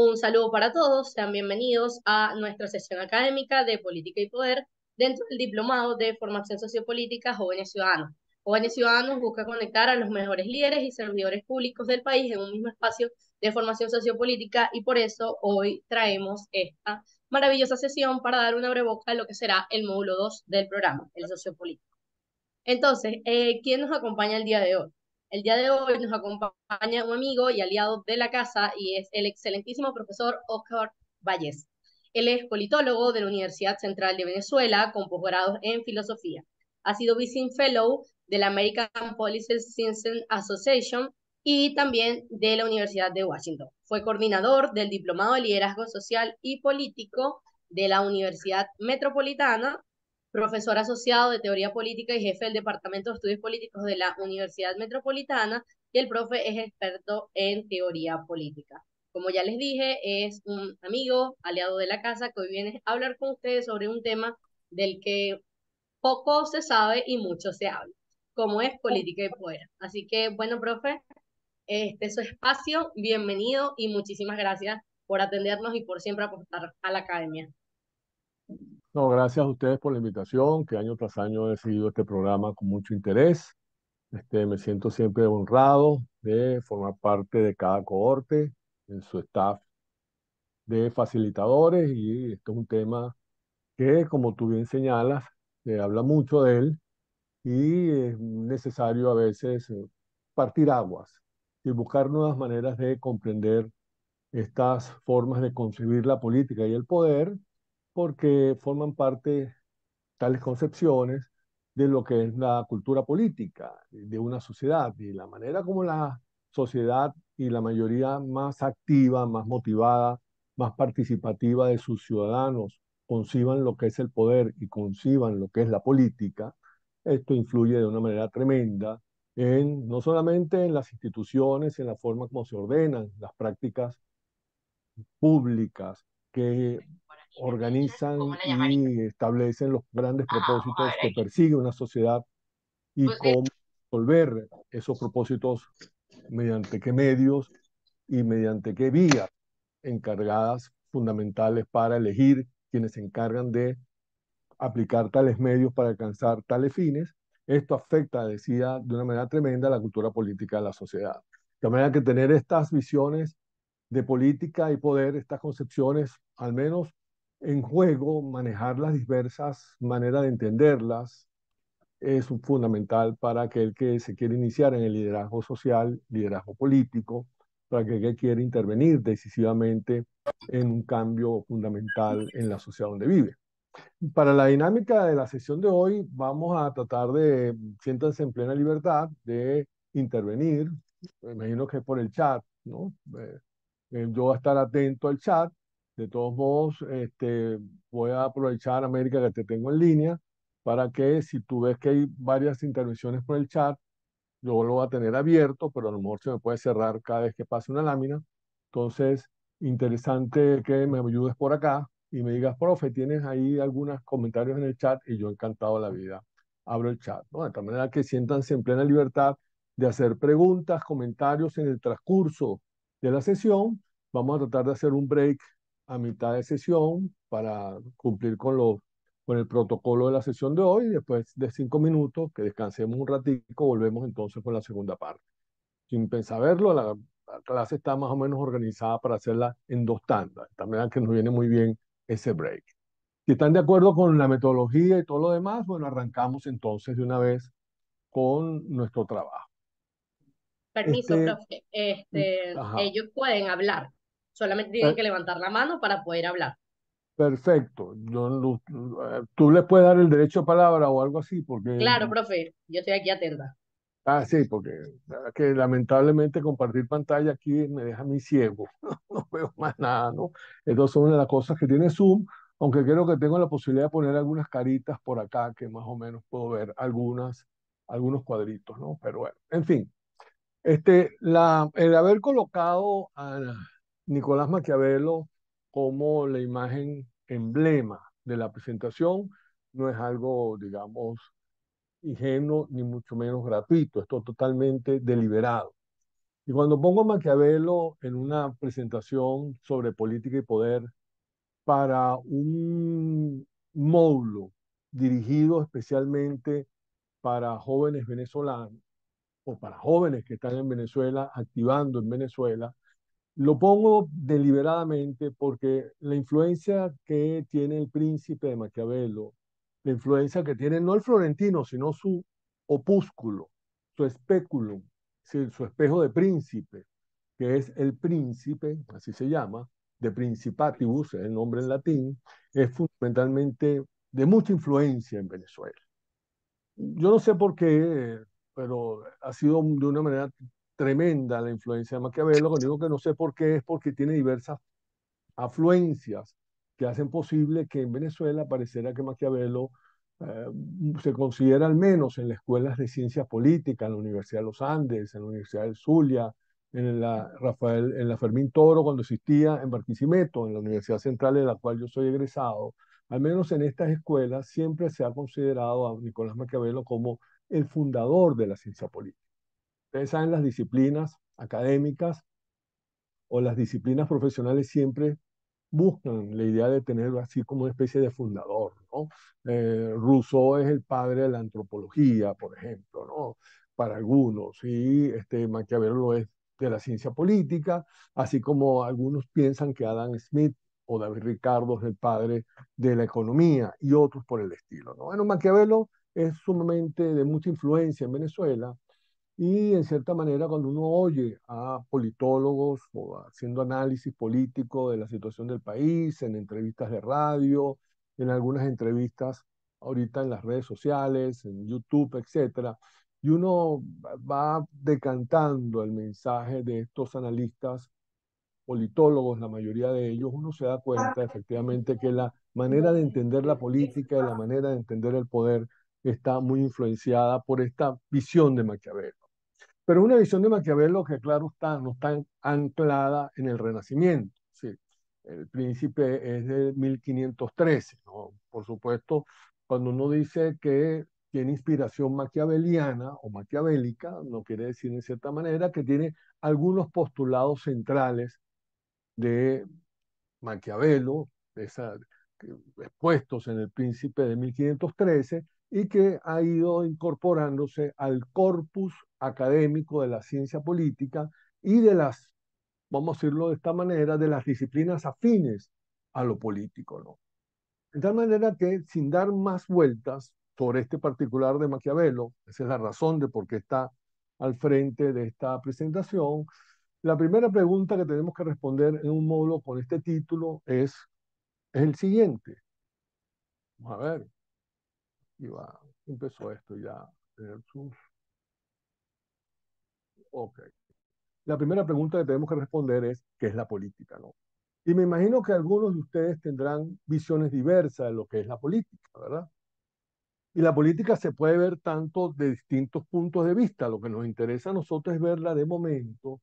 Un saludo para todos, sean bienvenidos a nuestra sesión académica de Política y Poder dentro del Diplomado de Formación Sociopolítica Jóvenes Ciudadanos. Jóvenes Ciudadanos busca conectar a los mejores líderes y servidores públicos del país en un mismo espacio de formación sociopolítica y por eso hoy traemos esta maravillosa sesión para dar una boca a lo que será el módulo 2 del programa, el sociopolítico. Entonces, eh, ¿quién nos acompaña el día de hoy? El día de hoy nos acompaña un amigo y aliado de la casa y es el excelentísimo profesor Oscar Valles. Él es politólogo de la Universidad Central de Venezuela con posgrados en filosofía. Ha sido Visiting Fellow de la American Policy Science Association y también de la Universidad de Washington. Fue coordinador del Diplomado de Liderazgo Social y Político de la Universidad Metropolitana profesor asociado de Teoría Política y jefe del Departamento de Estudios Políticos de la Universidad Metropolitana, y el profe es experto en teoría política. Como ya les dije, es un amigo, aliado de la casa, que hoy viene a hablar con ustedes sobre un tema del que poco se sabe y mucho se habla, como es política y poder. Así que, bueno, profe, este es su espacio, bienvenido y muchísimas gracias por atendernos y por siempre aportar a la academia. No, gracias a ustedes por la invitación, que año tras año he seguido este programa con mucho interés. Este, me siento siempre honrado de formar parte de cada cohorte, en su staff de facilitadores, y esto es un tema que, como tú bien señalas, se habla mucho de él y es necesario a veces partir aguas y buscar nuevas maneras de comprender estas formas de concebir la política y el poder porque forman parte tales concepciones de lo que es la cultura política de una sociedad y la manera como la sociedad y la mayoría más activa, más motivada, más participativa de sus ciudadanos conciban lo que es el poder y conciban lo que es la política, esto influye de una manera tremenda en no solamente en las instituciones, en la forma como se ordenan las prácticas públicas que organizan y establecen los grandes ah, propósitos que persigue una sociedad y pues, eh cómo resolver esos propósitos mediante qué medios y mediante qué vías encargadas fundamentales para elegir quienes se encargan de aplicar tales medios para alcanzar tales fines. Esto afecta, decía, de una manera tremenda la cultura política de la sociedad. De manera que tener estas visiones de política y poder, estas concepciones, al menos en juego, manejar las diversas maneras de entenderlas es fundamental para aquel que se quiere iniciar en el liderazgo social, liderazgo político, para aquel que quiere intervenir decisivamente en un cambio fundamental en la sociedad donde vive. Para la dinámica de la sesión de hoy, vamos a tratar de, siéntanse en plena libertad, de intervenir, me imagino que por el chat, ¿no? Eh, eh, yo voy a estar atento al chat de todos modos, este, voy a aprovechar, América, que te tengo en línea, para que si tú ves que hay varias intervenciones por el chat, yo lo voy a tener abierto, pero a lo mejor se me puede cerrar cada vez que pase una lámina. Entonces, interesante que me ayudes por acá y me digas, profe, tienes ahí algunos comentarios en el chat y yo encantado la vida abro el chat, De tal manera que siéntanse en plena libertad de hacer preguntas, comentarios en el transcurso de la sesión. Vamos a tratar de hacer un break a mitad de sesión para cumplir con, lo, con el protocolo de la sesión de hoy. Después de cinco minutos, que descansemos un ratico, volvemos entonces con la segunda parte. Sin pensarlo, la, clase está más o menos organizada para hacerla en dos tandas. También que nos viene muy bien ese break. Si están de acuerdo con la metodología y todo lo demás, bueno, arrancamos entonces de una vez con nuestro trabajo. Permiso, este, profe. Este, ellos pueden hablar. Solamente tienen que levantar la mano para poder hablar. Perfecto. Eh, tú le puedes dar el derecho a palabra o algo así, porque... Claro, profe, yo estoy aquí atenta. Ah, sí, porque ah, que lamentablemente compartir pantalla aquí me deja mi ciego. No veo más nada, ¿no? Entonces, son una de las cosas que tiene Zoom, aunque creo que tengo la posibilidad de poner algunas caritas por acá, que más o menos puedo ver algunas, algunos cuadritos, ¿no? Pero bueno, en fin. Este, el haber colocado a Nicolás Maquiavelo como la imagen emblema de la presentación no es algo, digamos, ingenuo ni mucho menos gratuito, esto totalmente deliberado. Y cuando pongo a Maquiavelo en una presentación sobre política y poder para un módulo dirigido especialmente para jóvenes venezolanos o para jóvenes que están en Venezuela, activando en Venezuela, lo pongo deliberadamente porque la influencia que tiene el príncipe de Maquiavelo, la influencia que tiene no el florentino, sino su opúsculo, su especulum, su espejo de príncipe, que es el príncipe, así se llama, de Principatibus, es el nombre en latín, es fundamentalmente de mucha influencia en Venezuela. Yo no sé por qué, pero ha sido de una manera tremenda la influencia de Maquiavelo, lo único que no sé por qué es porque tiene diversas afluencias que hacen posible que en Venezuela pareciera que Maquiavelo eh, se considera al menos en las escuelas de ciencias políticas, en la Universidad de los Andes, en la Universidad del Zulia, en la, Rafael, en la Fermín Toro cuando existía, en Barquisimeto, en la Universidad Central de la cual yo soy egresado, al menos en estas escuelas siempre se ha considerado a Nicolás Maquiavelo como el fundador de la ciencia política. Ustedes saben, las disciplinas académicas o las disciplinas profesionales siempre buscan la idea de tener así como una especie de fundador, ¿no? Eh, Rousseau es el padre de la antropología, por ejemplo, ¿no? Para algunos, y este, Maquiavelo es de la ciencia política, así como algunos piensan que Adam Smith o David Ricardo es el padre de la economía y otros por el estilo, ¿no? Bueno, Maquiavelo es sumamente de mucha influencia en Venezuela, y en cierta manera, cuando uno oye a politólogos o haciendo análisis político de la situación del país, en entrevistas de radio, en algunas entrevistas ahorita en las redes sociales, en YouTube, etcétera, y uno va decantando el mensaje de estos analistas politólogos, la mayoría de ellos, uno se da cuenta efectivamente que la manera de entender la política y la manera de entender el poder está muy influenciada por esta visión de Maquiavelo pero una visión de Maquiavelo que, claro, está, no está anclada en el Renacimiento. el príncipe es de 1513, Por supuesto, cuando uno dice que tiene inspiración maquiaveliana o maquiavélica, no quiere decir en cierta manera que tiene algunos postulados centrales de Maquiavelo, expuestos en el príncipe de 1513, y que ha ido incorporándose al corpus académico de la ciencia política y de las, vamos a decirlo de esta manera, de las disciplinas afines a lo político. ¿no? De tal manera que, sin dar más vueltas sobre este particular de Maquiavelo, esa es la razón de por qué está al frente de esta presentación, la primera pregunta que tenemos que responder en un módulo con este título es, es el siguiente. Vamos a ver, va empezó esto ya Ok. La primera pregunta que tenemos que responder es, ¿qué es la política? No? Y me imagino que algunos de ustedes tendrán visiones diversas de lo que es la política, ¿verdad? Y la política se puede ver tanto de distintos puntos de vista. Lo que nos interesa a nosotros es verla de momento,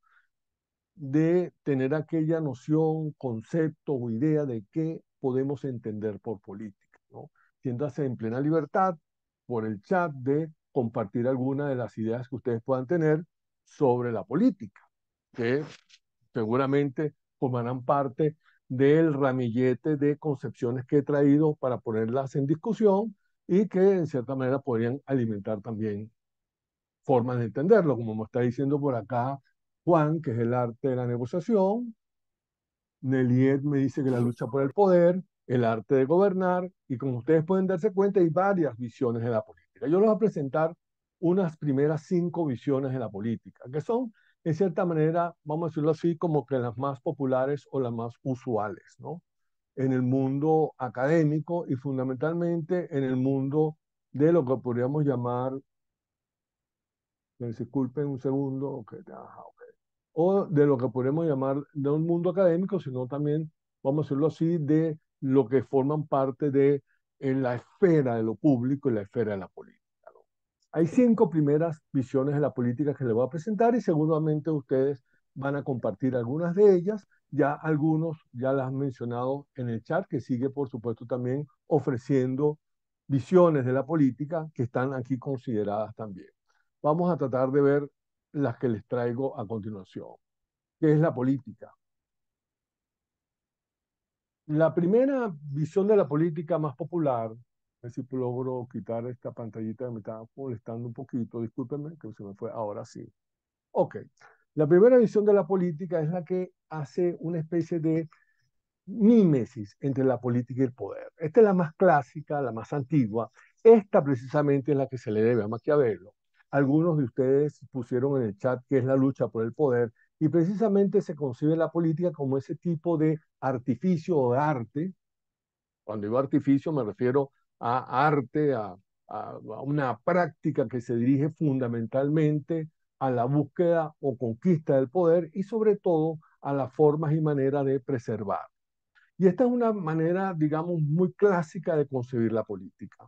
de tener aquella noción, concepto o idea de qué podemos entender por política, ¿no? siéntase en plena libertad por el chat de compartir alguna de las ideas que ustedes puedan tener sobre la política, que seguramente formarán parte del ramillete de concepciones que he traído para ponerlas en discusión y que en cierta manera podrían alimentar también formas de entenderlo, como me está diciendo por acá Juan, que es el arte de la negociación. Neliet me dice que la lucha por el poder el arte de gobernar y como ustedes pueden darse cuenta hay varias visiones de la política. Yo les voy a presentar unas primeras cinco visiones de la política, que son en cierta manera, vamos a decirlo así, como que las más populares o las más usuales, ¿no? En el mundo académico y fundamentalmente en el mundo de lo que podríamos llamar, me disculpen un segundo, o de lo que podríamos llamar de un mundo académico, sino también, vamos a decirlo así, de lo que forman parte de en la esfera de lo público y la esfera de la política. Hay cinco primeras visiones de la política que les voy a presentar y seguramente ustedes van a compartir algunas de ellas. Ya algunos ya las han mencionado en el chat, que sigue por supuesto también ofreciendo visiones de la política que están aquí consideradas también. Vamos a tratar de ver las que les traigo a continuación. ¿Qué es la política? La primera visión de la política más popular, a ver si logro quitar esta pantallita que me estaba molestando un poquito, discúlpenme que se me fue, ahora sí. Ok, la primera visión de la política es la que hace una especie de mímesis entre la política y el poder. Esta es la más clásica, la más antigua. Esta precisamente es la que se le debe a Maquiavelo. Algunos de ustedes pusieron en el chat que es la lucha por el poder. Y precisamente se concibe la política como ese tipo de artificio o de arte. Cuando digo artificio me refiero a arte, a, a, una práctica que se dirige fundamentalmente a la búsqueda o conquista del poder y sobre todo a las formas y maneras de preservar. Y esta es una manera, digamos, muy clásica de concebir la política.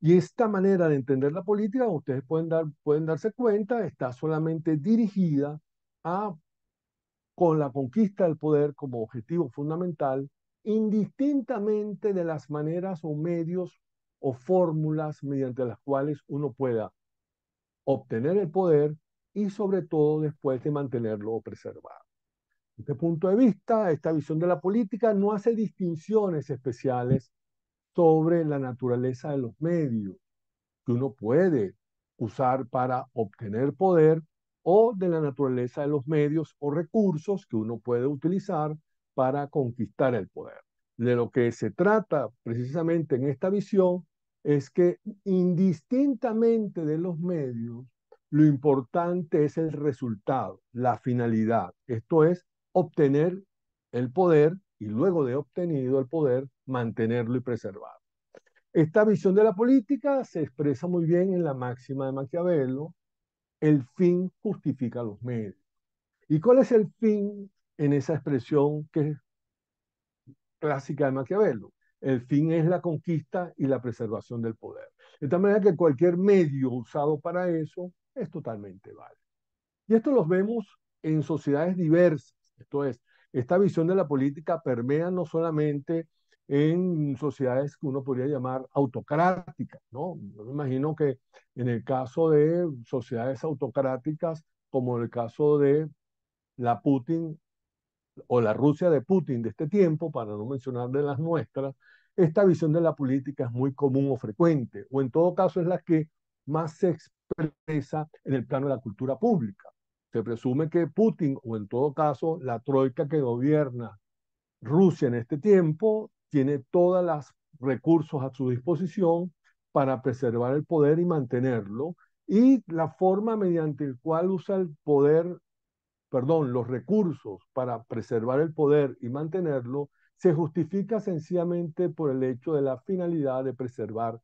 Y esta manera de entender la política, ustedes pueden, dar, pueden darse cuenta, está solamente dirigida a con la conquista del poder como objetivo fundamental, indistintamente de las maneras o medios o fórmulas mediante las cuales uno pueda obtener el poder y sobre todo después de mantenerlo o preservarlo. este punto de vista, esta visión de la política no hace distinciones especiales sobre la naturaleza de los medios que uno puede usar para obtener poder o de la naturaleza de los medios o recursos que uno puede utilizar para conquistar el poder. De lo que se trata precisamente en esta visión es que indistintamente de los medios, lo importante es el resultado, la finalidad, esto es obtener el poder y luego de obtenido el poder, mantenerlo y preservarlo. Esta visión de la política se expresa muy bien en la máxima de Maquiavelo, el fin justifica los medios. ¿Y cuál es el fin en esa expresión que es clásica de Maquiavelo? El fin es la conquista y la preservación del poder. De tal manera que cualquier medio usado para eso es totalmente válido. Y esto lo vemos en sociedades diversas. Esto es, esta visión de la política permea no solamente en sociedades que uno podría llamar autocráticas, ¿no? Yo me imagino que en el caso de sociedades autocráticas, como en el caso de la Putin o la Rusia de Putin de este tiempo, para no mencionar de las nuestras, esta visión de la política es muy común o frecuente, o en todo caso es la que más se expresa en el plano de la cultura pública. Se presume que Putin, o en todo caso la troika que gobierna Rusia en este tiempo, tiene todos los recursos a su disposición para preservar el poder y mantenerlo, y la forma mediante el cual usa el poder, perdón, los recursos para preservar el poder y mantenerlo, se justifica sencillamente por el hecho de la finalidad de preservar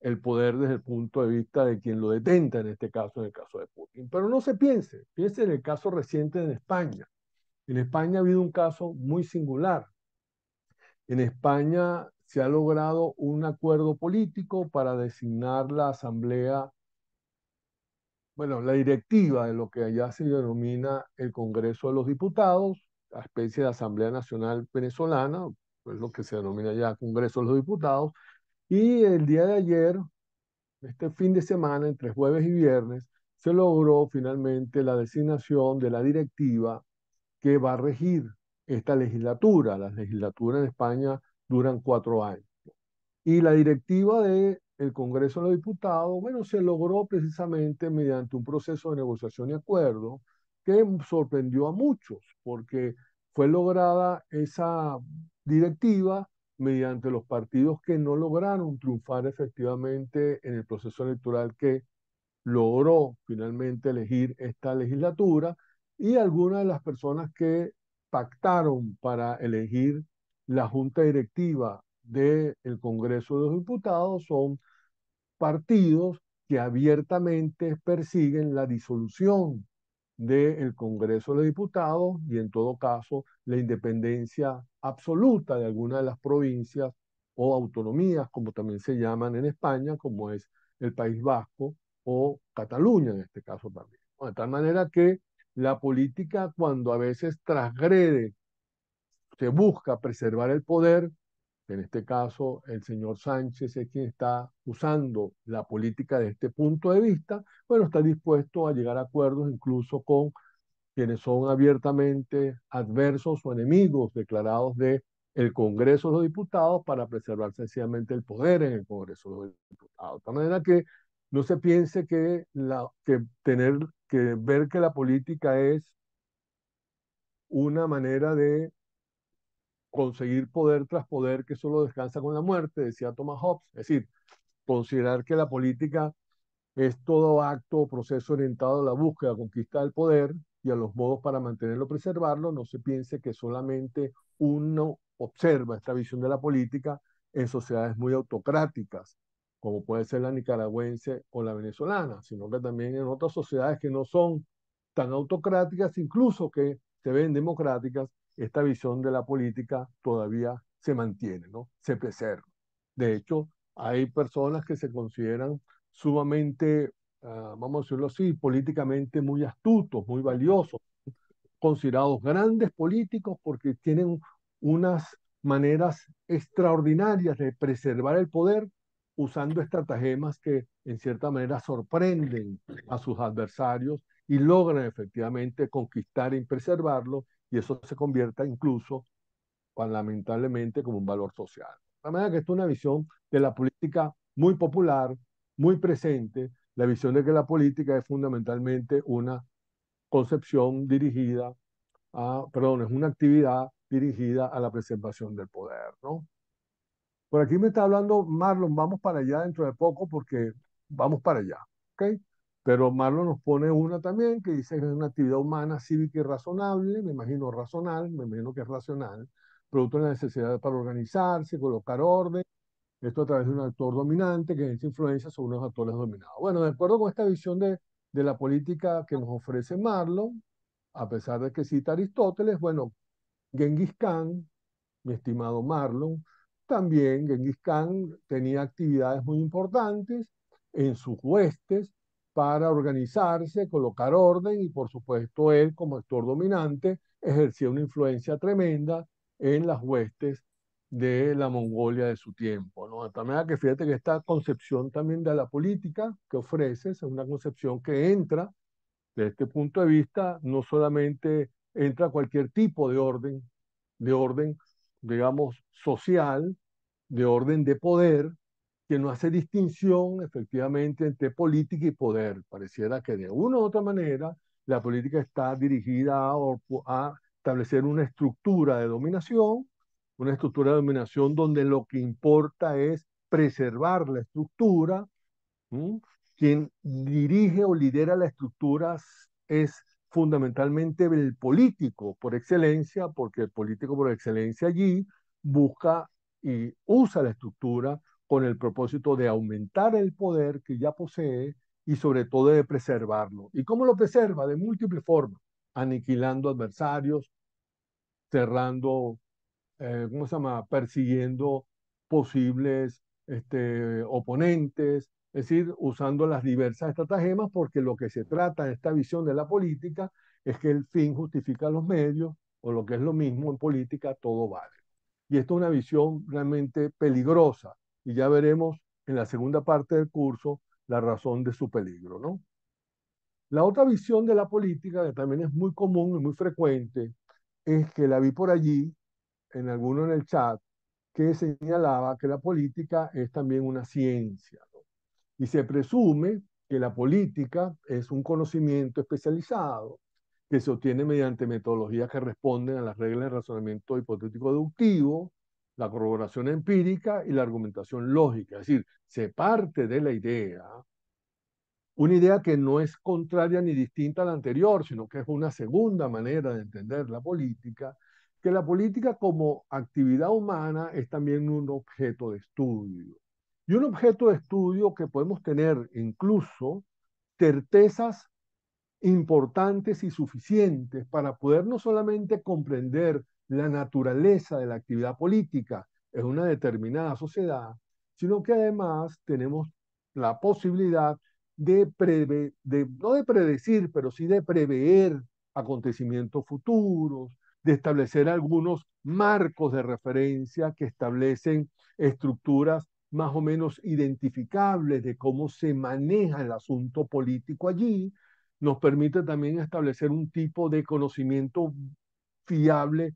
el poder desde el punto de vista de quien lo detenta, en este caso, en el caso de Putin. Pero no se piense, piense en el caso reciente en España. En España ha habido un caso muy singular. En España se ha logrado un acuerdo político para designar la asamblea, bueno, la directiva de lo que allá se denomina el Congreso de los Diputados, la especie de Asamblea Nacional Venezolana, pues lo que se denomina ya Congreso de los Diputados, y el día de ayer, este fin de semana, entre jueves y viernes, se logró finalmente la designación de la directiva que va a regir esta legislatura. La legislatura en España duran cuatro años. Y la directiva del el Congreso de los Diputados, bueno, se logró precisamente mediante un proceso de negociación y acuerdo que sorprendió a muchos, porque fue lograda esa directiva mediante los partidos que no lograron triunfar efectivamente en el proceso electoral que logró finalmente elegir esta legislatura y algunas de las personas que pactaron para elegir la junta directiva del Congreso de los Diputados son partidos que abiertamente persiguen la disolución del Congreso de los Diputados y en todo caso la independencia absoluta de alguna de las provincias o autonomías, como también se llaman en España, como es el País Vasco o Cataluña en este caso también. De tal manera que la política cuando a veces transgrede se busca preservar el poder, en este caso el señor Sánchez es quien está usando la política de este punto de vista, bueno, está dispuesto a llegar a acuerdos incluso con quienes son abiertamente adversos o enemigos declarados de el Congreso de los Diputados para preservar sencillamente el poder en el Congreso de los Diputados. De manera que no se piense que, la, que tener que ver que la política es una manera de conseguir poder tras poder que solo descansa con la muerte, decía Thomas Hobbes. Es decir, considerar que la política es todo acto o proceso orientado a la búsqueda, conquista del poder y a los modos para mantenerlo, preservarlo. No se piense que solamente uno observa esta visión de la política en sociedades muy autocráticas, como puede ser la nicaragüense o la venezolana, sino que también en otras sociedades que no son tan autocráticas, incluso que se ven democráticas, esta visión de la política todavía se mantiene, ¿no? Se preserva. De hecho, hay personas que se consideran sumamente, ah, vamos a decirlo así, políticamente muy astutos, muy valiosos, considerados grandes políticos porque tienen unas maneras extraordinarias de preservar el poder usando estratagemas que en cierta manera sorprenden a sus adversarios y logran efectivamente conquistar y preservarlo y eso se convierta incluso, pues, lamentablemente, como un valor social. De manera que es una visión de la política muy popular, muy presente, la visión de que la política es fundamentalmente una concepción dirigida a, perdón, es una actividad dirigida a la preservación del poder, ¿no? Por aquí me está hablando Marlon, vamos para allá dentro de poco porque vamos para allá, ¿ok? Pero Marlon nos pone una también que dice que es una actividad humana, cívica y razonable, me imagino razonal, me imagino que es racional, producto de la necesidad para organizarse, colocar orden, esto a través de un actor dominante que ejerce influencia sobre unos actores dominados. Bueno, de acuerdo con esta visión de, de la política que nos ofrece Marlon, a pesar de que cita Aristóteles, bueno, Genghis Khan, mi estimado Marlon, también Genghis Khan tenía actividades muy importantes en sus huestes, para organizarse, colocar orden y por supuesto él como actor dominante ejercía una influencia tremenda en las huestes de la Mongolia de su tiempo. ¿no? De que fíjate que esta concepción también de la política que ofreces es una concepción que entra, desde este punto de vista, no solamente entra cualquier tipo de orden, de orden, digamos, social, de orden de poder, que no hace distinción efectivamente entre política y poder. Pareciera que de una u otra manera la política está dirigida a, establecer una estructura de dominación, una estructura de dominación donde lo que importa es preservar la estructura. Quien dirige o lidera la estructura es fundamentalmente el político por excelencia, porque el político por excelencia allí busca y usa la estructura con el propósito de aumentar el poder que ya posee y sobre todo de preservarlo. ¿Y cómo lo preserva? De múltiples formas, aniquilando adversarios, cerrando, eh, ¿cómo se llama?, persiguiendo posibles este, oponentes, es decir, usando las diversas estratagemas, porque lo que se trata en esta visión de la política es que el fin justifica los medios, o lo que es lo mismo en política, todo vale. Y esto es una visión realmente peligrosa, y ya veremos en la segunda parte del curso la razón de su peligro, ¿no? La otra visión de la política, que también es muy común y muy frecuente, es que la vi por allí, en alguno en el chat, que señalaba que la política es también una ciencia. Y se presume que la política es un conocimiento especializado que se obtiene mediante metodologías que responden a las reglas de razonamiento hipotético-deductivo, la corroboración empírica y la argumentación lógica. Es decir, se parte de la idea, una idea que no es contraria ni distinta a la anterior, sino que es una segunda manera de entender la política, que la política como actividad humana es también un objeto de estudio. Y un objeto de estudio que podemos tener incluso certezas importantes y suficientes para poder no solamente comprender la naturaleza de la actividad política en una determinada sociedad, sino que además tenemos la posibilidad de, prever, no de predecir, pero sí de prever acontecimientos futuros, de establecer algunos marcos de referencia que establecen estructuras más o menos identificables de cómo se maneja el asunto político allí, nos permite también establecer un tipo de conocimiento fiable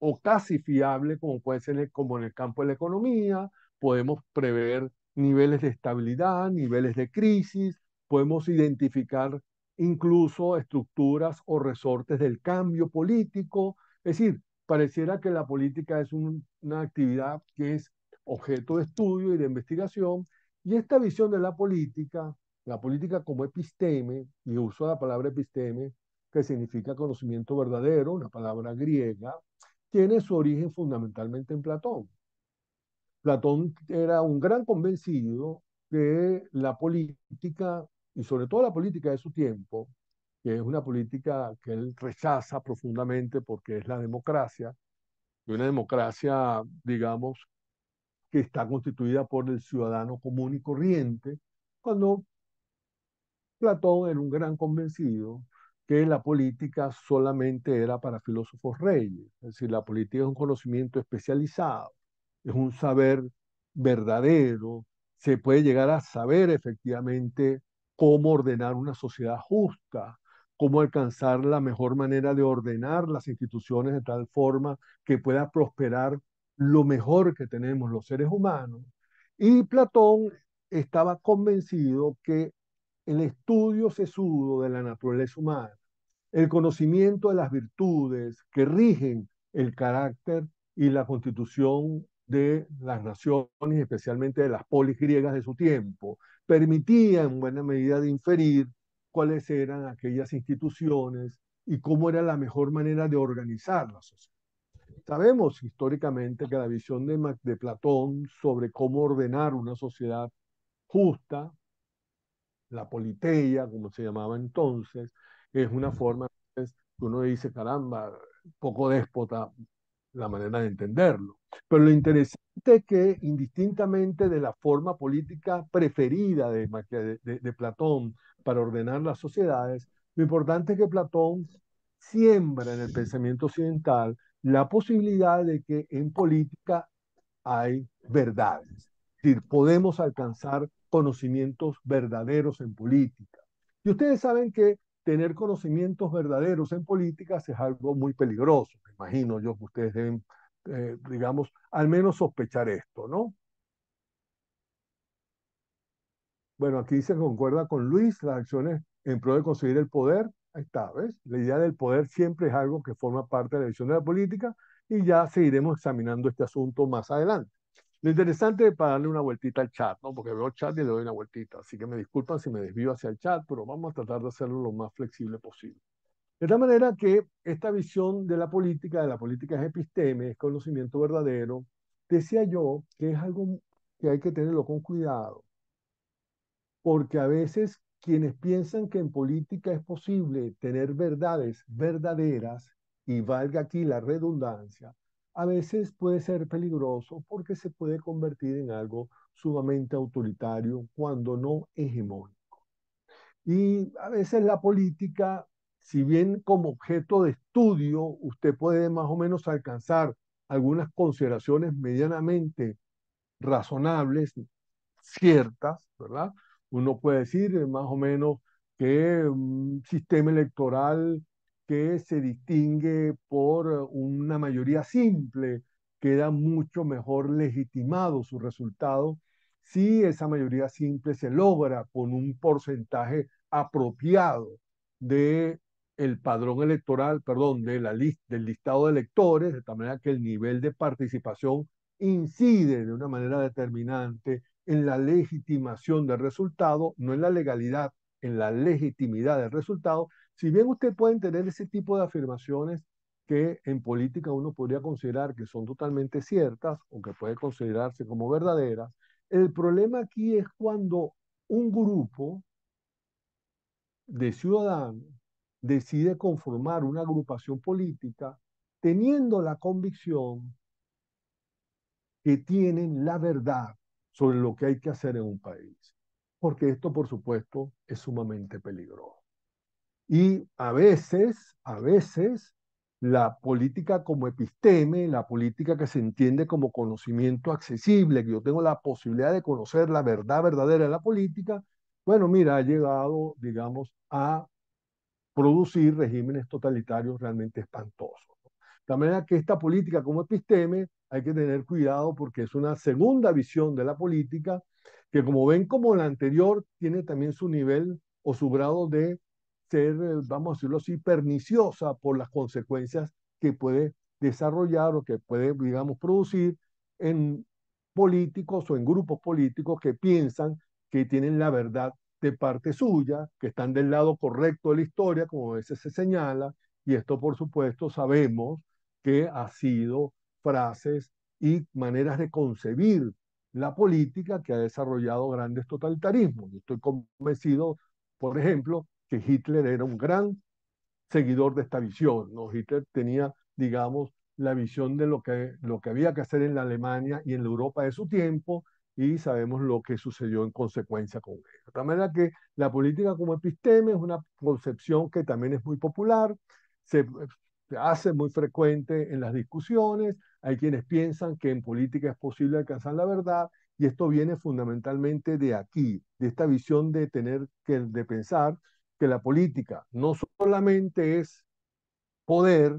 o casi fiable, como puede ser como en el campo de la economía, podemos prever niveles de estabilidad, niveles de crisis, podemos identificar incluso estructuras o resortes del cambio político. Es decir, pareciera que la política es una actividad que es objeto de estudio y de investigación, y esta visión de la política, la política como episteme, y uso la palabra episteme, que significa conocimiento verdadero, una palabra griega, tiene su origen fundamentalmente en Platón. Platón era un gran convencido de la política y sobre todo la política de su tiempo, que es una política que él rechaza profundamente porque es la democracia, y una democracia, digamos, que está constituida por el ciudadano común y corriente, cuando Platón era un gran convencido que la política solamente era para filósofos reyes. Es decir, la política es un conocimiento especializado, es un saber verdadero, se puede llegar a saber efectivamente cómo ordenar una sociedad justa, cómo alcanzar la mejor manera de ordenar las instituciones de tal forma que pueda prosperar lo mejor que tenemos los seres humanos. Y Platón estaba convencido que el estudio sesudo de la naturaleza humana, el conocimiento de las virtudes que rigen el carácter y la constitución de las naciones, especialmente de las polis griegas de su tiempo, permitía en buena medida inferir cuáles eran aquellas instituciones y cómo era la mejor manera de organizar la sociedad. Sabemos históricamente que la visión de Platón sobre cómo ordenar una sociedad justa, la politeia, como se llamaba entonces, es una forma pues, que uno dice, caramba, poco déspota la manera de entenderlo. Pero lo interesante es que indistintamente de la forma política preferida de, Platón para ordenar las sociedades, lo importante es que Platón siembra en el pensamiento occidental la posibilidad de que en política hay verdades. Es decir, podemos alcanzar conocimientos verdaderos en política. Y ustedes saben que tener conocimientos verdaderos en política es algo muy peligroso. Me imagino yo que ustedes deben, eh, digamos, al menos sospechar esto, ¿no? Bueno, aquí se concuerda con Luis, las acciones en pro de conseguir el poder. Ahí está, ¿ves? La idea del poder siempre es algo que forma parte de la visión de la política y ya seguiremos examinando este asunto más adelante. Lo interesante es para darle una vueltita al chat, ¿no? Porque veo el chat y le doy una vueltita. Así que me disculpan si me desvío hacia el chat, pero vamos a tratar de hacerlo lo más flexible posible. De tal manera que esta visión de la política, de la política es episteme, es conocimiento verdadero, decía yo que es algo que hay que tenerlo con cuidado, porque a veces quienes piensan que en política es posible tener verdades verdaderas, y valga aquí la redundancia, a veces puede ser peligroso porque se puede convertir en algo sumamente autoritario cuando no hegemónico. Y a veces la política, si bien como objeto de estudio usted puede más o menos alcanzar algunas consideraciones medianamente razonables, ciertas, ¿verdad? Uno puede decir más o menos que un sistema electoral que se distingue por eh, una mayoría simple, queda mucho mejor legitimado su resultado si esa mayoría simple se logra con un porcentaje apropiado de el padrón electoral, perdón, de la del listado de electores, de tal manera que el nivel de participación incide de una manera determinante en la legitimación del resultado, no en la legalidad, en la legitimidad del resultado, si bien usted puede tener ese tipo de afirmaciones que en política uno podría considerar que son totalmente ciertas o que puede considerarse como verdaderas, el problema aquí es cuando un grupo de ciudadanos decide conformar una agrupación política teniendo la convicción que tienen la verdad sobre lo que hay que hacer en un país. Porque esto, por supuesto, es sumamente peligroso. Y a veces, a veces, la política como episteme, la política que se entiende como conocimiento accesible, que yo tengo la posibilidad de conocer la verdad verdadera de la política, bueno, mira, ha llegado, digamos, a producir regímenes totalitarios realmente espantosos. ¿no? De manera que esta política como episteme hay que tener cuidado porque es una segunda visión de la política que como ven como la anterior tiene también su nivel o su grado de ser, eh, vamos a decirlo así, perniciosa por las consecuencias que puede desarrollar o que puede, digamos, producir en políticos o en grupos políticos que piensan que tienen la verdad de parte suya, que están del lado correcto de la historia, como a veces se señala, y esto por supuesto sabemos que ha sido frases y maneras de concebir la política que ha desarrollado grandes totalitarismos. Yo estoy convencido, por ejemplo, que Hitler era un gran seguidor de esta visión. ¿no? Hitler tenía, digamos, la visión de lo que, lo que había que hacer en la Alemania y en la Europa de su tiempo, y sabemos lo que sucedió en consecuencia con él. De tal manera que la política como episteme es una concepción que también es muy popular, se, hace muy frecuente en las discusiones, hay quienes piensan que en política es posible alcanzar la verdad, y esto viene fundamentalmente de aquí, de esta visión de tener que de pensar que la política no solamente es poder,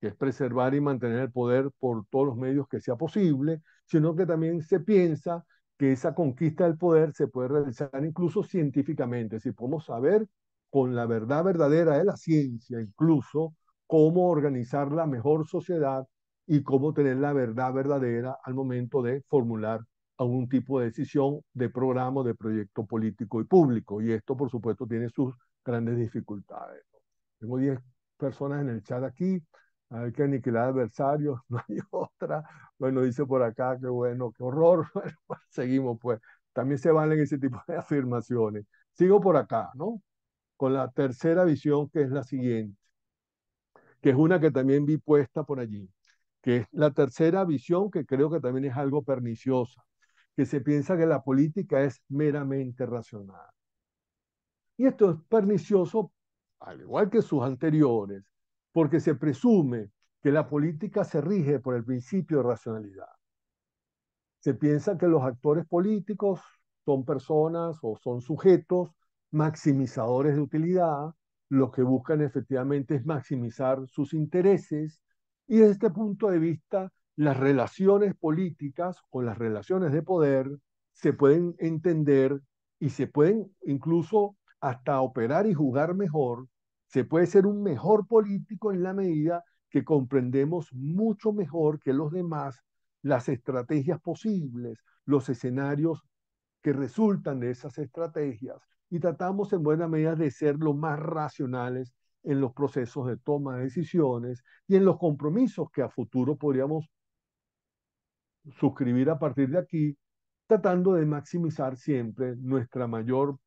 que es preservar y mantener el poder por todos los medios que sea posible, sino que también se piensa que esa conquista del poder se puede realizar incluso científicamente, si podemos saber con la verdad verdadera de la ciencia, incluso cómo organizar la mejor sociedad y cómo tener la verdad verdadera al momento de formular a un tipo de decisión de programa, de proyecto político y público. Y esto, por supuesto, tiene sus grandes dificultades. Tengo 10 personas en el chat aquí. Hay que aniquilar adversarios, no hay otra. Bueno, dice por acá, qué bueno, qué horror. Bueno, pues, seguimos, pues. También se valen ese tipo de afirmaciones. Sigo por acá, ¿no? Con la tercera visión, que es la siguiente, que es una que también vi puesta por allí, que es la tercera visión, que creo que también es algo perniciosa que se piensa que la política es meramente racional. Y esto es pernicioso, al igual que sus anteriores, porque se presume que la política se rige por el principio de racionalidad. Se piensa que los actores políticos son personas o son sujetos maximizadores de utilidad, los que buscan efectivamente es maximizar sus intereses, y desde este punto de vista las relaciones políticas o las relaciones de poder se pueden entender y se pueden incluso hasta operar y jugar mejor. Se puede ser un mejor político en la medida que comprendemos mucho mejor que los demás las estrategias posibles, los escenarios que resultan de esas estrategias y tratamos en buena medida de ser lo más racionales en los procesos de toma de decisiones y en los compromisos que a futuro podríamos suscribir a partir de aquí, tratando de maximizar siempre nuestra mayor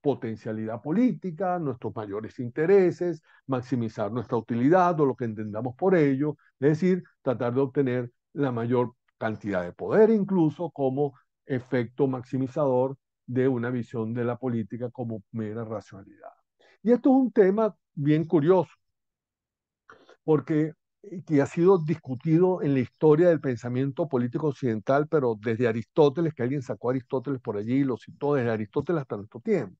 potencialidad política, nuestros mayores intereses, maximizar nuestra utilidad o lo que entendamos por ello, es decir, tratar de obtener la mayor cantidad de poder incluso como efecto maximizador de una visión de la política como mera racionalidad. Y esto es un tema bien curioso, porque eh, que ha sido discutido en la historia del pensamiento político occidental, pero desde Aristóteles, que alguien sacó a Aristóteles por allí y lo citó desde Aristóteles hasta nuestro tiempo.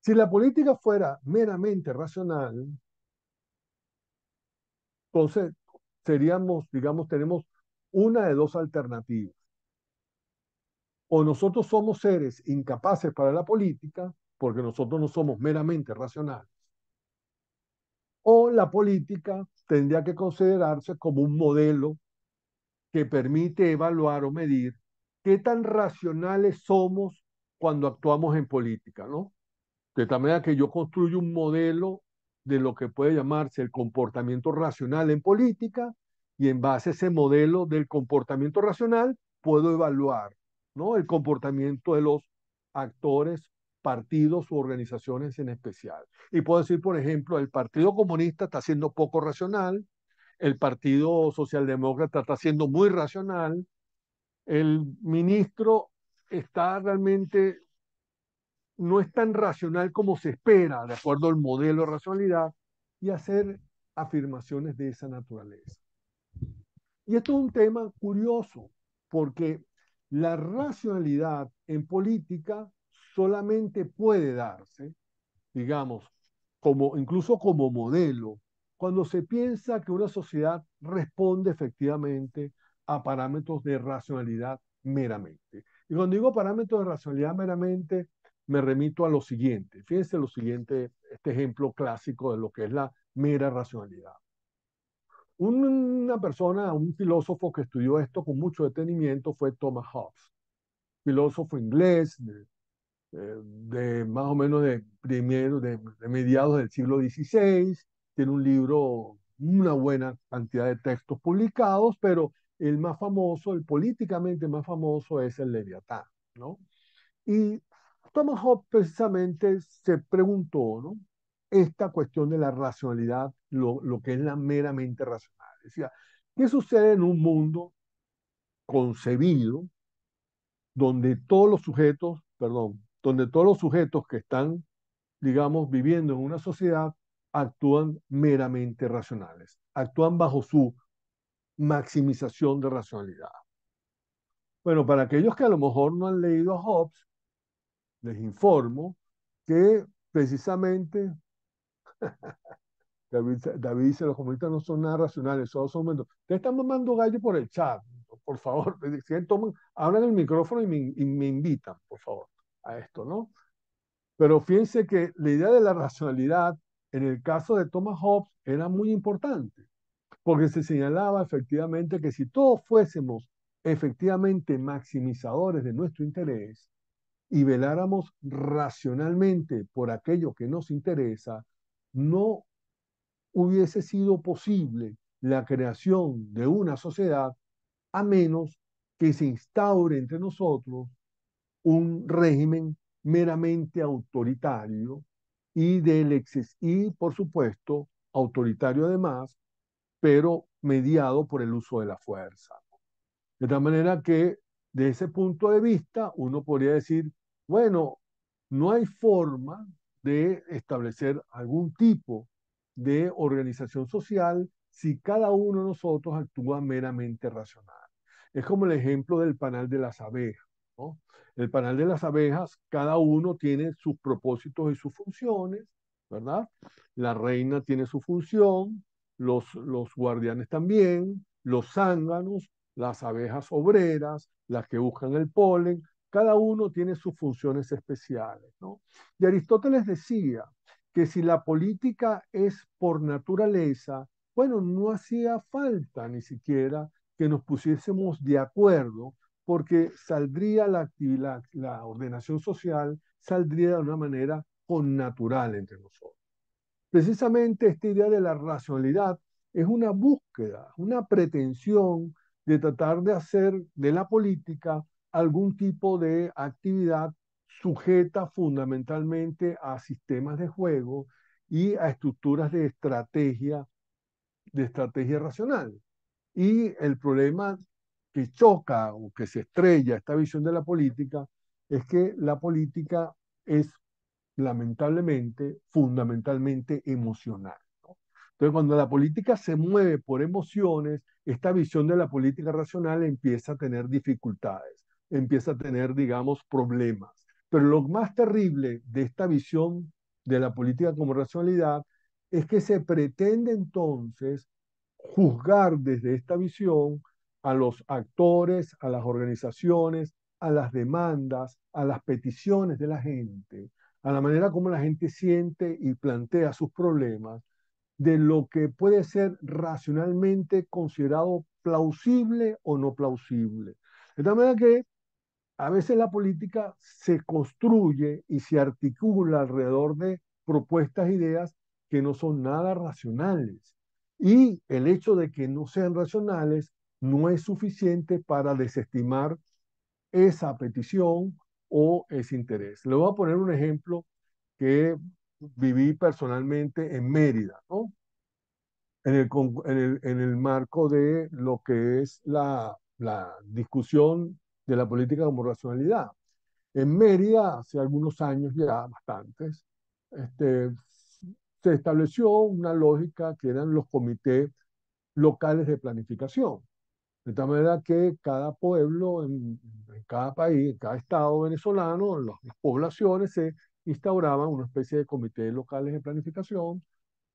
Si la política fuera meramente racional, entonces seríamos, digamos, tenemos una de dos alternativas. O nosotros somos seres incapaces para la política, porque nosotros no somos meramente racionales, la política tendría que considerarse como un modelo que permite evaluar o medir qué tan racionales somos cuando actuamos en política, ¿no? De tal manera que yo construyo un modelo de lo que puede llamarse el comportamiento racional en política y en base a ese modelo del comportamiento racional puedo evaluar, ¿no? El comportamiento de los actores partidos u organizaciones en especial. Y puedo decir, por ejemplo, el Partido Comunista está siendo poco racional, el Partido Socialdemócrata está siendo muy racional, el ministro está realmente, no es tan racional como se espera, de acuerdo al modelo de racionalidad, y hacer afirmaciones de esa naturaleza. Y esto es un tema curioso, porque la racionalidad en política solamente puede darse, digamos, como, incluso como modelo, cuando se piensa que una sociedad responde efectivamente a parámetros de racionalidad meramente. Y cuando digo parámetros de racionalidad meramente, me remito a lo siguiente. Fíjense lo siguiente, este ejemplo clásico de lo que es la mera racionalidad. Una persona, un filósofo que estudió esto con mucho detenimiento fue Thomas Hobbes, filósofo inglés de eh, de más o menos de primero, de, mediados del siglo XVI, tiene un libro, una buena cantidad de textos publicados, pero el más famoso, el políticamente más famoso es el Leviatán, ¿no? Y Thomas Hobbes precisamente se preguntó, ¿no? Esta cuestión de la racionalidad, lo, lo que es la meramente racional. Decía, ¿qué sucede en un mundo concebido donde todos los sujetos, perdón, donde todos los sujetos que están, digamos, viviendo en una sociedad actúan meramente racionales, actúan bajo su maximización de racionalidad. Bueno, para aquellos que a lo mejor no han leído a Hobbes, les informo que precisamente David, David, dice, los comunistas no son nada racionales, solo son mentos. Ustedes están mamando gallo por el chat, por favor. Si toman, abran el micrófono y me invitan, por favor a esto, ¿no? Pero fíjense que la idea de la racionalidad en el caso de Thomas Hobbes era muy importante, porque se señalaba efectivamente que si todos fuésemos efectivamente maximizadores de nuestro interés y veláramos racionalmente por aquello que nos interesa, no hubiese sido posible la creación de una sociedad a menos que se instaure entre nosotros un régimen meramente autoritario y, por supuesto, autoritario además, pero mediado por el uso de la fuerza. De tal manera que, de ese punto de vista, uno podría decir, bueno, no hay forma de establecer algún tipo de organización social si cada uno de nosotros actúa meramente racional. Es como el ejemplo del panal de las abejas. El panal de las abejas, cada uno tiene sus propósitos y sus funciones, ¿verdad? La reina tiene su función, los, los guardianes también, los zánganos, las abejas obreras, las que buscan el polen, cada uno tiene sus funciones especiales. ¿no? Y Aristóteles decía que si la política es por naturaleza, bueno, no hacía falta ni siquiera que nos pusiésemos de acuerdo porque saldría la ordenación social saldría de una manera connatural entre nosotros. Precisamente esta idea de la racionalidad es una búsqueda, una pretensión de tratar de hacer de la política algún tipo de actividad sujeta fundamentalmente a sistemas de juego y a estructuras de estrategia, de estrategia racional. Y el problema que choca o que se estrella esta visión de la política es que la política es lamentablemente, fundamentalmente emocional. Entonces, cuando la política se mueve por emociones, esta visión de la política racional empieza a tener dificultades, empieza a tener, digamos, problemas. Pero lo más terrible de esta visión de la política como racionalidad es que se pretende entonces juzgar desde esta visión a los actores, a las organizaciones, a las demandas, a las peticiones de la gente, a la manera como la gente siente y plantea sus problemas, de lo que puede ser racionalmente considerado plausible o no plausible. De tal manera que a veces la política se construye y se articula alrededor de propuestas, ideas que no son nada racionales. Y el hecho de que no sean racionales no es suficiente para desestimar esa petición o ese interés. Le voy a poner un ejemplo que viví personalmente en Mérida, ¿no? En el, marco de lo que es la, discusión de la política como racionalidad. En Mérida, hace algunos años ya, bastantes, este, se estableció una lógica que eran los comités locales de planificación. De tal manera que cada pueblo, en, cada país, en cada estado venezolano, las, poblaciones se instauraban una especie de comités locales de planificación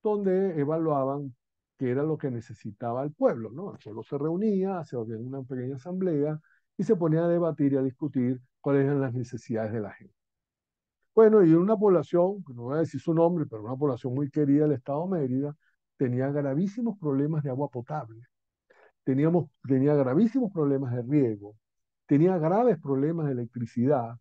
donde evaluaban qué era lo que necesitaba el pueblo, ¿no? El pueblo se reunía, se organizaba una pequeña asamblea y se ponía a debatir y a discutir cuáles eran las necesidades de la gente. Bueno, y una población, no voy a decir su nombre, pero una población muy querida del estado Mérida, tenía gravísimos problemas de agua potable teníamos, tenía gravísimos problemas de riego, tenía graves problemas de electricidad,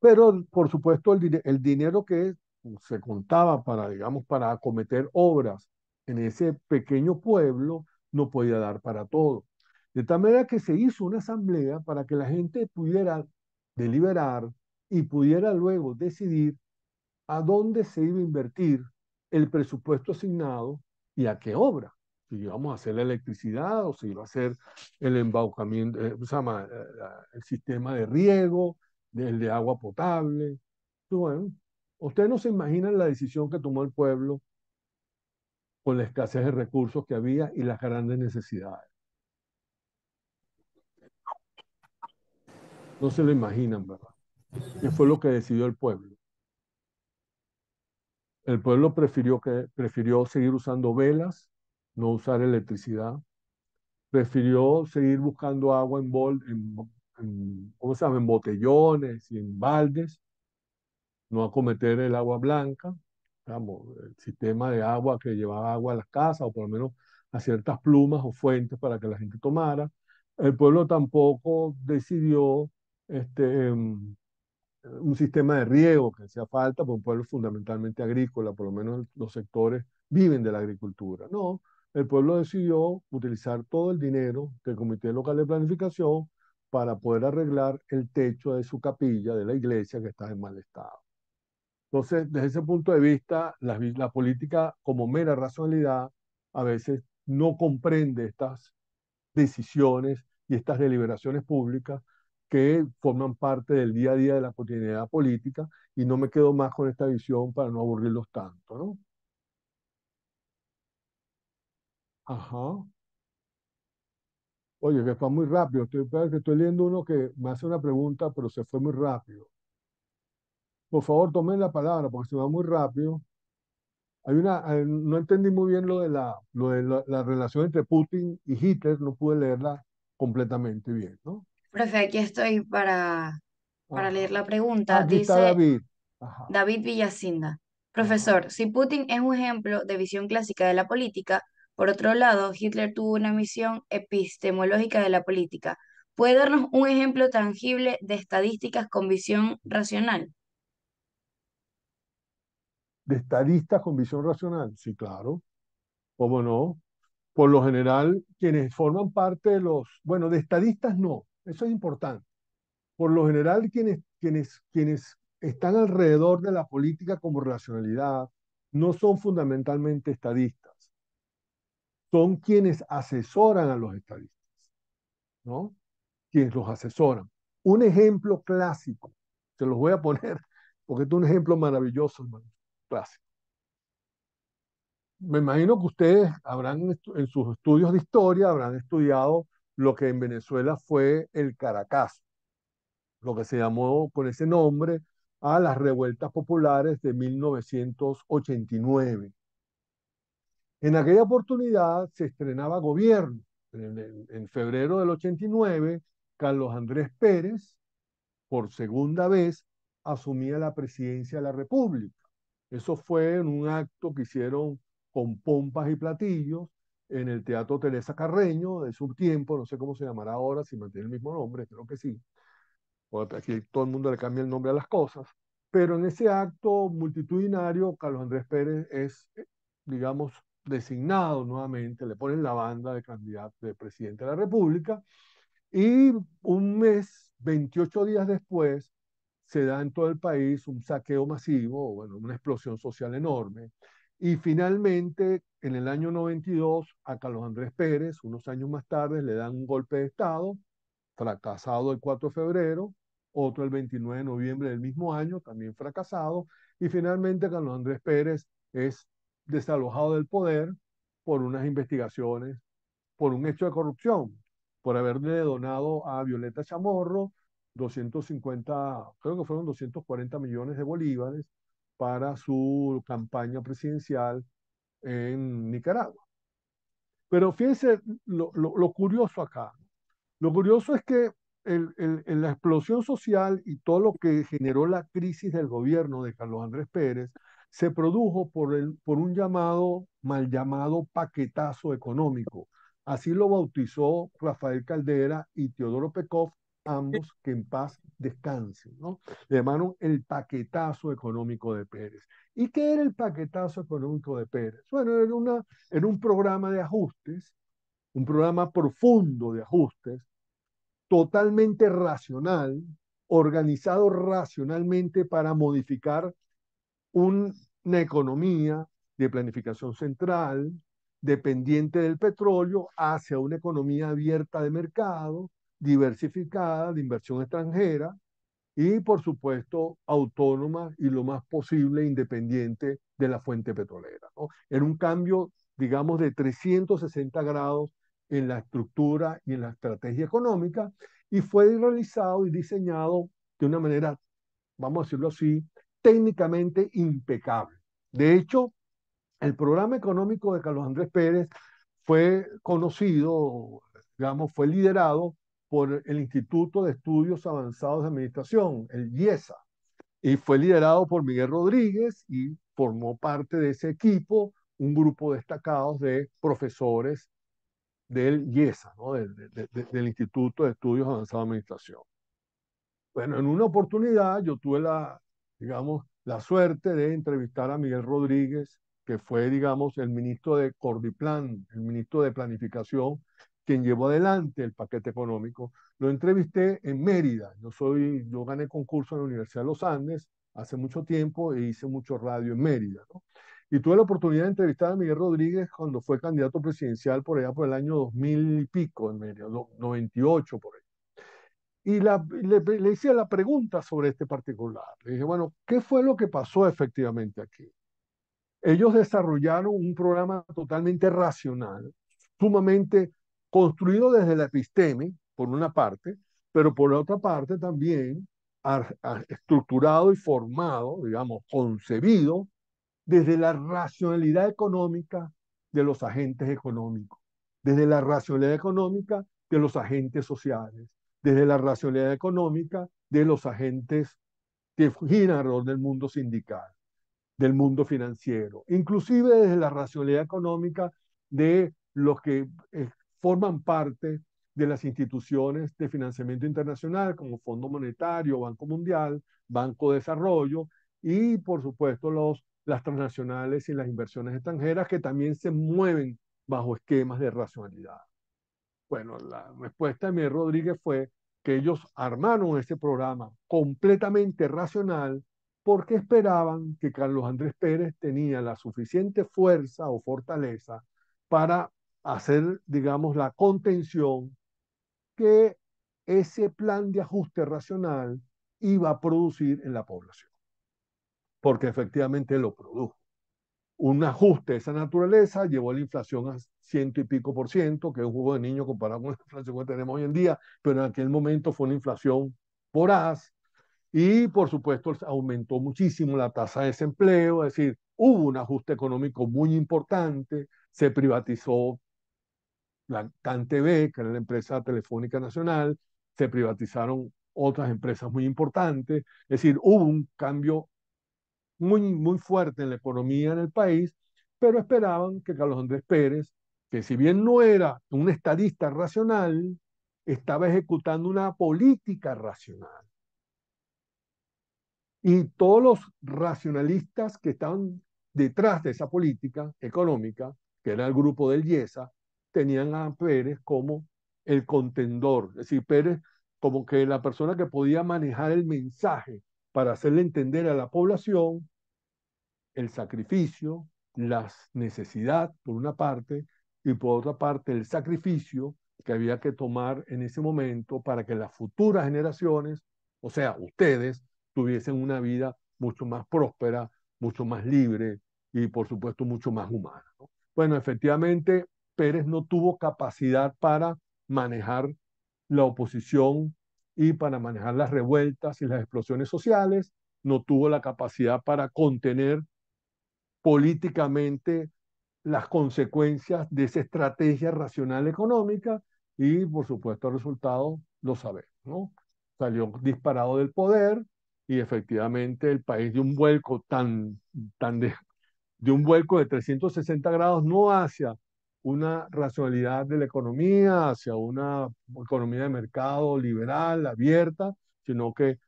pero por supuesto el, el dinero que se contaba para, digamos, para acometer obras en ese pequeño pueblo no podía dar para todo. De tal manera que se hizo una asamblea para que la gente pudiera deliberar y pudiera luego decidir a dónde se iba a invertir el presupuesto asignado y a qué obra si íbamos a hacer la electricidad o si iba a hacer el embaucamiento, eh, eh, el sistema de riego, el de agua potable. ustedes no se imaginan la decisión que tomó el pueblo con la escasez de recursos que había y las grandes necesidades. No se lo imaginan, ¿verdad? ¿Qué fue lo que decidió el pueblo? El pueblo prefirió, que, prefirió seguir usando velas no usar electricidad. Prefirió seguir buscando agua en, en, ¿cómo se llama? en botellones y en baldes, no acometer el agua blanca, digamos, el sistema de agua que llevaba agua a las casas o por lo menos a ciertas plumas o fuentes para que la gente tomara. El pueblo tampoco decidió este, em, un sistema de riego que hacía falta, porque un pueblo fundamentalmente agrícola, por lo menos los sectores viven de la agricultura. No, el pueblo decidió utilizar todo el dinero del Comité Local de Planificación para poder arreglar el techo de su capilla, de la iglesia que está en mal estado. Entonces, desde ese punto de vista, la, la política como mera racionalidad a veces no comprende estas decisiones y estas deliberaciones públicas que forman parte del día a día de la cotidianidad política y no me quedo más con esta visión para no aburrirlos tanto, ¿no? Ajá. Oye, que fue muy rápido. Estoy, leyendo uno que me hace una pregunta, pero se fue muy rápido. Por favor, tomen la palabra, porque se va muy rápido. Hay una, no entendí muy bien lo de, la, lo de la, relación entre Putin y Hitler, no pude leerla completamente bien, ¿no? Profe, aquí estoy para, para leer la pregunta. David. David Villacinda. Profesor, si Putin es un ejemplo de visión clásica de la política, por otro lado, Hitler tuvo una misión epistemológica de la política. ¿Puede darnos un ejemplo tangible de estadísticas con visión racional? De estadistas con visión racional, sí, claro. ¿Cómo no? Por lo general, quienes forman parte de los, bueno, de estadistas no, eso es importante. Por lo general, quienes, quienes, quienes están alrededor de la política como racionalidad no son fundamentalmente estadistas son quienes asesoran a los estadistas, ¿no? Quienes los asesoran. Un ejemplo clásico, se los voy a poner, porque este es un ejemplo maravilloso, hermano, clásico. Me imagino que ustedes habrán, en sus estudios de historia, habrán estudiado lo que en Venezuela fue el Caracas, lo que se llamó con ese nombre a las revueltas populares de 1989. En aquella oportunidad se estrenaba gobierno. En, febrero del 89, Carlos Andrés Pérez, por segunda vez, asumía la presidencia de la República. Eso fue en un acto que hicieron con pompas y platillos en el Teatro Teresa Carreño de su tiempo, no sé cómo se llamará ahora, si mantiene el mismo nombre, creo que sí. Aquí todo el mundo le cambia el nombre a las cosas, pero en ese acto multitudinario, Carlos Andrés Pérez es, eh, digamos, designado nuevamente, le ponen la banda de candidato de presidente de la República y un mes, 28 días después, se da en todo el país un saqueo masivo, bueno, una explosión social enorme. Y finalmente, en el año 92, a Carlos Andrés Pérez, unos años más tarde, le dan un golpe de Estado, fracasado el 4 de febrero, otro el 29 de noviembre del mismo año, también fracasado, y finalmente Carlos Andrés Pérez es desalojado del poder por unas investigaciones, por un hecho de corrupción, por haberle donado a Violeta Chamorro 250, creo que fueron 240 millones de bolívares para su campaña presidencial en Nicaragua. Pero fíjense lo, curioso acá. Lo curioso es que en la explosión social y todo lo que generó la crisis del gobierno de Carlos Andrés Pérez, se produjo por, el, por un llamado, mal llamado paquetazo económico. Así lo bautizó Rafael Caldera y Teodoro Pekov, ambos que en paz descansen, ¿no? Le llamaron el paquetazo económico de Pérez. ¿Y qué era el paquetazo económico de Pérez? Bueno, era, una, era un programa de ajustes, un programa profundo de ajustes, totalmente racional, organizado racionalmente para modificar una economía de planificación central dependiente del petróleo hacia una economía abierta de mercado, diversificada, de inversión extranjera y, por supuesto, autónoma y lo más posible independiente de la fuente petrolera. ¿no? Era un cambio, digamos, de 360 grados en la estructura y en la estrategia económica y fue realizado y diseñado de una manera, vamos a decirlo así, técnicamente impecable. De hecho, el programa económico de Carlos Andrés Pérez fue conocido, digamos, fue liderado por el Instituto de Estudios Avanzados de Administración, el IESA, y fue liderado por Miguel Rodríguez y formó parte de ese equipo un grupo destacado de profesores del IESA, ¿no? del Instituto de Estudios Avanzados de Administración. Bueno, en una oportunidad yo tuve la digamos, la suerte de entrevistar a Miguel Rodríguez, que fue, digamos, el ministro de Cordiplan, el ministro de Planificación, quien llevó adelante el paquete económico. Lo entrevisté en Mérida. Yo, soy, yo gané concurso en la Universidad de los Andes hace mucho tiempo e hice mucho radio en Mérida. Y tuve la oportunidad de entrevistar a Miguel Rodríguez cuando fue candidato presidencial por allá por el año 2000 y pico, en Mérida, 98 por ahí y le, hice la pregunta sobre este particular. Le dije, bueno, ¿qué fue lo que pasó efectivamente aquí? Ellos desarrollaron un programa totalmente racional, sumamente construido desde la episteme, por una parte, pero por la otra parte también estructurado y formado, digamos, concebido desde la racionalidad económica de los agentes económicos, desde la racionalidad económica de los agentes sociales, desde la racionalidad económica de los agentes que giran alrededor del mundo sindical, del mundo financiero, inclusive desde la racionalidad económica de los que eh, forman parte de las instituciones de financiamiento internacional como Fondo Monetario, Banco Mundial, Banco de Desarrollo y por supuesto los, las transnacionales y las inversiones extranjeras que también se mueven bajo esquemas de racionalidad. Bueno, la respuesta de Miguel Rodríguez fue que ellos armaron ese programa completamente racional porque esperaban que Carlos Andrés Pérez tenía la suficiente fuerza o fortaleza para hacer, digamos, la contención que ese plan de ajuste racional iba a producir en la población. Porque efectivamente lo produjo. Un ajuste de esa naturaleza llevó a la inflación ciento y pico por ciento, que es un juego de niño comparado con la inflación que tenemos hoy en día, pero en aquel momento fue una inflación voraz. Y por supuesto aumentó muchísimo la tasa de desempleo, es decir, hubo un ajuste económico muy importante, se privatizó la CanTV, que era la empresa telefónica nacional, se privatizaron otras empresas muy importantes, es decir, hubo un cambio muy, muy fuerte en la economía en el país, pero esperaban que Carlos Andrés Pérez que si bien no era un estadista racional, estaba ejecutando una política racional. Y todos los racionalistas que estaban detrás de esa política económica, que era el grupo del Yesa, tenían a Pérez como el contendor, es decir, Pérez como que la persona que podía manejar el mensaje para hacerle entender a la población el sacrificio, la necesidad, por una parte, y por otra parte el sacrificio que había que tomar en ese momento para que las futuras generaciones, o sea, ustedes, tuviesen una vida mucho más próspera, mucho más libre y por supuesto mucho más humana. Bueno, efectivamente, Pérez no tuvo capacidad para manejar la oposición y para manejar las revueltas y las explosiones sociales, no tuvo la capacidad para contener políticamente las consecuencias de esa estrategia racional económica y, por supuesto, el resultado lo sabemos, ¿no? Salió disparado del poder y efectivamente el país de un vuelco tan, tan de, de un vuelco de 360 grados no hacia una racionalidad de la economía, hacia una economía de mercado liberal, abierta, sino que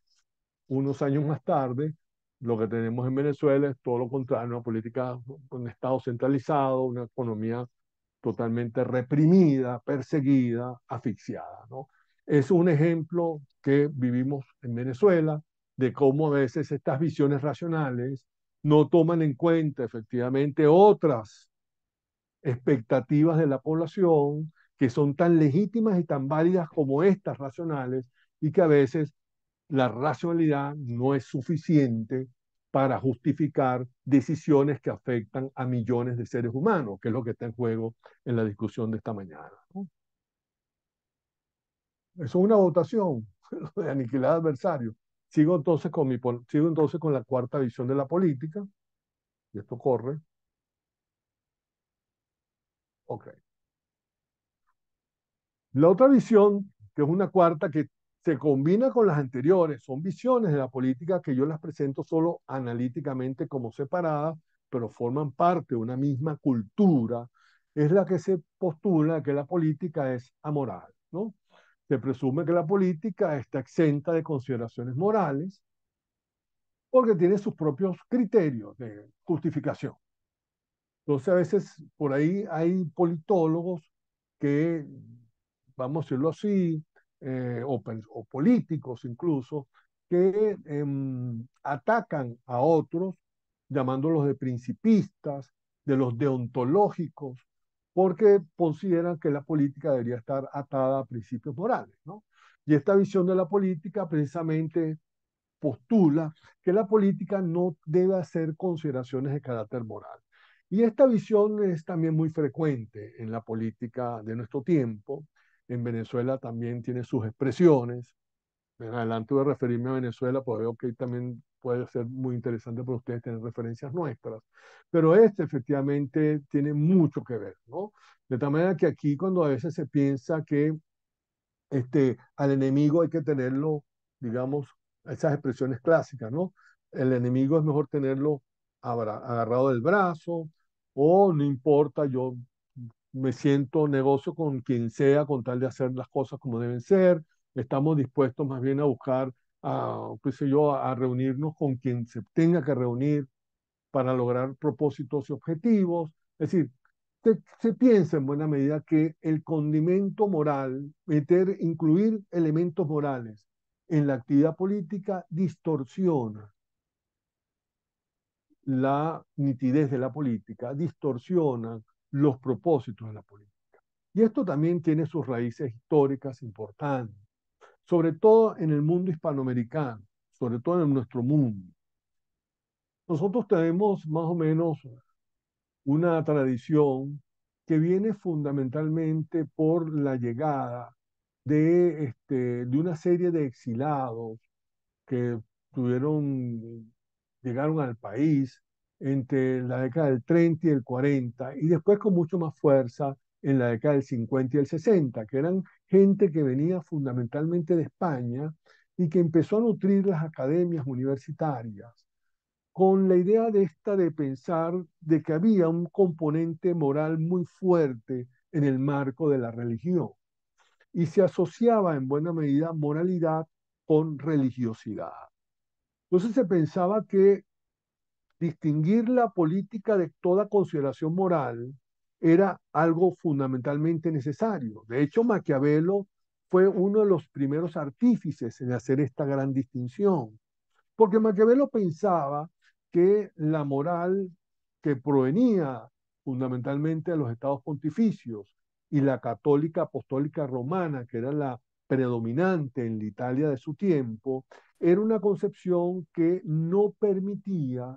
unos años más tarde lo que tenemos en Venezuela es todo lo contrario, una política, con Estado centralizado, una economía totalmente reprimida, perseguida, asfixiada. ¿no? Es un ejemplo que vivimos en Venezuela de cómo a veces estas visiones racionales no toman en cuenta efectivamente otras expectativas de la población que son tan legítimas y tan válidas como estas racionales y que a veces la racionalidad no es suficiente para justificar decisiones que afectan a millones de seres humanos, que es lo que está en juego en la discusión de esta mañana. Eso es una votación de aniquilar adversario. Sigo entonces, con mi, sigo entonces con la cuarta visión de la política, y esto corre. Ok. La otra visión, que es una cuarta que se combina con las anteriores, son visiones de la política que yo las presento solo analíticamente como separadas, pero forman parte de una misma cultura, es la que se postula que la política es amoral, ¿no? Se presume que la política está exenta de consideraciones morales porque tiene sus propios criterios de justificación. Entonces a veces por ahí hay politólogos que, vamos a decirlo así, eh, o, políticos incluso que em, atacan a otros llamándolos de principistas, de los deontológicos, porque consideran que la política debería estar atada a principios morales. ¿no? Y esta visión de la política precisamente postula que la política no debe hacer consideraciones de carácter moral. Y esta visión es también muy frecuente en la política de nuestro tiempo, en Venezuela también tiene sus expresiones. En adelante voy a referirme a Venezuela, pues veo que también puede ser muy interesante para ustedes tener referencias nuestras. Pero este efectivamente tiene mucho que ver, ¿no? De tal manera que aquí cuando a veces se piensa que este, al enemigo hay que tenerlo, digamos, esas expresiones clásicas, ¿no? El enemigo es mejor tenerlo agarrado del brazo o no importa, yo me siento negocio con quien sea con tal de hacer las cosas como deben ser, estamos dispuestos más bien a buscar, ah, a, qué yo, a reunirnos con quien se tenga que reunir para lograr propósitos y objetivos. Es decir, se, piensa en buena medida que el condimento moral, meter, incluir elementos morales en la actividad política distorsiona la nitidez de la política, distorsiona los propósitos de la política. Y esto también tiene sus raíces históricas importantes, sobre todo en el mundo hispanoamericano, sobre todo en nuestro mundo. Nosotros tenemos más o menos una tradición que viene fundamentalmente por la llegada de, este, de una serie de exilados que tuvieron, llegaron al país entre la década del 30 y el 40, y después con mucho más fuerza en la década del 50 y el 60, que eran gente que venía fundamentalmente de España y que empezó a nutrir las academias universitarias con la idea de esta de pensar de que había un componente moral muy fuerte en el marco de la religión y se asociaba en buena medida moralidad con religiosidad. Entonces se pensaba que distinguir la política de toda consideración moral era algo fundamentalmente necesario. De hecho, Maquiavelo fue uno de los primeros artífices en hacer esta gran distinción, porque Maquiavelo pensaba que la moral que provenía fundamentalmente de los estados pontificios y la católica apostólica romana, que era la predominante en la Italia de su tiempo, era una concepción que no permitía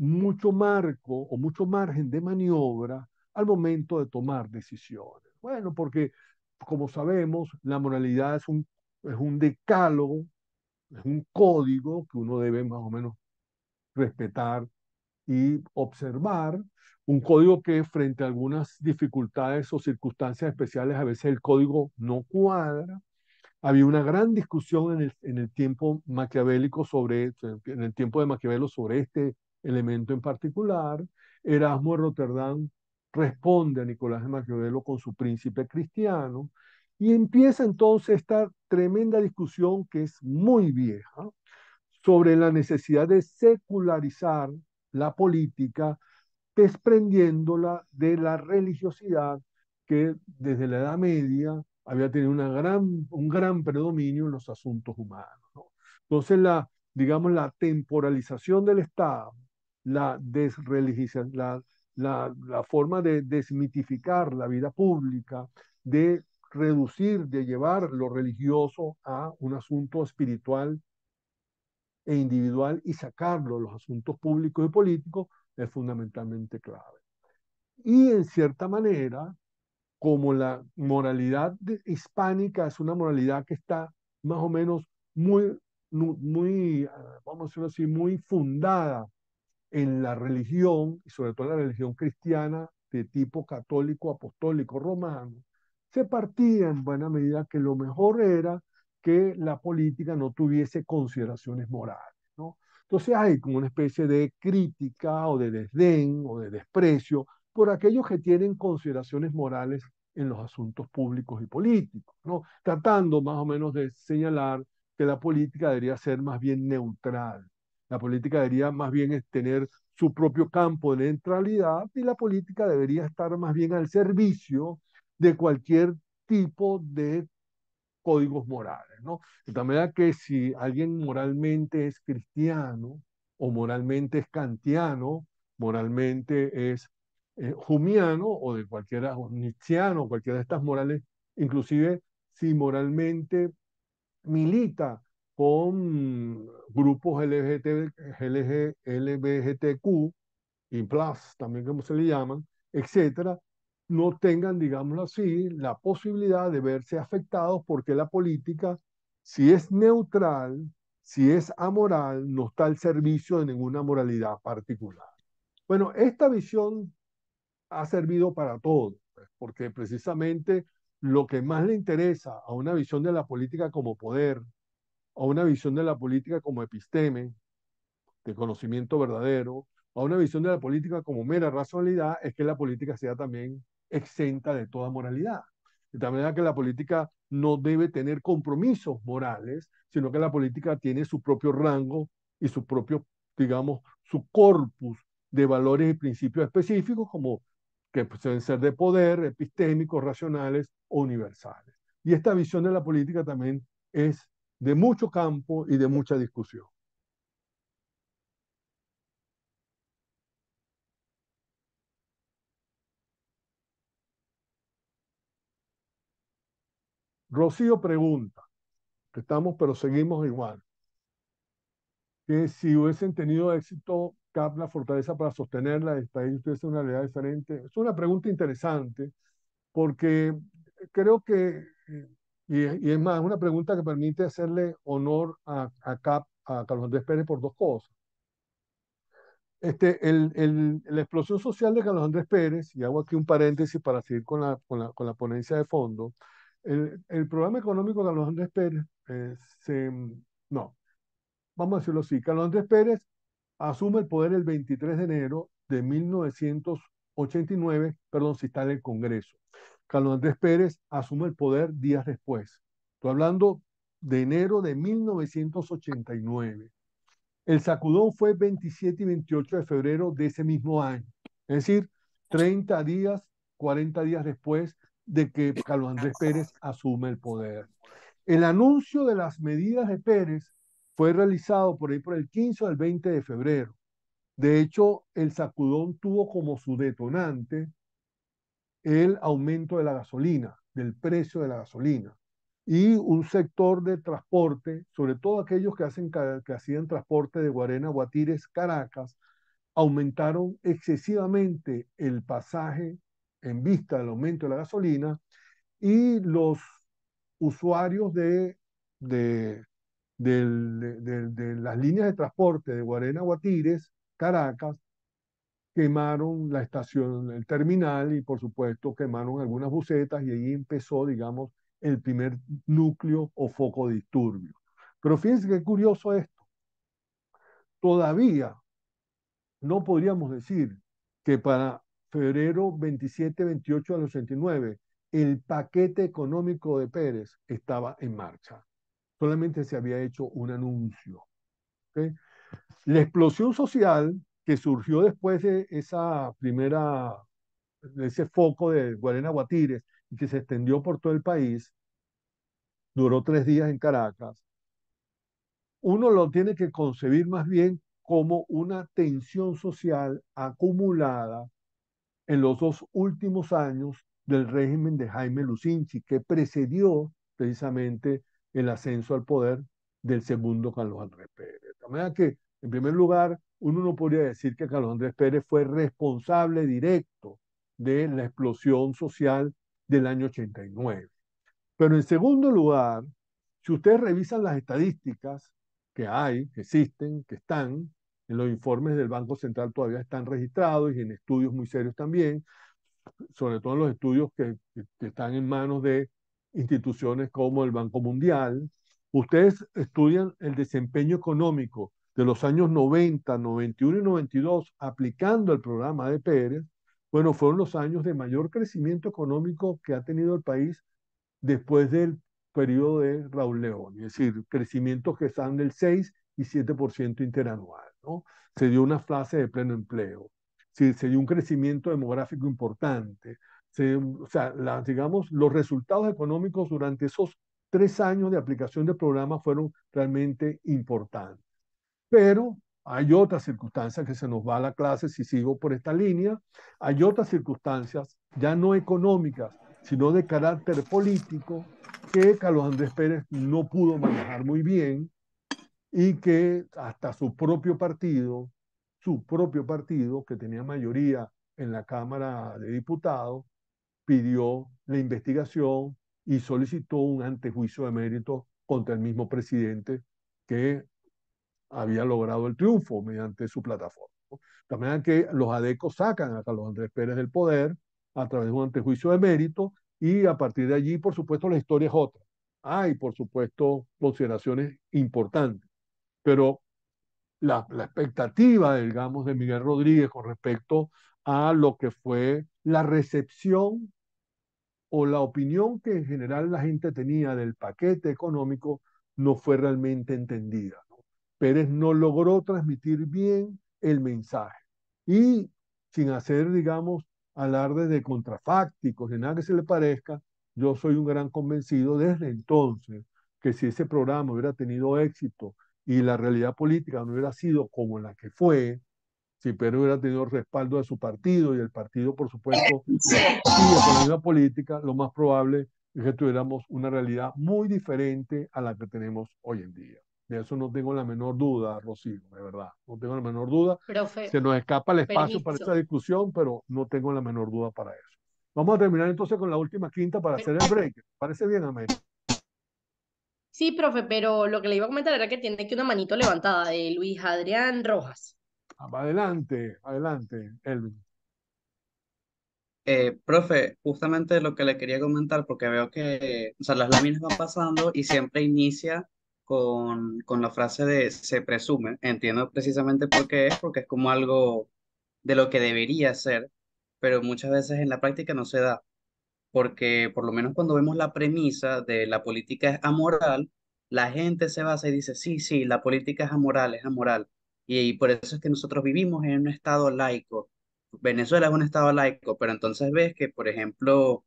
mucho marco o mucho margen de maniobra al momento de tomar decisiones. Bueno, porque como sabemos, la moralidad es un, es un decálogo, es un código que uno debe más o menos respetar y observar. Un código que frente a algunas dificultades o circunstancias especiales a veces el código no cuadra. Había una gran discusión en el, en el tiempo maquiavélico sobre, en el tiempo de Maquiavelo sobre este elemento en particular. Erasmo de Rotterdam responde a Nicolás de Maquiavelo con su príncipe cristiano y empieza entonces esta tremenda discusión que es muy vieja sobre la necesidad de secularizar la política desprendiéndola de la religiosidad que desde la Edad Media había tenido un gran predominio en los asuntos humanos. Entonces, la, digamos, la temporalización del Estado, la la, forma de desmitificar la vida pública, de reducir, de llevar lo religioso a un asunto espiritual e individual y sacarlo de los asuntos públicos y políticos es fundamentalmente clave. Y en cierta manera, como la moralidad hispánica es una moralidad que está más o menos muy, muy, ah, vamos a decirlo así, muy fundada en la religión, y sobre todo en la religión cristiana de tipo católico, apostólico, romano, se partía en buena medida que lo mejor era que la política no tuviese consideraciones morales. ¿no? Entonces hay como una especie de crítica o de desdén o de desprecio por aquellos que tienen consideraciones morales en los asuntos públicos y políticos, ¿no? tratando más o menos de señalar que la política debería ser más bien neutral, la política debería más bien tener su propio campo de neutralidad y la política debería estar más bien al servicio de cualquier tipo de códigos morales, ¿no? De tal manera que si alguien moralmente es cristiano o moralmente es kantiano, moralmente es eh, jumiano o de cualquiera, o cualquiera de estas morales, inclusive si moralmente milita con grupos LGBT, LGBTQ y plus, también como se le llaman, etcétera, no tengan, digámoslo así, la posibilidad de verse afectados porque la política, si es neutral, si es amoral, no está al servicio de ninguna moralidad particular. Bueno, esta visión ha servido para todo, pues, porque precisamente lo que más le interesa a una visión de la política como poder, a una visión de la política como episteme, de conocimiento verdadero, a una visión de la política como mera racionalidad, es que la política sea también exenta de toda moralidad. De tal manera que la política no debe tener compromisos morales, sino que la política tiene su propio rango y su propio, digamos, su corpus de valores y principios específicos, como que pueden ser de poder, epistémicos, racionales o universales. Y esta visión de la política también es de mucho campo y de mucha discusión. Rocío pregunta, que estamos pero seguimos igual, que si hubiesen tenido éxito CAP la fortaleza para sostenerla, el país es una realidad diferente. Es una pregunta interesante porque creo que eh, eh, y, es más, una pregunta que permite hacerle honor a, Cap, a Carlos Andrés Pérez por dos cosas. Este, el, la explosión social de Carlos Andrés Pérez, y hago aquí un paréntesis para seguir con la, con la, ponencia de fondo, el, el, programa económico de Carlos Andrés Pérez, eh, mm, no, vamos a decirlo así, Carlos Andrés Pérez asume el poder el 23 de enero de 1989, perdón, si está en el Congreso. Carlos Andrés Pérez asume el poder días después. Estoy hablando de enero de 1989. El sacudón fue 27 y 28 de febrero de ese mismo año, es decir, 30 días, 40 días después de que Carlos Andrés Pérez asume el poder. El anuncio de las medidas de Pérez fue realizado por ahí por el 15 al 20 de febrero. De hecho, el sacudón tuvo como su detonante el aumento de la gasolina, del precio de la gasolina. Y un sector de transporte, sobre todo aquellos que, hacían transporte de Guarena, Guatires, Caracas, aumentaron excesivamente el pasaje en vista del aumento de la gasolina y los usuarios de, de las líneas de transporte de Guarena, Guatires, Caracas, quemaron la estación, el terminal y por supuesto quemaron algunas bucetas y ahí empezó, digamos, el primer núcleo o foco de disturbio. Pero fíjense qué curioso esto. Todavía no podríamos decir que para febrero 27-28 al 89 el paquete económico de Pérez estaba en marcha. Solamente se había hecho un anuncio. La explosión social que surgió después de esa primera, ese foco de Guarena Guatires y que se extendió por todo el país, duró tres días en Caracas, uno lo tiene que concebir más bien como una tensión social acumulada en los dos últimos años del régimen de Jaime Lucinchi, que precedió precisamente el ascenso al poder del segundo Carlos Andrés Pérez. De manera que, en primer lugar, uno no podría decir que Carlos Andrés Pérez fue responsable directo de la explosión social del año 89. Pero en segundo lugar, si ustedes revisan las estadísticas que hay, que existen, que están, en los informes del Banco Central todavía están registrados y en estudios muy serios también, sobre todo en los estudios que, que están en manos de instituciones como el Banco Mundial, ustedes estudian el desempeño económico de los años 90, 91 y 92, aplicando el programa de Pérez, bueno, fueron los años de mayor crecimiento económico que ha tenido el país después del periodo de Raúl León, es decir, crecimientos que están del 6 y 7% interanual, ¿no? Se dio una fase de pleno empleo, se dio un crecimiento demográfico importante, o sea, digamos, los resultados económicos durante esos tres años de aplicación del programa fueron realmente importantes pero hay otras circunstancias que se nos va a la clase si sigo por esta línea, hay otras circunstancias ya no económicas, sino de carácter político, que Carlos Andrés Pérez no pudo manejar muy bien y que hasta su propio partido, su propio partido, que tenía mayoría en la Cámara de Diputados, pidió la investigación y solicitó un antejuicio de mérito contra el mismo presidente que había logrado el triunfo mediante su plataforma. También que los adecos sacan a Carlos Andrés Pérez del poder a través de un antejuicio de mérito y a partir de allí, por supuesto, la historia es otra. Hay, por supuesto, consideraciones importantes, pero la, la expectativa, digamos, de Miguel Rodríguez con respecto a lo que fue la recepción o la opinión que en general la gente tenía del paquete económico no fue realmente entendida. Pérez no logró transmitir bien el mensaje. Y sin hacer, digamos, alarde de contrafácticos, de nada que se le parezca, yo soy un gran convencido desde entonces que si ese programa hubiera tenido éxito y la realidad política no hubiera sido como la que fue, si Pérez hubiera tenido respaldo de su partido y el partido, por supuesto, y la política, lo más probable es que tuviéramos una realidad muy diferente a la que tenemos hoy en día. De eso no tengo la menor duda, Rocío, de verdad. No tengo la menor duda. Se nos escapa el espacio para esta discusión, pero no tengo la menor duda para eso. Vamos a terminar entonces con la última quinta para hacer el break. ¿Parece bien, Américo. Sí, profe, pero lo que le iba a comentar era que tiene aquí una manito levantada de Luis Adrián Rojas. Ah, adelante, adelante, Elvin. Eh, profe, justamente lo que le quería comentar, porque veo que o sea, las láminas van pasando y siempre inicia con, con la frase de se presume. Entiendo precisamente por qué es, porque es como algo de lo que debería ser, pero muchas veces en la práctica no se da, porque por lo menos cuando vemos la premisa de la política es amoral, la gente se basa y dice, sí, sí, la política es amoral, es amoral. Y, por eso es que nosotros vivimos en un estado laico. Venezuela es un estado laico, pero entonces ves que, por ejemplo,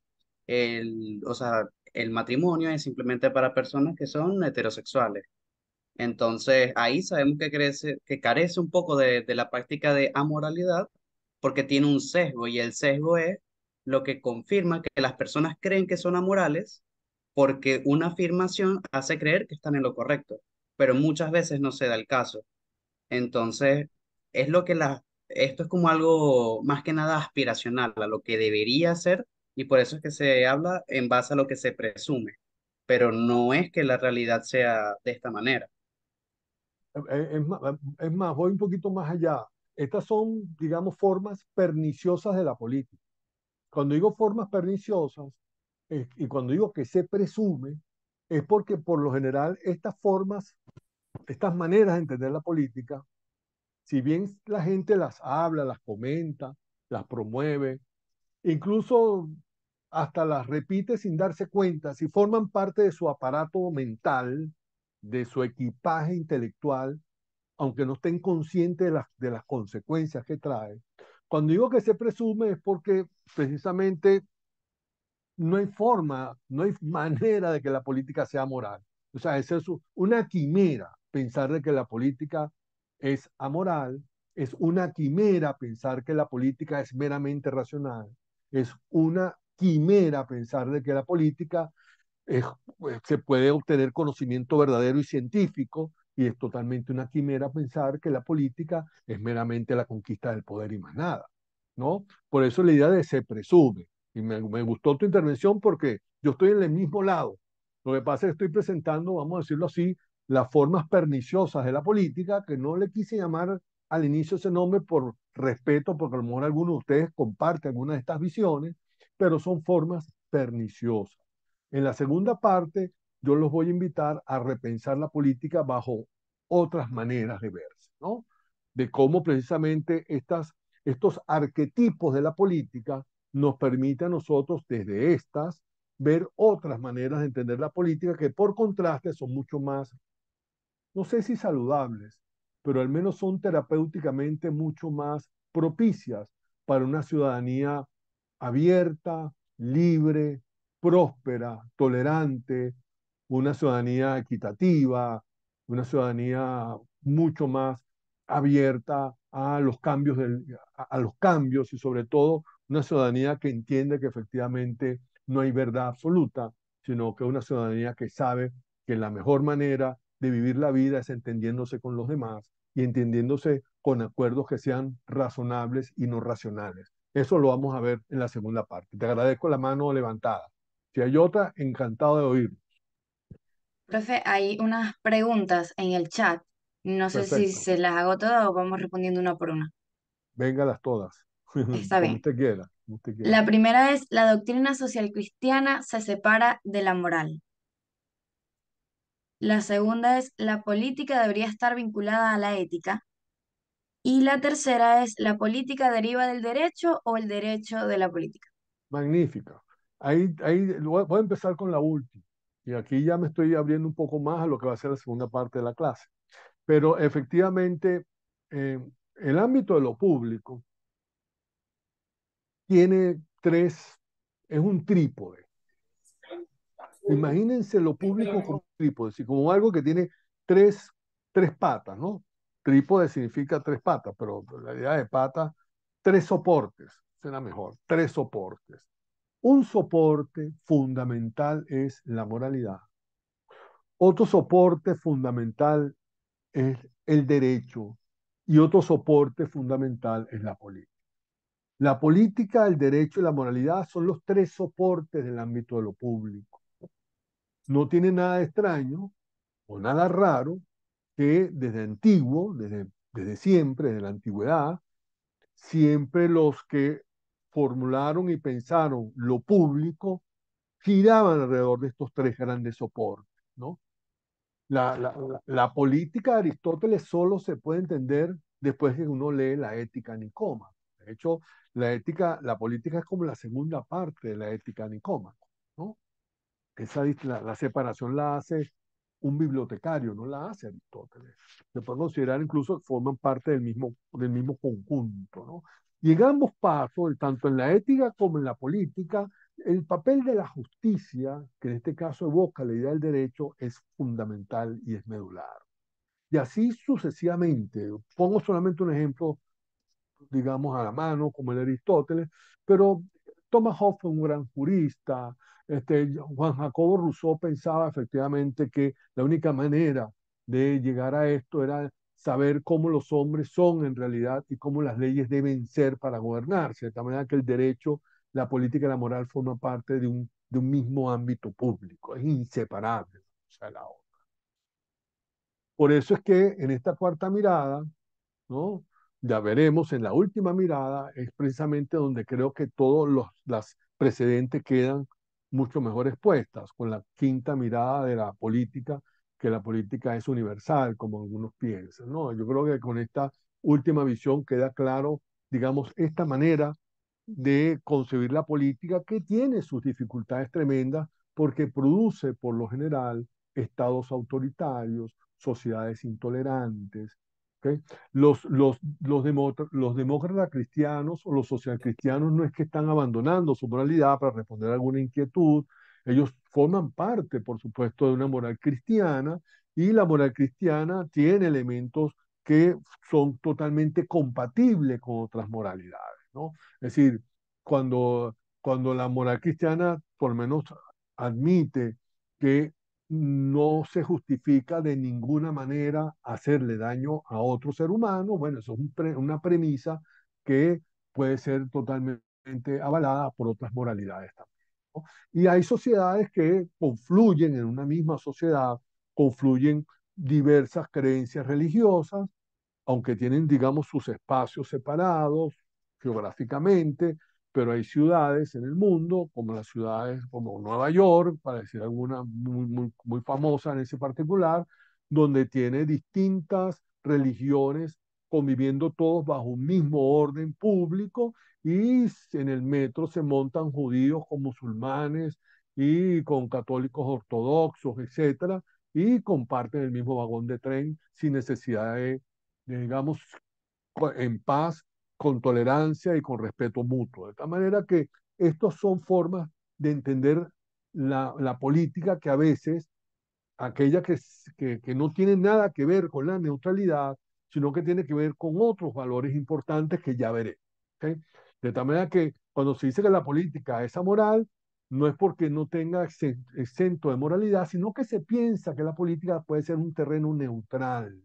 el, o sea, el matrimonio es simplemente para personas que son heterosexuales. Entonces, ahí sabemos que, crece, que carece un poco de, de la práctica de amoralidad porque tiene un sesgo y el sesgo es lo que confirma que las personas creen que son amorales porque una afirmación hace creer que están en lo correcto, pero muchas veces no se da el caso. Entonces, es lo que la, esto es como algo más que nada aspiracional a lo que debería ser y por eso es que se habla en base a lo que se presume, pero no es que la realidad sea de esta manera. Eh, eh, es más, voy un poquito más allá. Estas son, digamos, formas perniciosas de la política. Cuando digo formas perniciosas y cuando digo que se presume, es porque por lo general estas formas, estas maneras de entender la política, si bien la gente las habla, las comenta, las promueve, incluso hasta las repite sin darse cuenta, si forman parte de su aparato mental, de su equipaje intelectual, aunque no estén conscientes de las, consecuencias que trae. Cuando digo que se presume es porque precisamente no hay forma, no hay manera de que la política sea moral. O sea, es una quimera pensar que la política es amoral, es una quimera pensar que la política es meramente racional, es una quimera pensar de que la política es, pues, se puede obtener conocimiento verdadero y científico, y es totalmente una quimera pensar que la política es meramente la conquista del poder y más nada, ¿no? Por eso la idea de se presume, y me, me gustó tu intervención porque yo estoy en el mismo lado, lo que pasa es que estoy presentando, vamos a decirlo así, las formas perniciosas de la política, que no le quise llamar al inicio ese nombre por respeto, porque a lo mejor alguno de ustedes comparten alguna de estas visiones, pero son formas perniciosas. En la segunda parte, yo los voy a invitar a repensar la política bajo otras maneras de verse, ¿no? De cómo precisamente estas, estos arquetipos de la política nos permiten a nosotros desde estas ver otras maneras de entender la política que por contraste son mucho más, no sé si saludables, pero al menos son terapéuticamente mucho más propicias para una ciudadanía abierta, libre, próspera, tolerante, una ciudadanía equitativa, una ciudadanía mucho más abierta a los cambios, los cambios y sobre todo una ciudadanía que entiende que efectivamente no hay verdad absoluta, sino que una ciudadanía que sabe que la mejor manera de vivir la vida es entendiéndose con los demás, y entendiéndose con acuerdos que sean razonables y no racionales. Eso lo vamos a ver en la segunda parte. Te agradezco la mano levantada. Si hay otra, encantado de oír. Profe, hay unas preguntas en el chat. No sé si se las hago todas o vamos respondiendo una por una. Véngalas todas. Está bien. usted La primera es, ¿la doctrina social cristiana se separa de la moral? La segunda es la política debería estar vinculada a la ética. Y la tercera es la política deriva del derecho o el derecho de la política. Magnífico. Ahí, ahí voy a empezar con la última. Y aquí ya me estoy abriendo un poco más a lo que va a ser la segunda parte de la clase. Pero efectivamente, eh, el ámbito de lo público tiene tres, es un trípode. Imagínense lo público como trípode, como algo que tiene tres, tres patas, ¿no? Trípode significa tres patas, pero la idea de patas, tres soportes, será mejor, tres soportes. Un soporte fundamental es la moralidad. Otro soporte fundamental es el derecho y otro soporte fundamental es la política. La política, el derecho y la moralidad son los tres soportes del ámbito de lo público no tiene nada extraño o nada raro que desde antiguo, desde, desde siempre, desde la antigüedad, siempre los que formularon y pensaron lo público giraban alrededor de estos tres grandes soportes, ¿no? La, la, política de Aristóteles solo se puede entender después que uno lee la ética Nicoma. De hecho, la ética, la política es como la segunda parte de la ética Nicoma, ¿no? Esa, la, separación la hace un bibliotecario, no la hace Aristóteles. Se puede considerar incluso que forman parte del mismo, del mismo conjunto. ¿no? Y en ambos pasos, tanto en la ética como en la política, el papel de la justicia, que en este caso evoca la idea del derecho, es fundamental y es medular. Y así sucesivamente. Pongo solamente un ejemplo, digamos, a la mano, como el de Aristóteles, pero Thomas Hobbes fue un gran jurista, este, Juan Jacobo Rousseau pensaba efectivamente que la única manera de llegar a esto era saber cómo los hombres son en realidad y cómo las leyes deben ser para gobernarse, de tal manera que el derecho, la política y la moral forman parte de un, mismo ámbito público, es inseparable o sea, la otra. Por eso es que en esta cuarta mirada, ¿no? ya veremos en la última mirada, es precisamente donde creo que todos los las precedentes quedan mucho mejor puestas, con la quinta mirada de la política, que la política es universal, como algunos piensan. ¿no? Yo creo que con esta última visión queda claro, digamos, esta manera de concebir la política que tiene sus dificultades tremendas porque produce por lo general estados autoritarios, sociedades intolerantes, los, los, los demócratas cristianos o los socialcristianos no es que están abandonando su moralidad para responder a alguna inquietud, ellos forman parte, por supuesto, de una moral cristiana y la moral cristiana tiene elementos que son totalmente compatibles con otras moralidades, ¿no? Es decir, cuando, cuando la moral cristiana por lo menos admite que no se justifica de ninguna manera hacerle daño a otro ser humano. Bueno, eso es una premisa que puede ser totalmente avalada por otras moralidades también. Y hay sociedades que confluyen en una misma sociedad, confluyen diversas creencias religiosas, aunque tienen, digamos, sus espacios separados geográficamente, pero hay ciudades en el mundo, como las ciudades como Nueva York, para decir alguna muy, muy, muy famosa en ese particular, donde tiene distintas religiones conviviendo todos bajo un mismo orden público y en el metro se montan judíos con musulmanes y con católicos ortodoxos, etcétera, y comparten el mismo vagón de tren sin necesidad de, de digamos, en paz con tolerancia y con respeto mutuo. De tal manera que estas son formas de entender la, política que a veces, aquella que, que, no tiene nada que ver con la neutralidad, sino que tiene que ver con otros valores importantes que ya veré. De tal manera que cuando se dice que la política es amoral, no es porque no tenga exento de moralidad, sino que se piensa que la política puede ser un terreno neutral,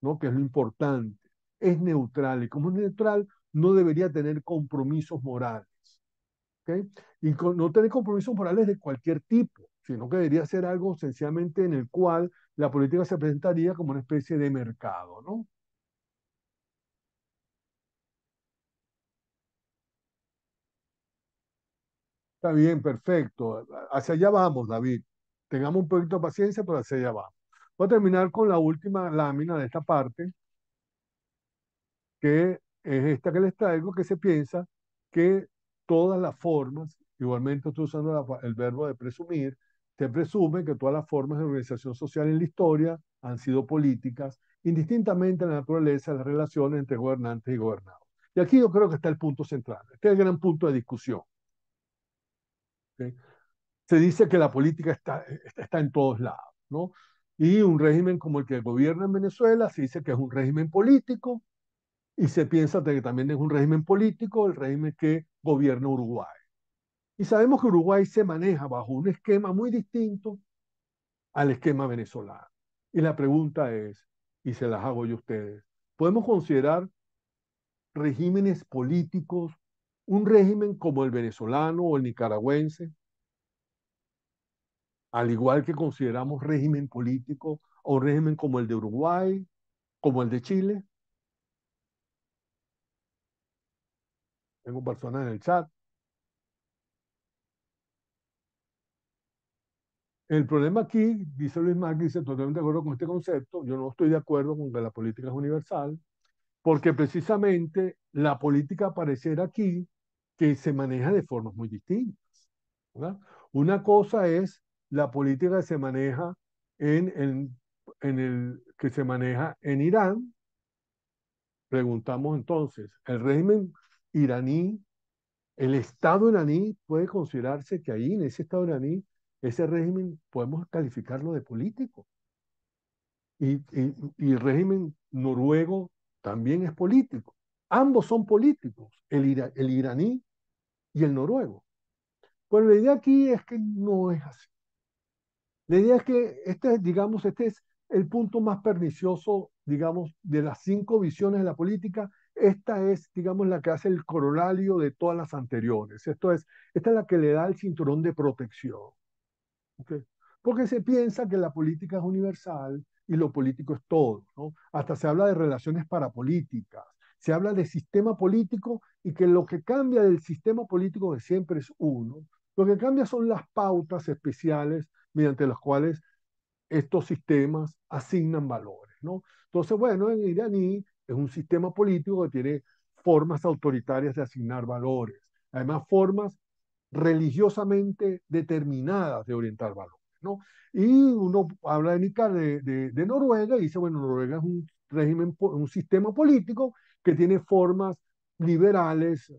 ¿no? que es lo importante es neutral y como es neutral no debería tener compromisos morales. ¿okay? Y no tener compromisos morales de cualquier tipo, sino que debería ser algo sencillamente en el cual la política se presentaría como una especie de mercado, ¿no? Está bien, perfecto. Hacia allá vamos, David. Tengamos un poquito de paciencia, pero hacia allá vamos. Voy a terminar con la última lámina de esta parte, que es esta que les traigo, que se piensa que todas las formas, igualmente estoy usando el verbo de presumir, se presume que todas las formas de organización social en la historia han sido políticas, indistintamente en la naturaleza de las relaciones entre gobernantes y gobernados. Y aquí yo creo que está el punto central, este es el gran punto de discusión. Se dice que la política está, está en todos lados, ¿no? Y un régimen como el que gobierna en Venezuela se dice que es un régimen político, y se piensa que también es un régimen político, el régimen que gobierna Uruguay. Y sabemos que Uruguay se maneja bajo un esquema muy distinto al esquema venezolano. Y la pregunta es, y se las hago yo a ustedes, ¿podemos considerar regímenes políticos un régimen como el venezolano o el nicaragüense? Al igual que consideramos régimen político o régimen como el de Uruguay, como el de Chile. Tengo personas en el chat. El problema aquí, dice Luis Márquez, totalmente de acuerdo con este concepto, yo no estoy de acuerdo con que la política es universal, porque precisamente la política pareciera aquí que se maneja de formas muy distintas. Una cosa es la política que se maneja en, en el que se maneja en Irán. Preguntamos entonces, ¿el régimen iraní, el Estado iraní puede considerarse que ahí, en ese Estado iraní, ese régimen podemos calificarlo de político. Y, el régimen noruego también es político. Ambos son políticos, el, el iraní y el noruego. Pero la idea aquí es que no es así. La idea es que este, digamos, este es el punto más pernicioso, digamos, de las cinco visiones de la política esta es, digamos, la que hace el corolario de todas las anteriores. Esto es, esta es la que le da el cinturón de protección. Porque se piensa que la política es universal y lo político es todo. ¿no? Hasta se habla de relaciones parapolíticas, se habla de sistema político y que lo que cambia del sistema político que siempre es uno. Lo que cambia son las pautas especiales mediante las cuales estos sistemas asignan valores. ¿no? Entonces, bueno, en iraní es un sistema político que tiene formas autoritarias de asignar valores, además formas religiosamente determinadas de orientar valores. ¿no? Y uno habla de, de, Noruega y dice, bueno, Noruega es un régimen, un sistema político que tiene formas liberales,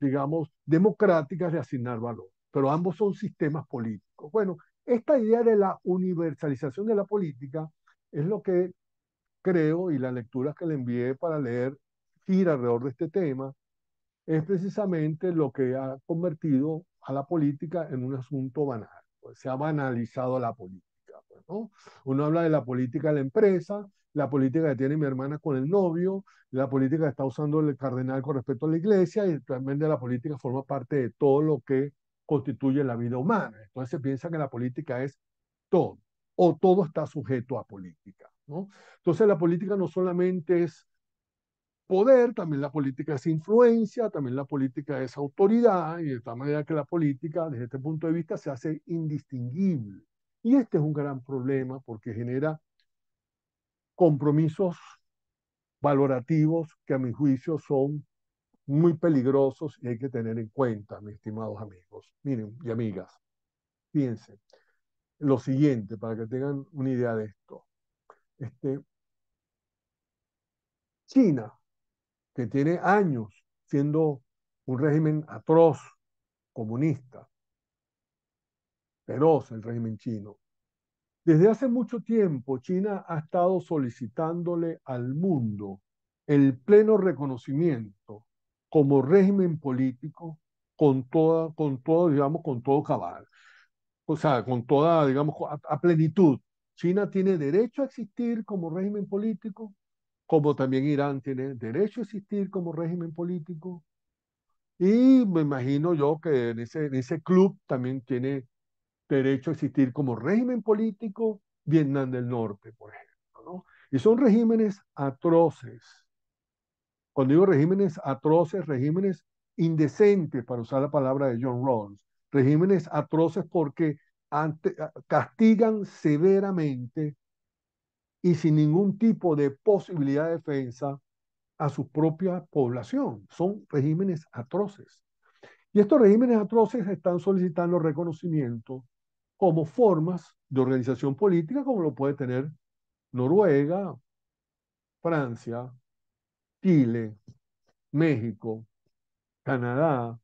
digamos, democráticas de asignar valores. pero ambos son sistemas políticos. Bueno, esta idea de la universalización de la política es lo que creo, y las lecturas que le envié para leer gira alrededor de este tema, es precisamente lo que ha convertido a la política en un asunto banal. Pues se ha banalizado la política. Pues, ¿no? Uno habla de la política de la empresa, la política que tiene mi hermana con el novio, la política que está usando el cardenal con respecto a la iglesia, y de la política forma parte de todo lo que constituye la vida humana. Entonces se piensa que la política es todo, o todo está sujeto a política. Entonces la política no solamente es poder, también la política es influencia, también la política es autoridad, y de tal manera que la política, desde este punto de vista, se hace indistinguible. Y este es un gran problema porque genera compromisos valorativos que a mi juicio son muy peligrosos y hay que tener en cuenta, mis estimados amigos, miren y amigas. Piensen lo siguiente, para que tengan una idea de esto. Este, China, que tiene años siendo un régimen atroz, comunista, feroz el régimen chino. Desde hace mucho tiempo China ha estado solicitándole al mundo el pleno reconocimiento como régimen político con toda, con todo, digamos, con todo cabal, o sea, con toda, digamos, a plenitud, China tiene derecho a existir como régimen político, como también Irán tiene derecho a existir como régimen político. Y me imagino yo que en ese, ese club también tiene derecho a existir como régimen político Vietnam del Norte, por ejemplo. ¿no? Y son regímenes atroces. Cuando digo regímenes atroces, regímenes indecentes, para usar la palabra de John Rawls, regímenes atroces porque castigan severamente y sin ningún tipo de posibilidad de defensa a su propia población. Son regímenes atroces. Y estos regímenes atroces están solicitando reconocimiento como formas de organización política como lo puede tener Noruega, Francia, Chile, México, Canadá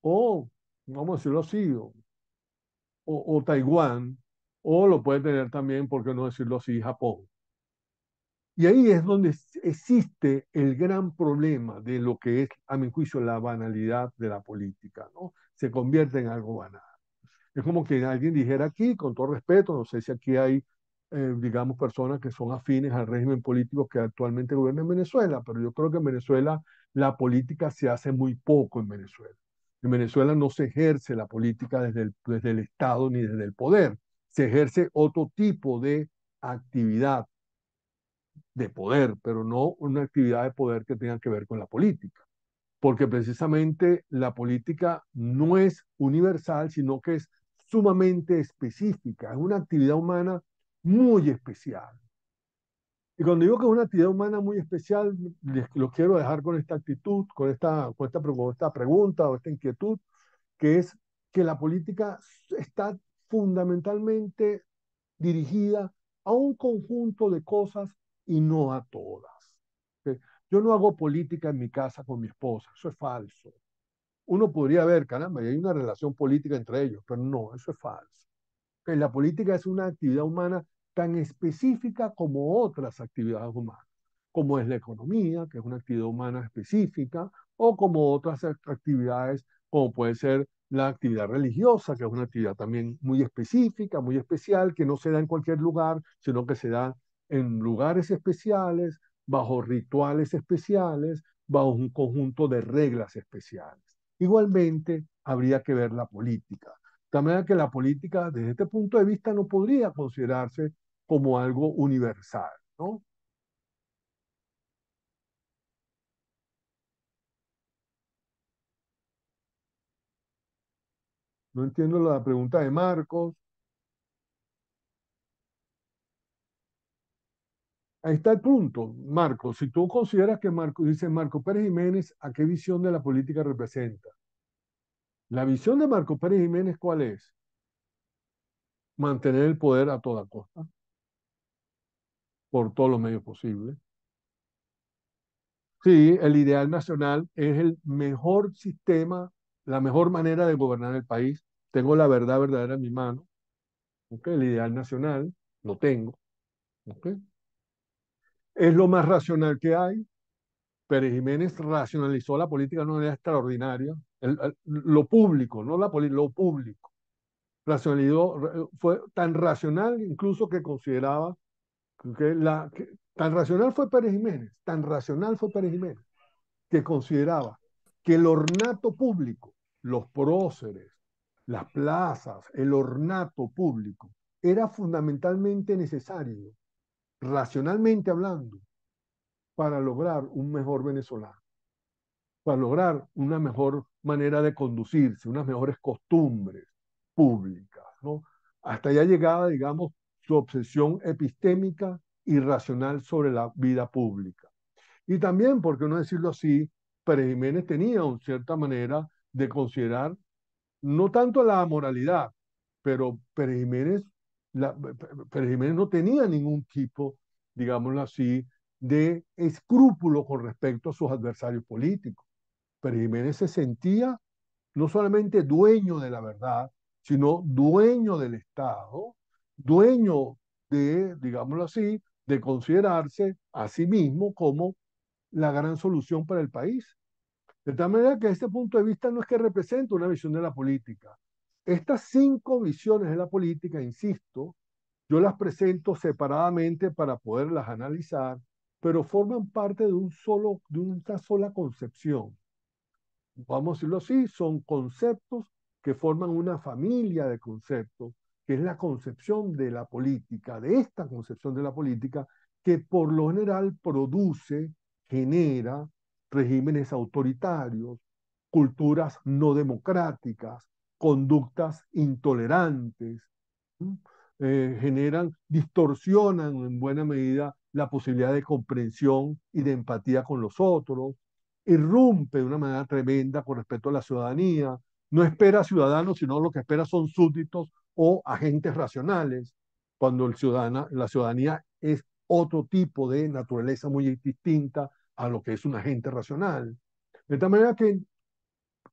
o, vamos a decirlo así, o, Taiwán, o lo puede tener también, por qué no decirlo así, Japón. Y ahí es donde existe el gran problema de lo que es, a mi juicio, la banalidad de la política, ¿no? Se convierte en algo banal. Es como que alguien dijera aquí, con todo respeto, no sé si aquí hay, eh, digamos, personas que son afines al régimen político que actualmente gobierna en Venezuela, pero yo creo que en Venezuela la política se hace muy poco en Venezuela. En Venezuela no se ejerce la política desde el, Estado ni desde el poder, se ejerce otro tipo de actividad de poder, pero no una actividad de poder que tenga que ver con la política, porque precisamente la política no es universal, sino que es sumamente específica, es una actividad humana muy especial. Y cuando digo que es una actividad humana muy especial, lo quiero dejar con esta actitud, con esta, con esta, pregunta o esta inquietud, que es que la política está fundamentalmente dirigida a un conjunto de cosas y no a todas. Yo no hago política en mi casa con mi esposa, eso es falso. Uno podría ver, caramba, hay una relación política entre ellos, pero no, eso es falso. La política es una actividad humana tan específica como otras actividades humanas, como es la economía, que es una actividad humana específica, o como otras actividades, como puede ser la actividad religiosa, que es una actividad también muy específica, muy especial, que no se da en cualquier lugar, sino que se da en lugares especiales, bajo rituales especiales, bajo un conjunto de reglas especiales. Igualmente, habría que ver la política. De manera que la política, desde este punto de vista, no podría considerarse como algo universal, ¿no? No entiendo la pregunta de Marcos. Ahí está el punto, Marcos, Si tú consideras que Marcos, dice Marco Pérez Jiménez, ¿a qué visión de la política representa? La visión de Marco Pérez Jiménez, ¿cuál es? Mantener el poder a toda costa por todos los medios posibles. Sí, el ideal nacional es el mejor sistema, la mejor manera de gobernar el país. Tengo la verdad verdadera en mi mano. ¿okay? El ideal nacional lo tengo. ¿okay? Es lo más racional que hay. Pérez Jiménez racionalizó la política de una manera extraordinaria. El, lo público, no la lo público. Racionalizó, fue tan racional incluso que consideraba la, tan racional fue Pérez Jiménez, tan racional fue Pérez Jiménez, que consideraba que el ornato público, los próceres, las plazas, el ornato público, era fundamentalmente necesario, racionalmente hablando, para lograr un mejor venezolano, para lograr una mejor manera de conducirse, unas mejores costumbres públicas, ¿no? Hasta allá llegaba, digamos, su obsesión epistémica y racional sobre la vida pública. Y también, por qué no decirlo así, Pérez Jiménez tenía una cierta manera de considerar no tanto la moralidad, pero Pérez Jiménez, no tenía ningún tipo, digámoslo así, de escrúpulo con respecto a sus adversarios políticos. Pérez Jiménez se sentía no solamente dueño de la verdad, sino dueño del Estado dueño de, digámoslo así, de considerarse a sí mismo como la gran solución para el país. De tal manera que este punto de vista no es que represente una visión de la política. Estas cinco visiones de la política, insisto, yo las presento separadamente para poderlas analizar, pero forman parte de, un solo, de una sola concepción. Vamos a decirlo así, son conceptos que forman una familia de conceptos que es la concepción de la política, de esta concepción de la política, que por lo general produce, genera regímenes autoritarios, culturas no democráticas, conductas intolerantes, eh, generan, distorsionan en buena medida la posibilidad de comprensión y de empatía con los otros, irrumpe de una manera tremenda con respecto a la ciudadanía, no espera ciudadanos, sino lo que espera son súbditos o agentes racionales, cuando la ciudadanía es otro tipo de naturaleza muy distinta a lo que es un agente racional. De tal manera que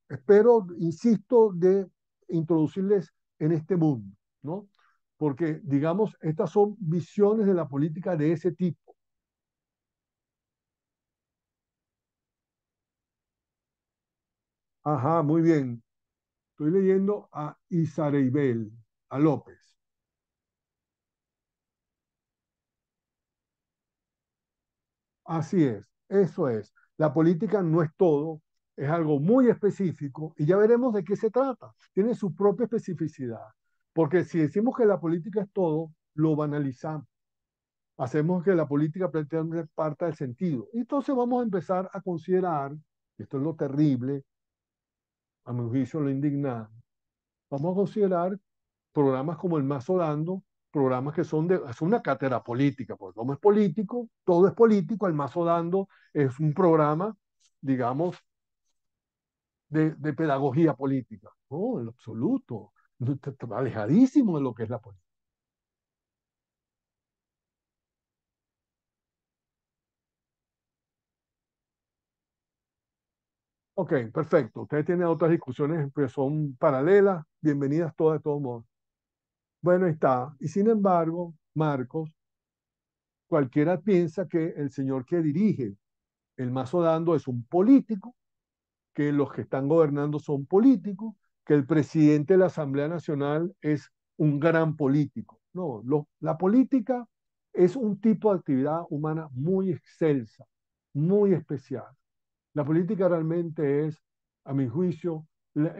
espero, insisto, de introducirles en este mundo, ¿no? Porque, digamos, estas son visiones de la política de ese tipo. Ajá, muy bien. Estoy leyendo a Isareibel a López. Así es, eso es. La política no es todo, es algo muy específico y ya veremos de qué se trata. Tiene su propia especificidad, porque si decimos que la política es todo, lo banalizamos. Hacemos que la política pretende parta del sentido. Y entonces vamos a empezar a considerar, esto es lo terrible, a mi juicio lo indignado vamos a considerar programas como el Mazo Dando, programas que son de, es una cátedra política, porque como es político, todo es político, el Mazo Dando es un programa, digamos, de, pedagogía política. No, en lo absoluto, alejadísimo de lo que es la política. Ok, perfecto. Ustedes tienen otras discusiones que son paralelas. Bienvenidas todas, de todos modos. Bueno, está. Y sin embargo, Marcos, cualquiera piensa que el señor que dirige el mazo dando es un político, que los que están gobernando son políticos, que el presidente de la Asamblea Nacional es un gran político. No, la política es un tipo de actividad humana muy excelsa, muy especial. La política realmente es, a mi juicio,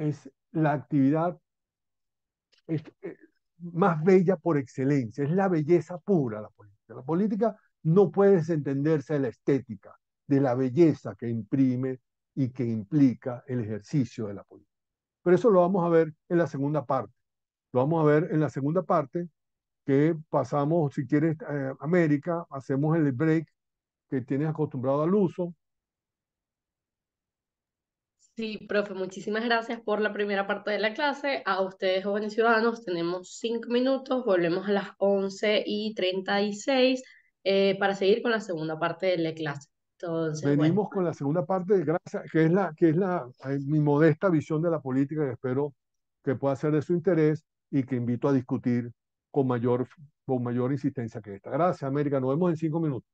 es la actividad, eh, más bella por excelencia, es la belleza pura la política. La política no puede desentenderse de la estética, de la belleza que imprime y que implica el ejercicio de la política. Pero eso lo vamos a ver en la segunda parte. Lo vamos a ver en la segunda parte que pasamos, si quieres, eh, América, hacemos el break que tienes acostumbrado al uso Sí, profe, muchísimas gracias por la primera parte de la clase. A ustedes, jóvenes ciudadanos, tenemos cinco minutos, volvemos a las once y y seis eh, para seguir con la segunda parte de la clase. Entonces, Venimos con la segunda parte de que es la que es la mi modesta visión de la política y espero que pueda ser de su interés y que invito a discutir con mayor con mayor insistencia que esta. Gracias, América. Nos vemos en cinco minutos.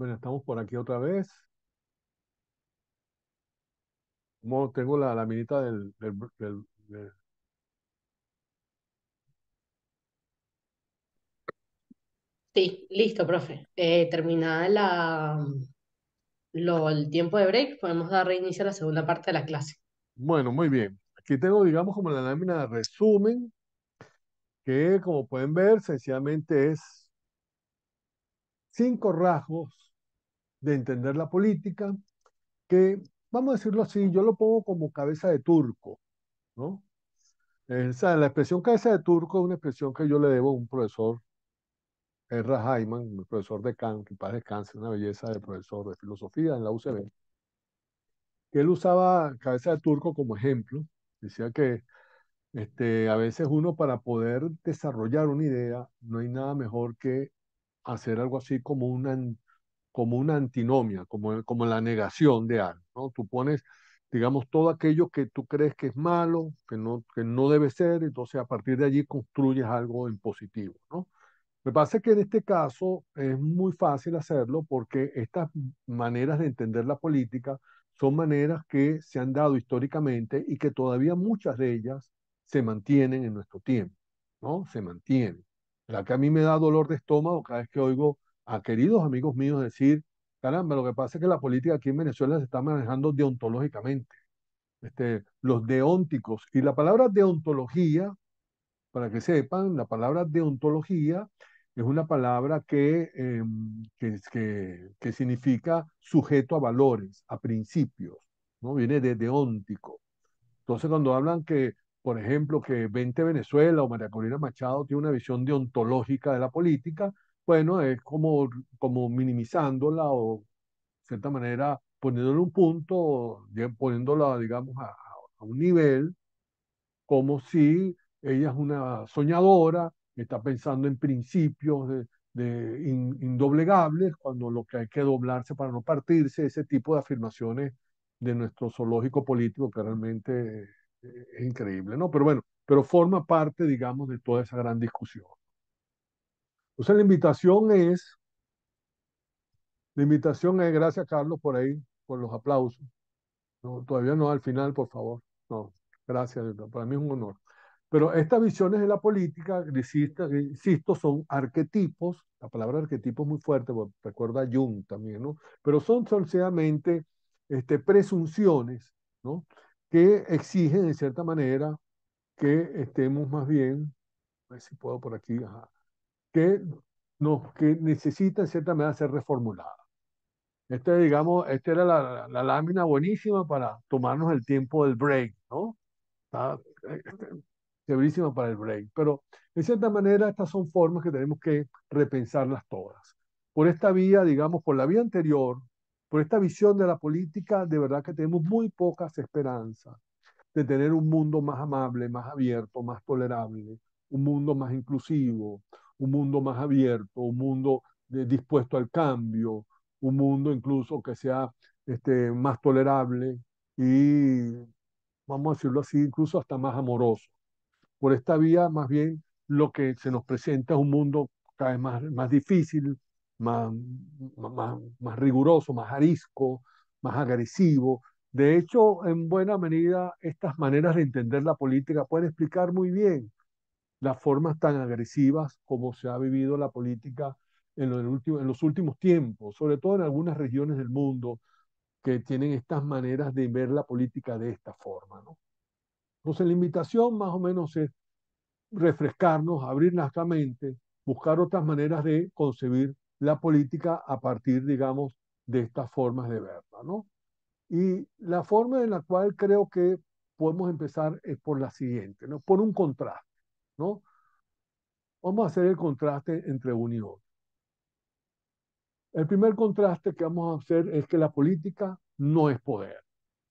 Bueno, estamos por aquí otra vez. Como tengo la laminita del, del, Sí, listo, profe. Eh, terminada la, mm, lo- el tiempo de break, podemos dar reinicio a la segunda parte de la clase. Bueno, muy bien. Aquí tengo, digamos, como la lámina de resumen, que como pueden ver, sencillamente es cinco rasgos de entender la política, que, vamos a decirlo así, yo lo pongo como cabeza de turco, ¿no? Eh, la expresión cabeza de turco es una expresión que yo le debo a un profesor, Erra Hyman, un profesor de Kant, que para una belleza de profesor de filosofía en la UCB, que él usaba cabeza de turco como ejemplo, decía que este, a veces uno para poder desarrollar una idea no hay nada mejor que hacer algo así como una como una antinomia, como, como la negación de algo. ¿no? Tú pones, digamos, todo aquello que tú crees que es malo, que no, que no debe ser, entonces a partir de allí construyes algo en positivo. ¿no? Me parece que en este caso es muy fácil hacerlo porque estas maneras de entender la política son maneras que se han dado históricamente y que todavía muchas de ellas se mantienen en nuestro tiempo, ¿no? Se mantienen. La que a mí me da dolor de estómago cada vez que oigo a queridos amigos míos decir, caramba, lo que pasa es que la política aquí en Venezuela se está manejando deontológicamente. Este, los deónticos. Y la palabra deontología, para que sepan, la palabra deontología es una palabra que, em, que, que, que, significa sujeto a valores, a principios, ¿no? Viene de deóntico. Entonces, cuando hablan que, por ejemplo, que 20 Venezuela o María Corina Machado tiene una visión deontológica de la política, bueno, es como, como minimizándola o, de cierta manera, poniéndole un punto, poniéndola, digamos, a, un nivel, como si ella es una soñadora, está pensando en principios de, indoblegables, cuando lo que hay que doblarse para no partirse, ese tipo de afirmaciones de nuestro zoológico político que realmente eh, es increíble, ¿no? Pero bueno, pero forma parte, digamos, de toda esa gran discusión. Entonces la invitación es, la invitación es, gracias Carlos por ahí, por los aplausos. No, todavía no al final, por favor. No, gracias, para mí es un honor. Pero estas visiones de la política, insisto, son arquetipos, la palabra arquetipo es muy fuerte, recuerda a Jung también, ¿no? Pero son sencillamente este, presunciones, ¿no? Que exigen, en cierta manera, que estemos más bien, a ver si puedo por aquí, que, nos, que necesita en cierta manera ser reformulada. Este, digamos, esta era la, la, lámina buenísima para tomarnos el tiempo del break, ¿no? Está este, para el break. Pero, en cierta manera, estas son formas que tenemos que repensarlas todas. Por esta vía, digamos, por la vía anterior, por esta visión de la política, de verdad que tenemos muy pocas esperanzas de tener un mundo más amable, más abierto, más tolerable, un mundo más inclusivo, un mundo más abierto, un mundo eh, dispuesto al cambio, un mundo incluso que sea este, más tolerable y, vamos a decirlo así, incluso hasta más amoroso. Por esta vía, más bien, lo que se nos presenta es un mundo cada vez más, difícil, más, más riguroso, más arisco, más agresivo. De hecho, en buena medida, estas maneras de entender la política pueden explicar muy bien las formas tan agresivas como se ha vivido la política en, en los últimos tiempos, sobre todo en algunas regiones del mundo que tienen estas maneras de ver la política de esta forma. ¿no? Entonces la invitación más o menos es refrescarnos, abrir nuestra mente, buscar otras maneras de concebir la política a partir, digamos, de estas formas de verla, ¿no? Y la forma en la cual creo que podemos empezar es por la siguiente, ¿no? Por un contraste. Vamos a hacer el contraste entre uno y otro. El primer contraste que vamos a hacer es que la política no es poder.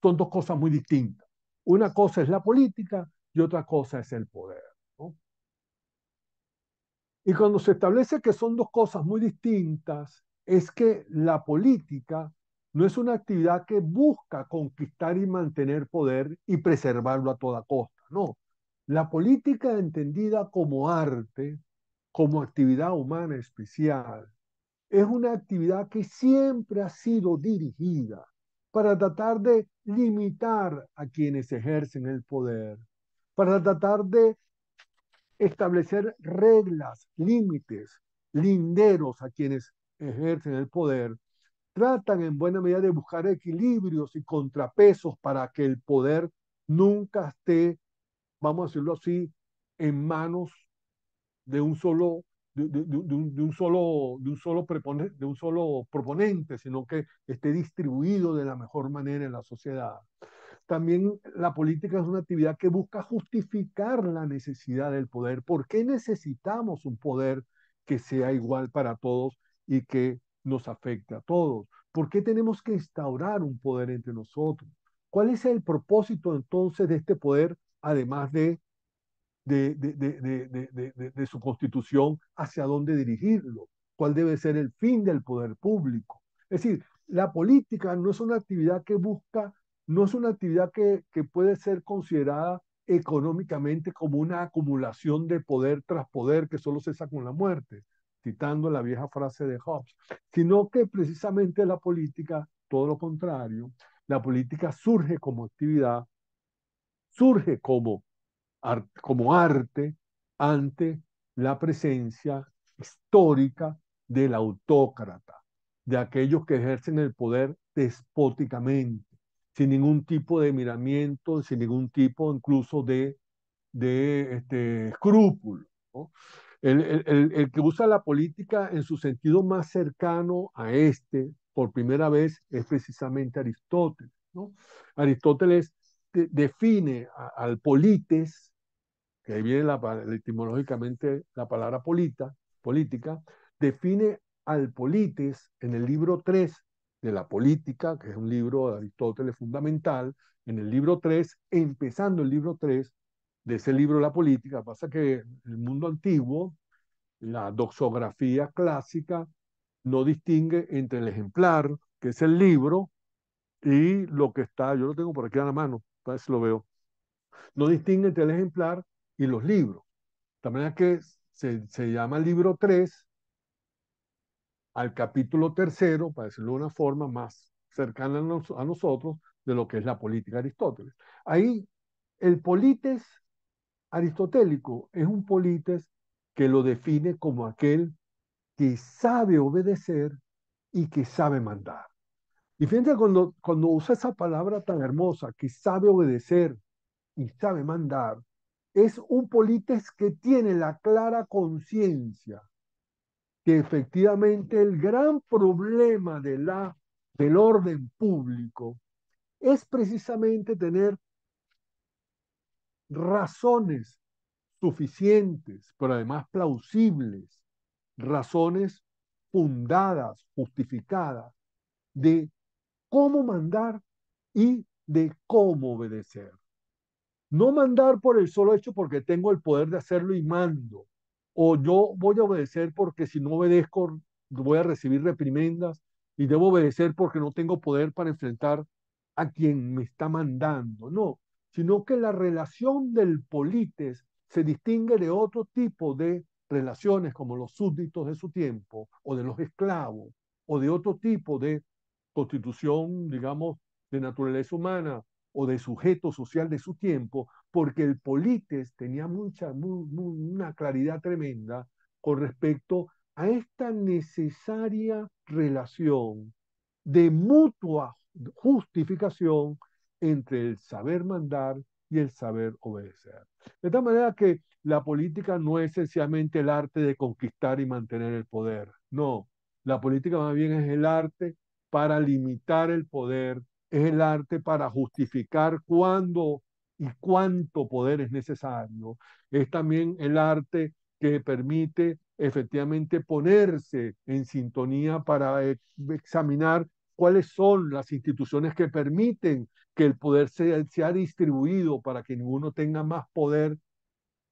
Son dos cosas muy distintas. Una cosa es la política y otra cosa es el poder. Y cuando se establece que son dos cosas muy distintas, es que la política no es una actividad que busca conquistar y mantener poder y preservarlo a toda costa, no. La política entendida como arte, como actividad humana especial, es una actividad que siempre ha sido dirigida para tratar de limitar a quienes ejercen el poder, para tratar de establecer reglas, límites, linderos a quienes ejercen el poder, tratan en buena medida de buscar equilibrios y contrapesos para que el poder nunca esté vamos a decirlo así, en manos de un solo de, solo, de, un solo de un solo proponente, sino que esté distribuido de la mejor manera en la sociedad. También la política es una actividad que busca justificar la necesidad del poder. ¿Por qué necesitamos un poder que sea igual para todos y que nos afecte a todos? ¿Por qué tenemos que instaurar un poder entre nosotros? ¿Cuál es el propósito entonces de este poder además de, de, de, su constitución, hacia dónde dirigirlo, cuál debe ser el fin del poder público. Es decir, la política no es una actividad que busca, no es una actividad que, que puede ser considerada económicamente como una acumulación de poder tras poder que solo cesa con la muerte, citando la vieja frase de Hobbes, sino que precisamente la política, todo lo contrario, la política surge como actividad surge como, como arte ante la presencia histórica del autócrata, de aquellos que ejercen el poder despóticamente, sin ningún tipo de miramiento, sin ningún tipo incluso de, de este, escrúpulo. El, que usa la política en su sentido más cercano a este, por primera vez, es precisamente Aristóteles. ¿no? Aristóteles define al polites, que ahí viene la, etimológicamente la palabra polita, política, define al polites en el libro 3 de la política, que es un libro de Aristóteles fundamental, en el libro 3, empezando el libro 3 de ese libro La política, pasa que en el mundo antiguo, la doxografía clásica no distingue entre el ejemplar, que es el libro, y lo que está, yo lo tengo por aquí a la mano, a lo veo, no distingue entre el ejemplar y los libros. De manera que se, se llama libro 3 al capítulo tercero, para decirlo de una forma más cercana a, a nosotros, de lo que es la política de Aristóteles. Ahí el polites aristotélico es un polites que lo define como aquel que sabe obedecer y que sabe mandar. Y fíjense cuando, cuando usa esa palabra tan hermosa, que sabe obedecer y sabe mandar, es un polites que tiene la clara conciencia que efectivamente el gran problema de la, del orden público es precisamente tener razones suficientes, pero además plausibles, razones fundadas, justificadas, de cómo mandar y de cómo obedecer. No mandar por el solo hecho porque tengo el poder de hacerlo y mando. O yo voy a obedecer porque si no obedezco voy a recibir reprimendas y debo obedecer porque no tengo poder para enfrentar a quien me está mandando. No, sino que la relación del polites se distingue de otro tipo de relaciones como los súbditos de su tiempo o de los esclavos o de otro tipo de constitución, digamos, de naturaleza humana o de sujeto social de su tiempo, porque el Polites tenía mucha, una claridad tremenda con respecto a esta necesaria relación de mutua justificación entre el saber mandar y el saber obedecer. De tal manera que la política no es esencialmente el arte de conquistar y mantener el poder, no, la política más bien es el arte para limitar el poder, es el arte para justificar cuándo y cuánto poder es necesario. Es también el arte que permite efectivamente ponerse en sintonía para e-, examinar cuáles son las instituciones que permiten que el poder sea, distribuido para que ninguno tenga más poder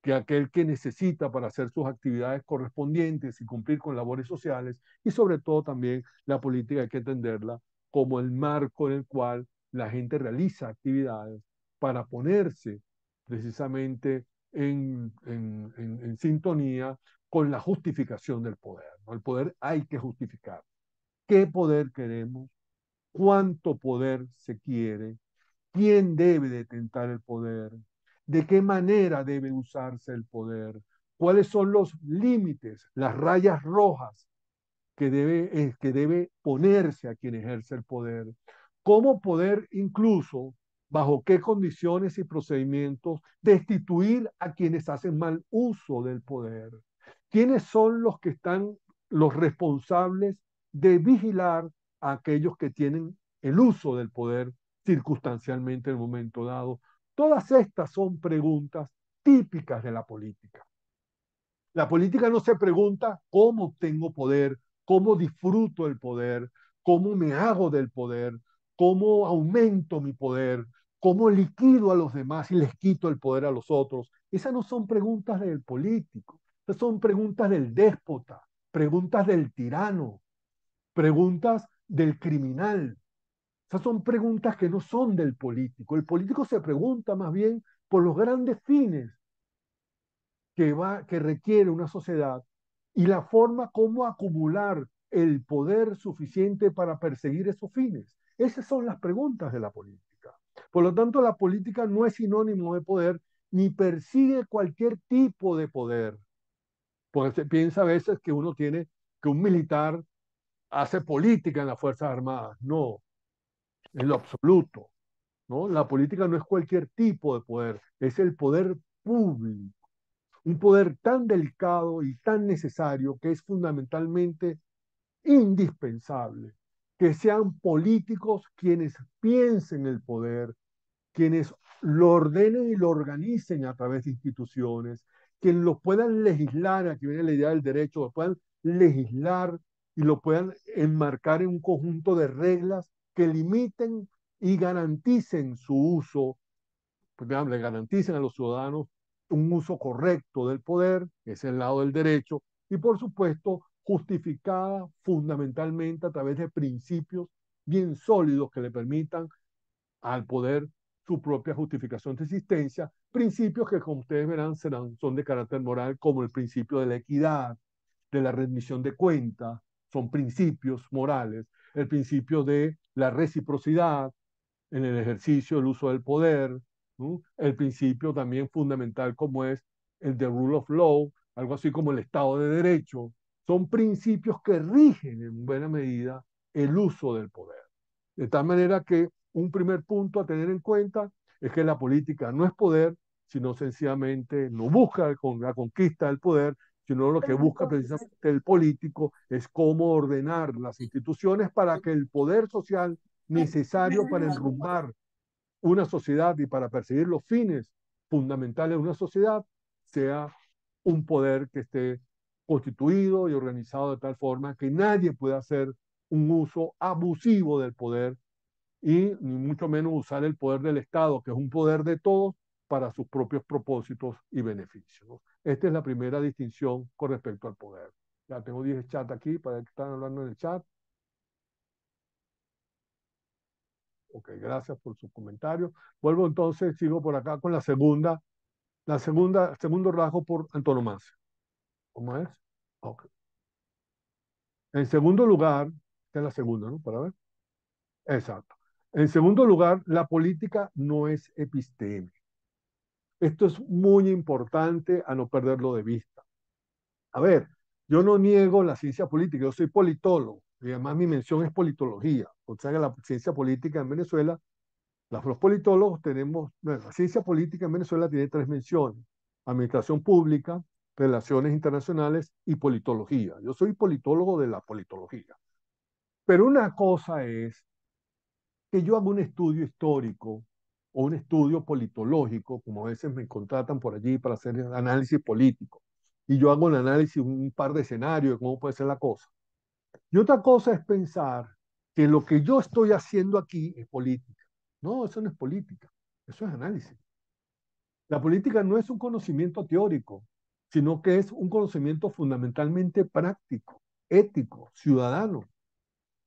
que aquel que necesita para hacer sus actividades correspondientes y cumplir con labores sociales y sobre todo también la política hay que entenderla como el marco en el cual la gente realiza actividades para ponerse precisamente en, sintonía con la justificación del poder. El poder hay que justificar. ¿Qué poder queremos? ¿Cuánto poder se quiere? ¿Quién debe detentar el poder? de qué manera debe usarse el poder, cuáles son los límites, las rayas rojas que debe, eh, que debe ponerse a quien ejerce el poder, cómo poder incluso, bajo qué condiciones y procedimientos, destituir a quienes hacen mal uso del poder, quiénes son los que están los responsables de vigilar a aquellos que tienen el uso del poder circunstancialmente en el momento dado, Todas estas son preguntas típicas de la política. La política no se pregunta cómo tengo poder, cómo disfruto el poder, cómo me hago del poder, cómo aumento mi poder, cómo liquido a los demás y les quito el poder a los otros. Esas no son preguntas del político, esas son preguntas del déspota, preguntas del tirano, preguntas del criminal, esas son preguntas que no son del político. El político se pregunta más bien por los grandes fines que, va, que requiere una sociedad y la forma como acumular el poder suficiente para perseguir esos fines. Esas son las preguntas de la política. Por lo tanto, la política no es sinónimo de poder ni persigue cualquier tipo de poder. Porque se piensa a veces que uno tiene, que un militar hace política en las Fuerzas Armadas. No, en lo absoluto. ¿no? La política no es cualquier tipo de poder, es el poder público. Un poder tan delicado y tan necesario que es fundamentalmente indispensable que sean políticos quienes piensen el poder, quienes lo ordenen y lo organicen a través de instituciones, quienes lo puedan legislar, aquí viene la idea del derecho, lo puedan legislar y lo puedan enmarcar en un conjunto de reglas que limiten y garanticen su uso, pues, le garanticen a los ciudadanos un uso correcto del poder, que es el lado del derecho, y por supuesto justificada fundamentalmente a través de principios bien sólidos que le permitan al poder su propia justificación de existencia, principios que como ustedes verán serán, son de carácter moral como el principio de la equidad, de la rendición de cuentas, son principios morales, el principio de la reciprocidad en el ejercicio, del uso del poder, el principio también fundamental como es el de rule of law, algo así como el Estado de Derecho, son principios que rigen en buena medida el uso del poder. De tal manera que un primer punto a tener en cuenta es que la política no es poder, sino sencillamente no busca la conquista del poder, sino lo que busca precisamente el político es cómo ordenar las instituciones para que el poder social necesario para enrumbar una sociedad y para perseguir los fines fundamentales de una sociedad sea un poder que esté constituido y organizado de tal forma que nadie pueda hacer un uso abusivo del poder y ni mucho menos usar el poder del Estado, que es un poder de todos, para sus propios propósitos y beneficios. Esta es la primera distinción con respecto al poder. Ya tengo 10 chat aquí para que están hablando en el chat. Ok, gracias por sus comentarios. Vuelvo entonces, sigo por acá con la segunda, la segunda, segundo rasgo por antonomasia. ¿Cómo es? Ok. En segundo lugar, esta es la segunda, ¿no? Para ver. Exacto. En segundo lugar, la política no es epistémica. Esto es muy importante a no perderlo de vista. A ver, yo no niego la ciencia política, yo soy politólogo y además mi mención es politología. O sea que la ciencia política en Venezuela, los politólogos tenemos, la ciencia política en Venezuela tiene tres menciones, administración pública, relaciones internacionales y politología. Yo soy politólogo de la politología. Pero una cosa es que yo hago un estudio histórico o un estudio politológico, como a veces me contratan por allí para hacer análisis político. Y yo hago el análisis, un par de escenarios de cómo puede ser la cosa. Y otra cosa es pensar que lo que yo estoy haciendo aquí es política. No, eso no es política, eso es análisis. La política no es un conocimiento teórico, sino que es un conocimiento fundamentalmente práctico, ético, ciudadano.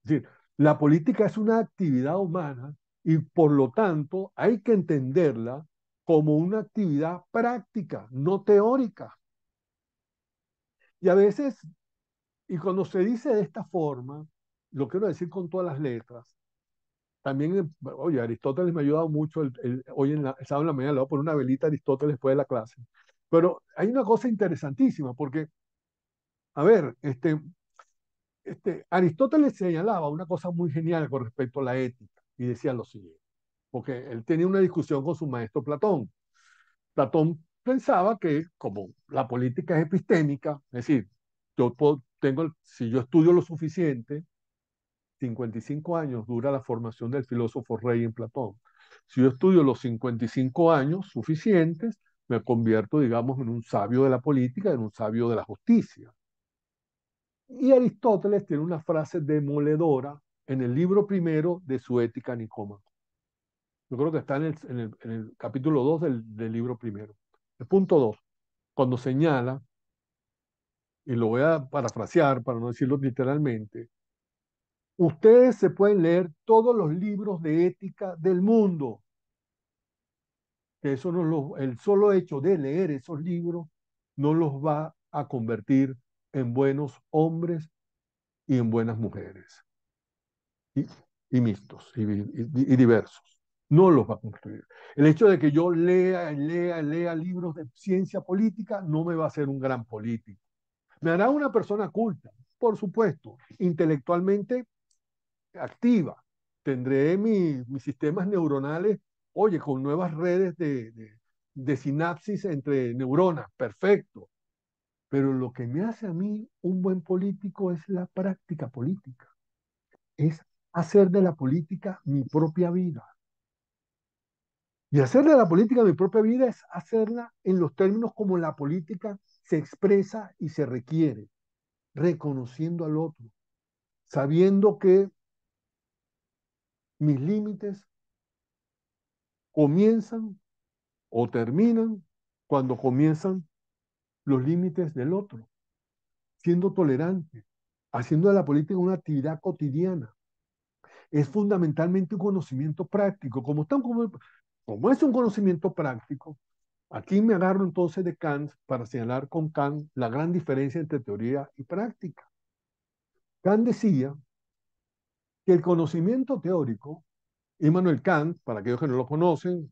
Es decir, la política es una actividad humana y por lo tanto hay que entenderla como una actividad práctica, no teórica. Y a veces, y cuando se dice de esta forma, lo quiero decir con todas las letras, también, oye, Aristóteles me ha ayudado mucho, hoy en la, sábado en la mañana le voy a poner una velita a Aristóteles después de la clase. Pero hay una cosa interesantísima, porque, a ver, este, este, Aristóteles señalaba una cosa muy genial con respecto a la ética y decía lo siguiente, porque él tenía una discusión con su maestro Platón. Platón pensaba que como la política es epistémica, es decir, yo tengo, si yo estudio lo suficiente, 55 años dura la formación del filósofo rey en Platón. Si yo estudio los 55 años suficientes, me convierto, digamos, en un sabio de la política, en un sabio de la justicia. Y Aristóteles tiene una frase demoledora en el libro primero de su ética Nicómaco. Yo creo que está en el, en el, capítulo 2 del, libro primero. El punto 2, cuando señala, y lo voy a parafrasear para no decirlo literalmente, ustedes se pueden leer todos los libros de ética del mundo. eso no lo, el solo hecho de leer esos libros no los va a convertir en buenos hombres y en buenas mujeres y, mixtos y, diversos. No los va a construir. El hecho de que yo lea, lea, lea libros de ciencia política no me va a hacer un gran político. Me hará una persona culta, por supuesto, intelectualmente activa. Tendré mis sistemas neuronales, oye, con nuevas redes de, de sinapsis entre neuronas, perfecto. Pero lo que me hace a mí un buen político es la práctica política, es hacer de la política mi propia vida. Y hacer de la política mi propia vida es hacerla en los términos como la política se expresa y se requiere, reconociendo al otro, sabiendo que mis límites comienzan o terminan cuando comienzan los límites del otro, siendo tolerante, haciendo de la política una actividad cotidiana, es fundamentalmente un conocimiento práctico. Como, como, es un conocimiento práctico, aquí me agarro entonces de Kant para señalar con Kant la gran diferencia entre teoría y práctica. Kant decía que el conocimiento teórico, Immanuel Kant, para aquellos que no lo conocen,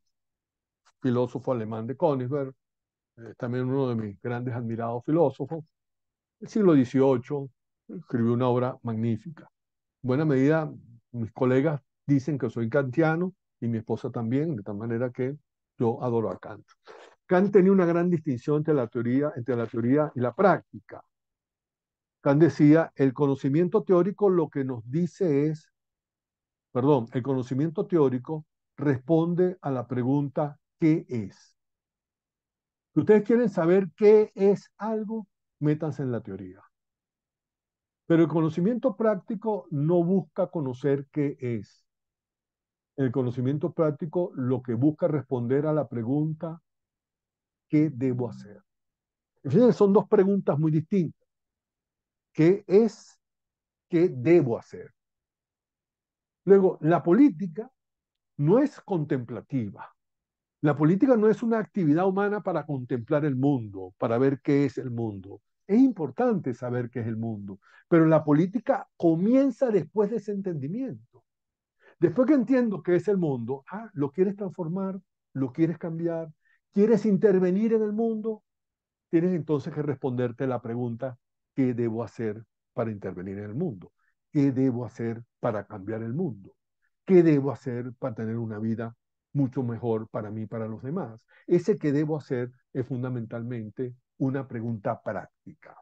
filósofo alemán de Königsberg, también uno de mis grandes admirados filósofos, el siglo XVIII, escribió una obra magnífica. buena medida mis colegas dicen que soy kantiano y mi esposa también, de tal manera que yo adoro a Kant. Kant tenía una gran distinción entre la teoría, entre la teoría y la práctica. Kant decía, el conocimiento teórico lo que nos dice es, perdón, el conocimiento teórico responde a la pregunta ¿qué es? Si ustedes quieren saber qué es algo, métanse en la teoría. Pero el conocimiento práctico no busca conocer qué es. El conocimiento práctico lo que busca responder a la pregunta, ¿qué debo hacer? fin, son dos preguntas muy distintas. ¿Qué es? ¿Qué debo hacer? Luego, la política no es contemplativa. La política no es una actividad humana para contemplar el mundo, para ver qué es el mundo. Es importante saber qué es el mundo, pero la política comienza después de ese entendimiento. Después que entiendo qué es el mundo, ah, lo quieres transformar, lo quieres cambiar, quieres intervenir en el mundo, tienes entonces que responderte la pregunta, ¿qué debo hacer para intervenir en el mundo? ¿Qué debo hacer para cambiar el mundo? ¿Qué debo hacer para tener una vida mucho mejor para mí y para los demás? Ese que debo hacer es fundamentalmente una pregunta práctica.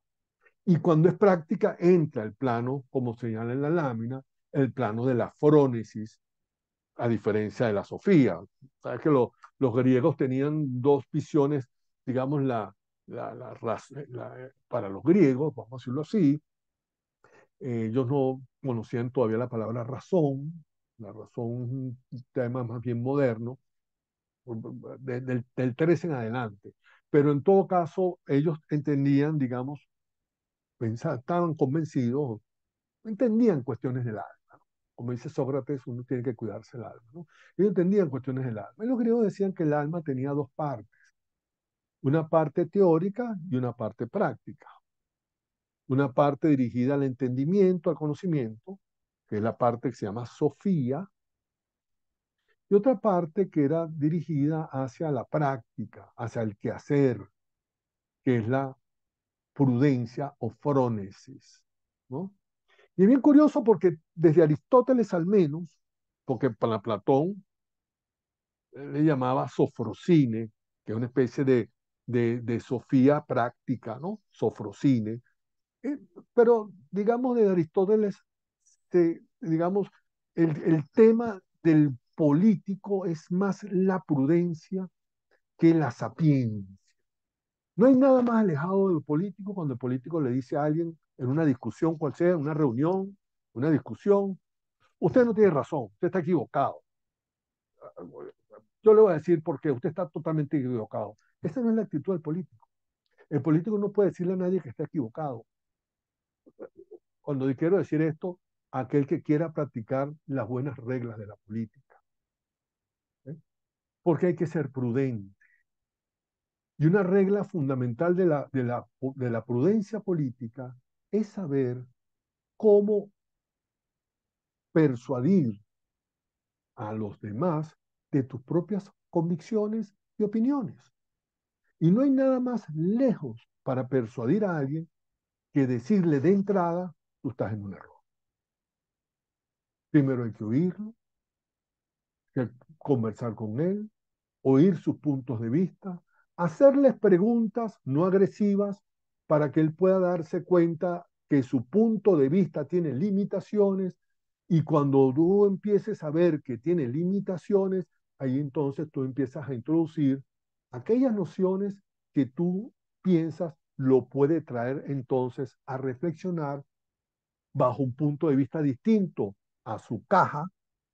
Y cuando es práctica, entra el plano, como señala en la lámina, el plano de la frónesis, a diferencia de la sofía. Sabes que los griegos tenían dos visiones, digamos, la, la, para los griegos, vamos a decirlo así, ellos no conocían todavía la palabra razón, la razón es un tema más bien moderno, del, del en adelante. Pero en todo caso, ellos entendían, digamos, pensaban, estaban convencidos, entendían cuestiones del alma. Como dice Sócrates, uno tiene que cuidarse el alma. ¿no? Ellos entendían cuestiones del alma. Y los griegos decían que el alma tenía dos partes, una parte teórica y una parte práctica. Una parte dirigida al entendimiento, al conocimiento, que es la parte que se llama Sofía, y otra parte que era dirigida hacia la práctica, hacia el quehacer, que es la prudencia o frónesis. ¿no? Y es bien curioso porque desde Aristóteles al menos, porque para Platón eh, le llamaba sofrosine, que es una especie de, de, sofía práctica, ¿no? Sofrosine. Eh, pero, digamos, de Aristóteles, digamos, el, el tema del político es más la prudencia que la sapiencia. No hay nada más alejado del político cuando el político le dice a alguien en una discusión, cual sea, una reunión, una discusión, usted no tiene razón, usted está equivocado. Yo le voy a decir porque usted está totalmente equivocado. Esa no es la actitud del político. El político no puede decirle a nadie que está equivocado. Cuando quiero decir esto, aquel que quiera practicar las buenas reglas de la política porque hay que ser prudente. Y una regla fundamental de la, de la, de la prudencia política es saber cómo persuadir a los demás de tus propias convicciones y opiniones. Y no hay nada más lejos para persuadir a alguien que decirle de entrada, tú estás en un error. Primero hay que oírlo, que conversar con él, oír sus puntos de vista, hacerles preguntas no agresivas para que él pueda darse cuenta que su punto de vista tiene limitaciones y cuando tú empieces a ver que tiene limitaciones, ahí entonces tú empiezas a introducir aquellas nociones que tú piensas lo puede traer entonces a reflexionar bajo un punto de vista distinto a su caja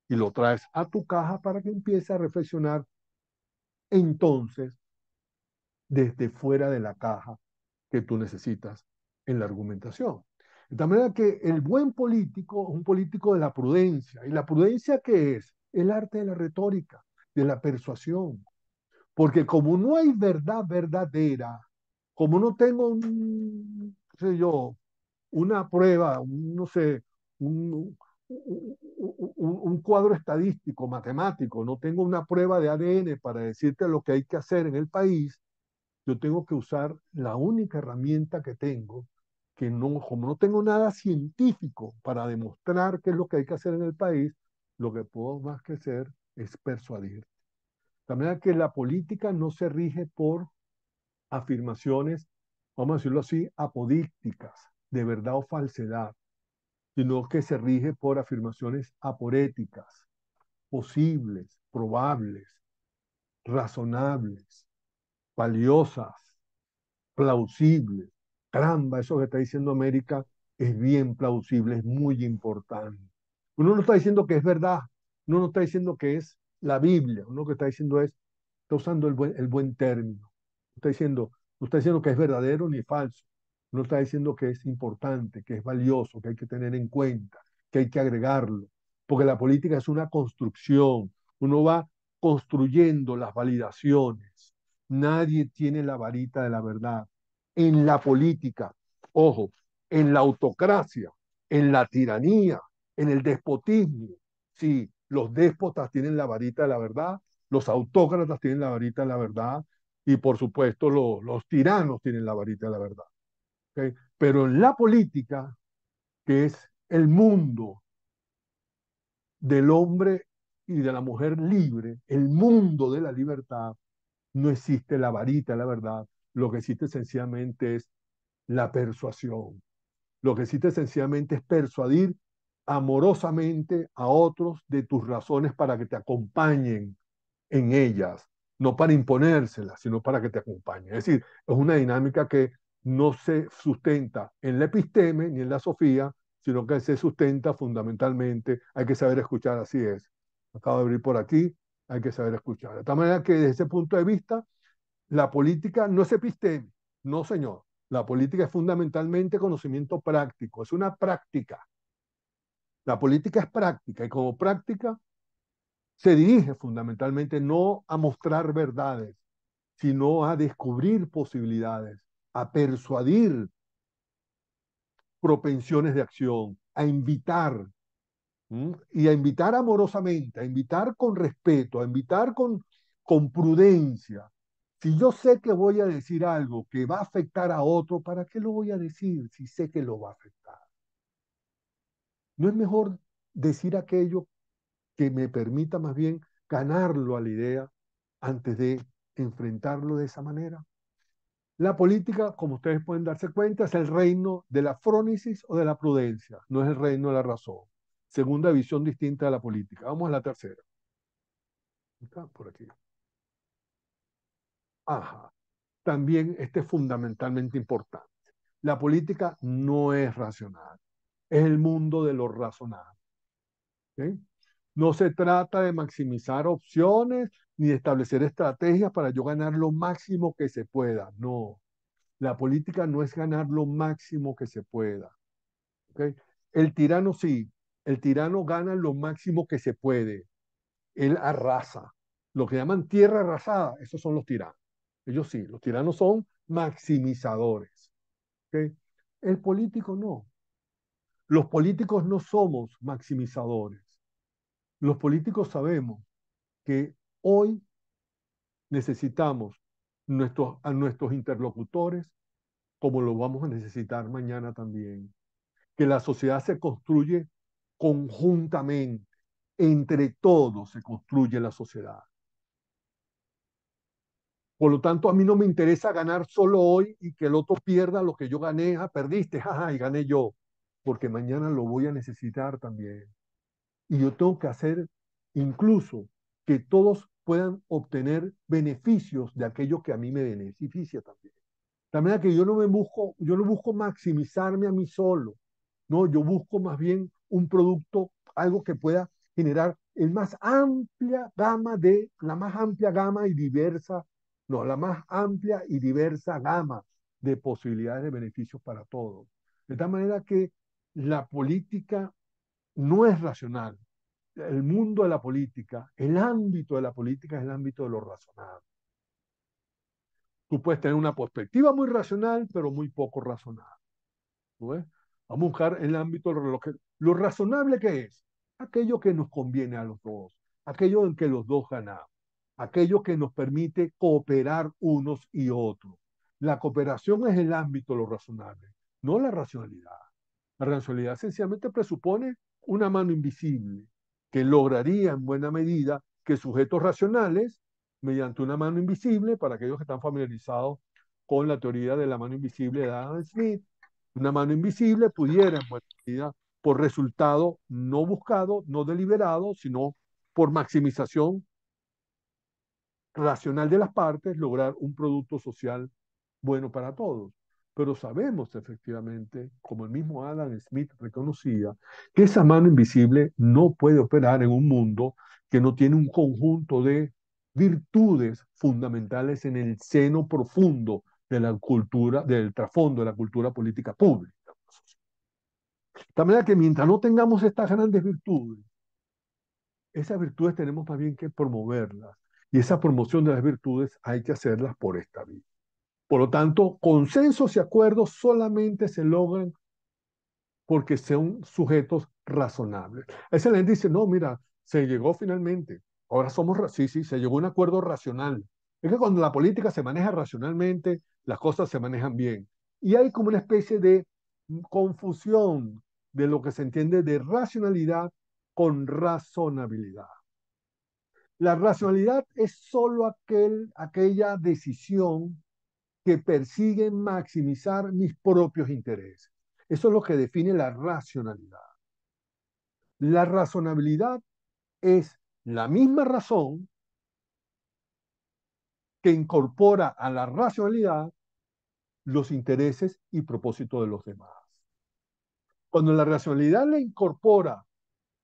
y lo traes a tu caja para que empiece a reflexionar entonces desde fuera de la caja que tú necesitas en la argumentación. De tal manera que el buen político es un político de la prudencia. ¿Y la prudencia qué es? El arte de la retórica, de la persuasión. Porque como no hay verdad verdadera, como no tengo, sé yo, una prueba, no sé, un, un, cuadro estadístico, matemático, no tengo una prueba de ADN para decirte lo que hay que hacer en el país, yo tengo que usar la única herramienta que tengo, que no, como no tengo nada científico para demostrar qué es lo que hay que hacer en el país, lo que puedo más que hacer es persuadir. también manera que la política no se rige por afirmaciones, vamos a decirlo así, apodícticas, de verdad o falsedad sino que se rige por afirmaciones aporéticas, posibles, probables, razonables, valiosas, plausibles. Caramba, eso que está diciendo América es bien plausible, es muy importante. Uno no está diciendo que es verdad, uno no está diciendo que es la Biblia, uno que está diciendo es, está usando el buen, el buen término, está diciendo, no está diciendo que es verdadero ni falso, uno está diciendo que es importante, que es valioso, que hay que tener en cuenta, que hay que agregarlo, porque la política es una construcción. Uno va construyendo las validaciones. Nadie tiene la varita de la verdad. En la política, ojo, en la autocracia, en la tiranía, en el despotismo, sí, los déspotas tienen la varita de la verdad, los autócratas tienen la varita de la verdad y por supuesto los, los tiranos tienen la varita de la verdad. Pero en la política, que es el mundo del hombre y de la mujer libre, el mundo de la libertad, no existe la varita, la verdad. Lo que existe sencillamente es la persuasión. Lo que existe sencillamente es persuadir amorosamente a otros de tus razones para que te acompañen en ellas, no para imponérselas, sino para que te acompañen. Es decir, es una dinámica que no se sustenta en la episteme ni en la sofía, sino que se sustenta fundamentalmente, hay que saber escuchar, así es. Acabo de abrir por aquí, hay que saber escuchar. De tal manera que desde ese punto de vista, la política no es episteme, no señor. La política es fundamentalmente conocimiento práctico, es una práctica. La política es práctica y como práctica se dirige fundamentalmente no a mostrar verdades, sino a descubrir posibilidades, a persuadir propensiones de acción, a invitar y a invitar amorosamente, a invitar con respeto, a invitar con, con prudencia. Si yo sé que voy a decir algo que va a afectar a otro, ¿para qué lo voy a decir si sé que lo va a afectar? ¿No es mejor decir aquello que me permita más bien ganarlo a la idea antes de enfrentarlo de esa manera? La política, como ustedes pueden darse cuenta, es el reino de la frónisis o de la prudencia, no es el reino de la razón. Segunda visión distinta de la política. Vamos a la tercera. Está por aquí. Ajá. También este es fundamentalmente importante. La política no es racional, es el mundo de lo razonable. No se trata de maximizar opciones ni de establecer estrategias para yo ganar lo máximo que se pueda. No, la política no es ganar lo máximo que se pueda. El tirano sí, el tirano gana lo máximo que se puede. Él arrasa. Lo que llaman tierra arrasada, esos son los tiranos. Ellos sí, los tiranos son maximizadores. El político no. Los políticos no somos maximizadores. Los políticos sabemos que hoy necesitamos a nuestros interlocutores como lo vamos a necesitar mañana también. Que la sociedad se construye conjuntamente, entre todos se construye la sociedad. Por lo tanto, a mí no me interesa ganar solo hoy y que el otro pierda lo que yo gané. Ah, perdiste, jaja, y gané yo. Porque mañana lo voy a necesitar también. Y yo tengo que hacer incluso que todos puedan obtener beneficios de aquello que a mí me beneficia también. De manera que yo no me busco, yo no busco maximizarme a mí solo. No, yo busco más bien un producto, algo que pueda generar el más amplia gama de, la más amplia gama y diversa, no, la más amplia y diversa gama de posibilidades de beneficios para todos. De tal manera que la política no es racional. El mundo de la política, el ámbito de la política es el ámbito de lo razonable. Tú puedes tener una perspectiva muy racional, pero muy poco razonable. Vamos a buscar el ámbito de lo, lo razonable que es, aquello que nos conviene a los dos, aquello en que los dos ganamos, aquello que nos permite cooperar unos y otros. La cooperación es el ámbito de lo razonable, no la racionalidad. La racionalidad sencillamente presupone una mano invisible que lograría en buena medida que sujetos racionales, mediante una mano invisible, para aquellos que están familiarizados con la teoría de la mano invisible de Adam Smith, una mano invisible pudiera en buena medida, por resultado no buscado, no deliberado, sino por maximización racional de las partes, lograr un producto social bueno para todos. Pero sabemos efectivamente, como el mismo Adam Smith reconocía, que esa mano invisible no puede operar en un mundo que no tiene un conjunto de virtudes fundamentales en el seno profundo de la cultura, del trasfondo de la cultura política pública. De manera que mientras no tengamos estas grandes virtudes, esas virtudes tenemos también que promoverlas. Y esa promoción de las virtudes hay que hacerlas por esta vía. Por lo tanto, consensos y acuerdos solamente se logran porque son sujetos razonables. Ese le dice, no, mira, se llegó finalmente. Ahora somos, sí, sí, se llegó a un acuerdo racional. Es que cuando la política se maneja racionalmente, las cosas se manejan bien. Y hay como una especie de confusión de lo que se entiende de racionalidad con razonabilidad. La racionalidad es solo aquel, aquella decisión que persiguen maximizar mis propios intereses. Eso es lo que define la racionalidad. La razonabilidad es la misma razón que incorpora a la racionalidad los intereses y propósitos de los demás. Cuando la racionalidad le incorpora,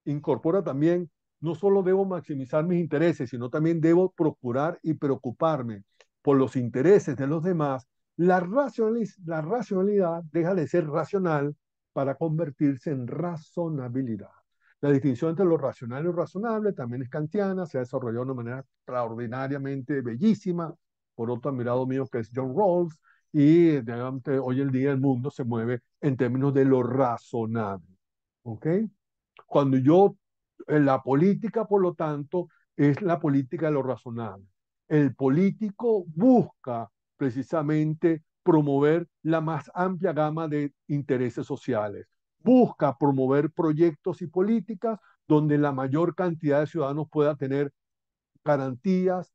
incorpora también, no solo debo maximizar mis intereses, sino también debo procurar y preocuparme por los intereses de los demás, la, la racionalidad deja de ser racional para convertirse en razonabilidad. La distinción entre lo racional y lo razonable también es kantiana, se ha desarrollado de una manera extraordinariamente bellísima por otro admirado mío que es John Rawls, y hoy en día el mundo se mueve en términos de lo razonable. ¿Ok? Cuando yo, eh, la política, por lo tanto, es la política de lo razonable el político busca precisamente promover la más amplia gama de intereses sociales, busca promover proyectos y políticas donde la mayor cantidad de ciudadanos pueda tener garantías,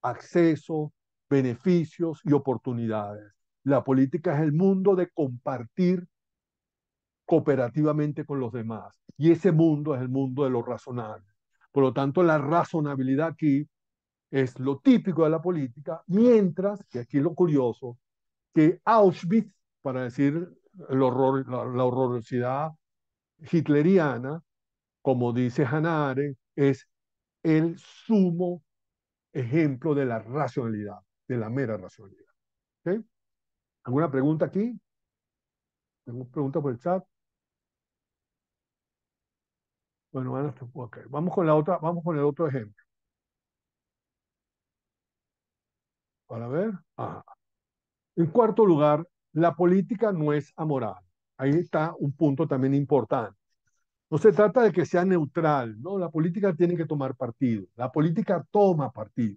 acceso, beneficios y oportunidades. La política es el mundo de compartir cooperativamente con los demás. Y ese mundo es el mundo de lo razonable. Por lo tanto, la razonabilidad aquí es lo típico de la política, mientras que aquí lo curioso, que Auschwitz, para decir el horror, la, horrorosidad hitleriana, como dice Hanare, es el sumo ejemplo de la racionalidad, de la mera racionalidad. ¿Alguna pregunta aquí? ¿Tengo pregunta por el chat? Bueno, vamos con la otra, vamos con el otro ejemplo. Para ver. En cuarto lugar, la política no es amoral. Ahí está un punto también importante. No se trata de que sea neutral, no, la política tiene que tomar partido, la política toma partido.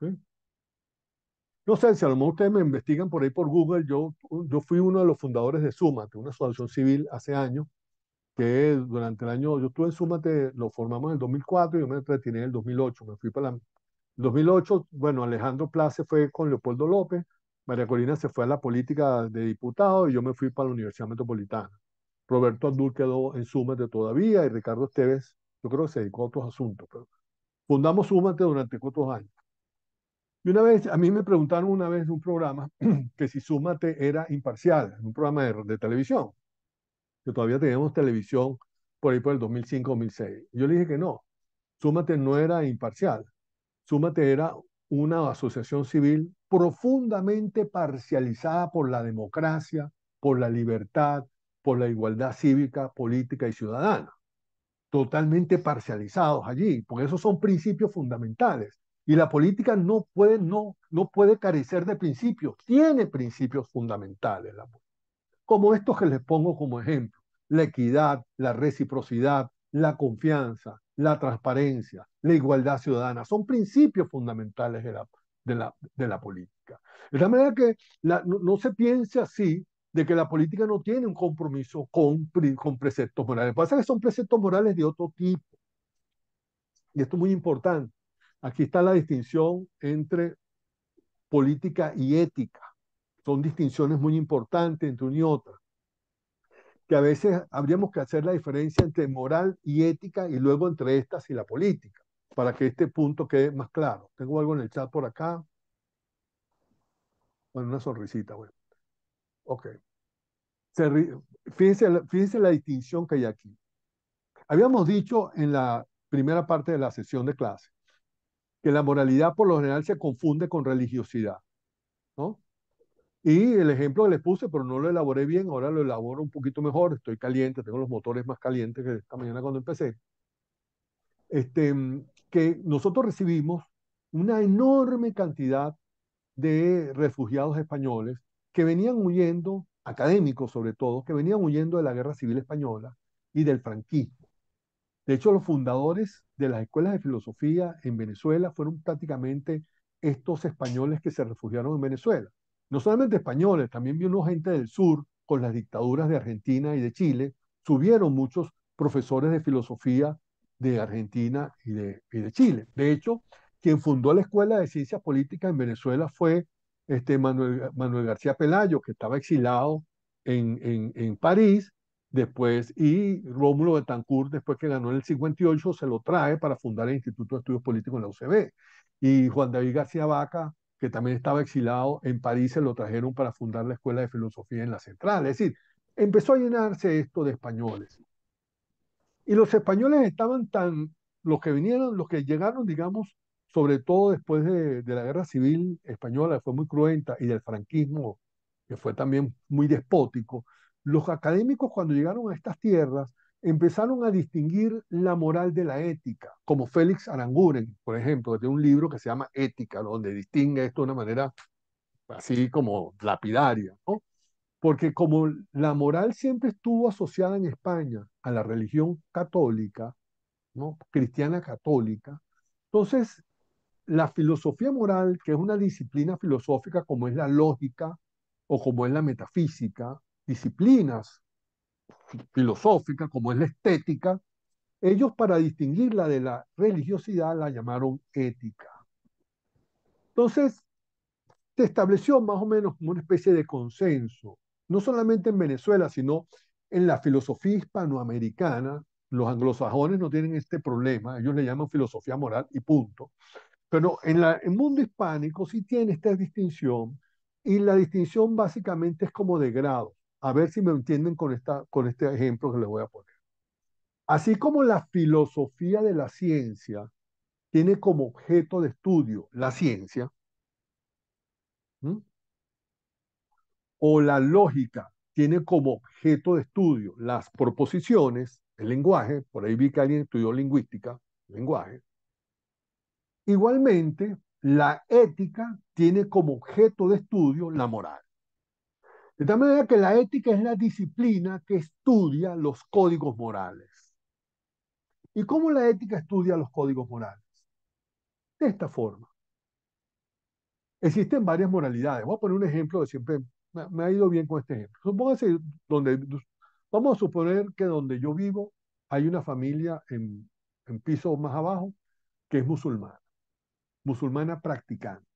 No sé, si a lo mejor ustedes me investigan por ahí por Google, yo, yo fui uno de los fundadores de Súmate, una asociación civil hace años, que durante el año, yo estuve en Súmate, lo formamos en el 2004 y yo me retiré en el 2008, me fui para la 2008, bueno, Alejandro Place fue con Leopoldo López, María Corina se fue a la política de diputado y yo me fui para la Universidad Metropolitana. Roberto Andúl quedó en Súmate todavía y Ricardo Esteves, yo creo que se dedicó a otros asuntos, pero fundamos Súmate durante cuatro años. Y una vez, a mí me preguntaron una vez en un programa que si Súmate era imparcial, un programa de, de televisión, que todavía teníamos televisión por ahí por el 2005-2006. Yo le dije que no, Súmate no era imparcial, Súmate era una asociación civil profundamente parcializada por la democracia, por la libertad, por la igualdad cívica, política y ciudadana. Totalmente parcializados allí, porque esos son principios fundamentales. Y la política no puede, no, no puede carecer de principios, tiene principios fundamentales Como estos que les pongo como ejemplo, la equidad, la reciprocidad, la confianza, la transparencia, la igualdad ciudadana, son principios fundamentales de la, de la, de la política. De tal manera que la, no, se piense así de que la política no tiene un compromiso con, con preceptos morales. Pasa que son preceptos morales de otro tipo. Y esto es muy importante. Aquí está la distinción entre política y ética. Son distinciones muy importantes entre una y otra que a veces habríamos que hacer la diferencia entre moral y ética y luego entre estas y la política, para que este punto quede más claro. Tengo algo en el chat por acá. Bueno, una sonrisita, bueno. Ok. fíjense, fíjense la distinción que hay aquí. Habíamos dicho en la primera parte de la sesión de clase que la moralidad por lo general se confunde con religiosidad, ¿no? Y el ejemplo que les puse, pero no lo elaboré bien, ahora lo elaboro un poquito mejor, estoy caliente, tengo los motores más calientes que esta mañana cuando empecé. Este, que nosotros recibimos una enorme cantidad de refugiados españoles que venían huyendo, académicos sobre todo, que venían huyendo de la guerra civil española y del franquismo. De hecho, los fundadores de las escuelas de filosofía en Venezuela fueron prácticamente estos españoles que se refugiaron en Venezuela no solamente españoles, también vino gente del sur con las dictaduras de Argentina y de Chile, subieron muchos profesores de filosofía de Argentina y de, Chile. De hecho, quien fundó la Escuela de Ciencias Políticas en Venezuela fue este Manuel, García Pelayo, que estaba exilado en, en, París, después, y Rómulo Betancourt, después que ganó en el 58, se lo trae para fundar el Instituto de Estudios Políticos en la UCB. Y Juan David García Vaca que también estaba exilado en París, se lo trajeron para fundar la Escuela de Filosofía en la Central. Es decir, empezó a llenarse esto de españoles. Y los españoles estaban tan, los que vinieron, los que llegaron, digamos, sobre todo después de, la guerra civil española, que fue muy cruenta, y del franquismo, que fue también muy despótico, los académicos cuando llegaron a estas tierras empezaron a distinguir la moral de la ética, como Félix Aranguren, por ejemplo, que tiene un libro que se llama Ética, donde distingue esto de una manera así como lapidaria, ¿no? porque como la moral siempre estuvo asociada en España a la religión católica, ¿no? cristiana católica, entonces la filosofía moral, que es una disciplina filosófica como es la lógica o como es la metafísica, disciplinas filosófica como es la estética, ellos para distinguirla de la religiosidad la llamaron ética. Entonces, se estableció más o menos como una especie de consenso, no solamente en Venezuela, sino en la filosofía hispanoamericana. Los anglosajones no tienen este problema, ellos le llaman filosofía moral y punto. Pero en el mundo hispánico sí tiene esta distinción y la distinción básicamente es como de grado. A ver si me entienden con, esta, con este ejemplo que les voy a poner. Así como la filosofía de la ciencia tiene como objeto de estudio la ciencia, o la lógica tiene como objeto de estudio las proposiciones, el lenguaje, por ahí vi que alguien estudió lingüística, lenguaje. Igualmente, la ética tiene como objeto de estudio la moral. De tal manera que la ética es la disciplina que estudia los códigos morales. ¿Y cómo la ética estudia los códigos morales? De esta forma. Existen varias moralidades. Voy a poner un ejemplo de siempre. Me, ha ido bien con este ejemplo. Supóngase donde. Vamos a suponer que donde yo vivo hay una familia en, en piso más abajo que es musulmana, musulmana practicante.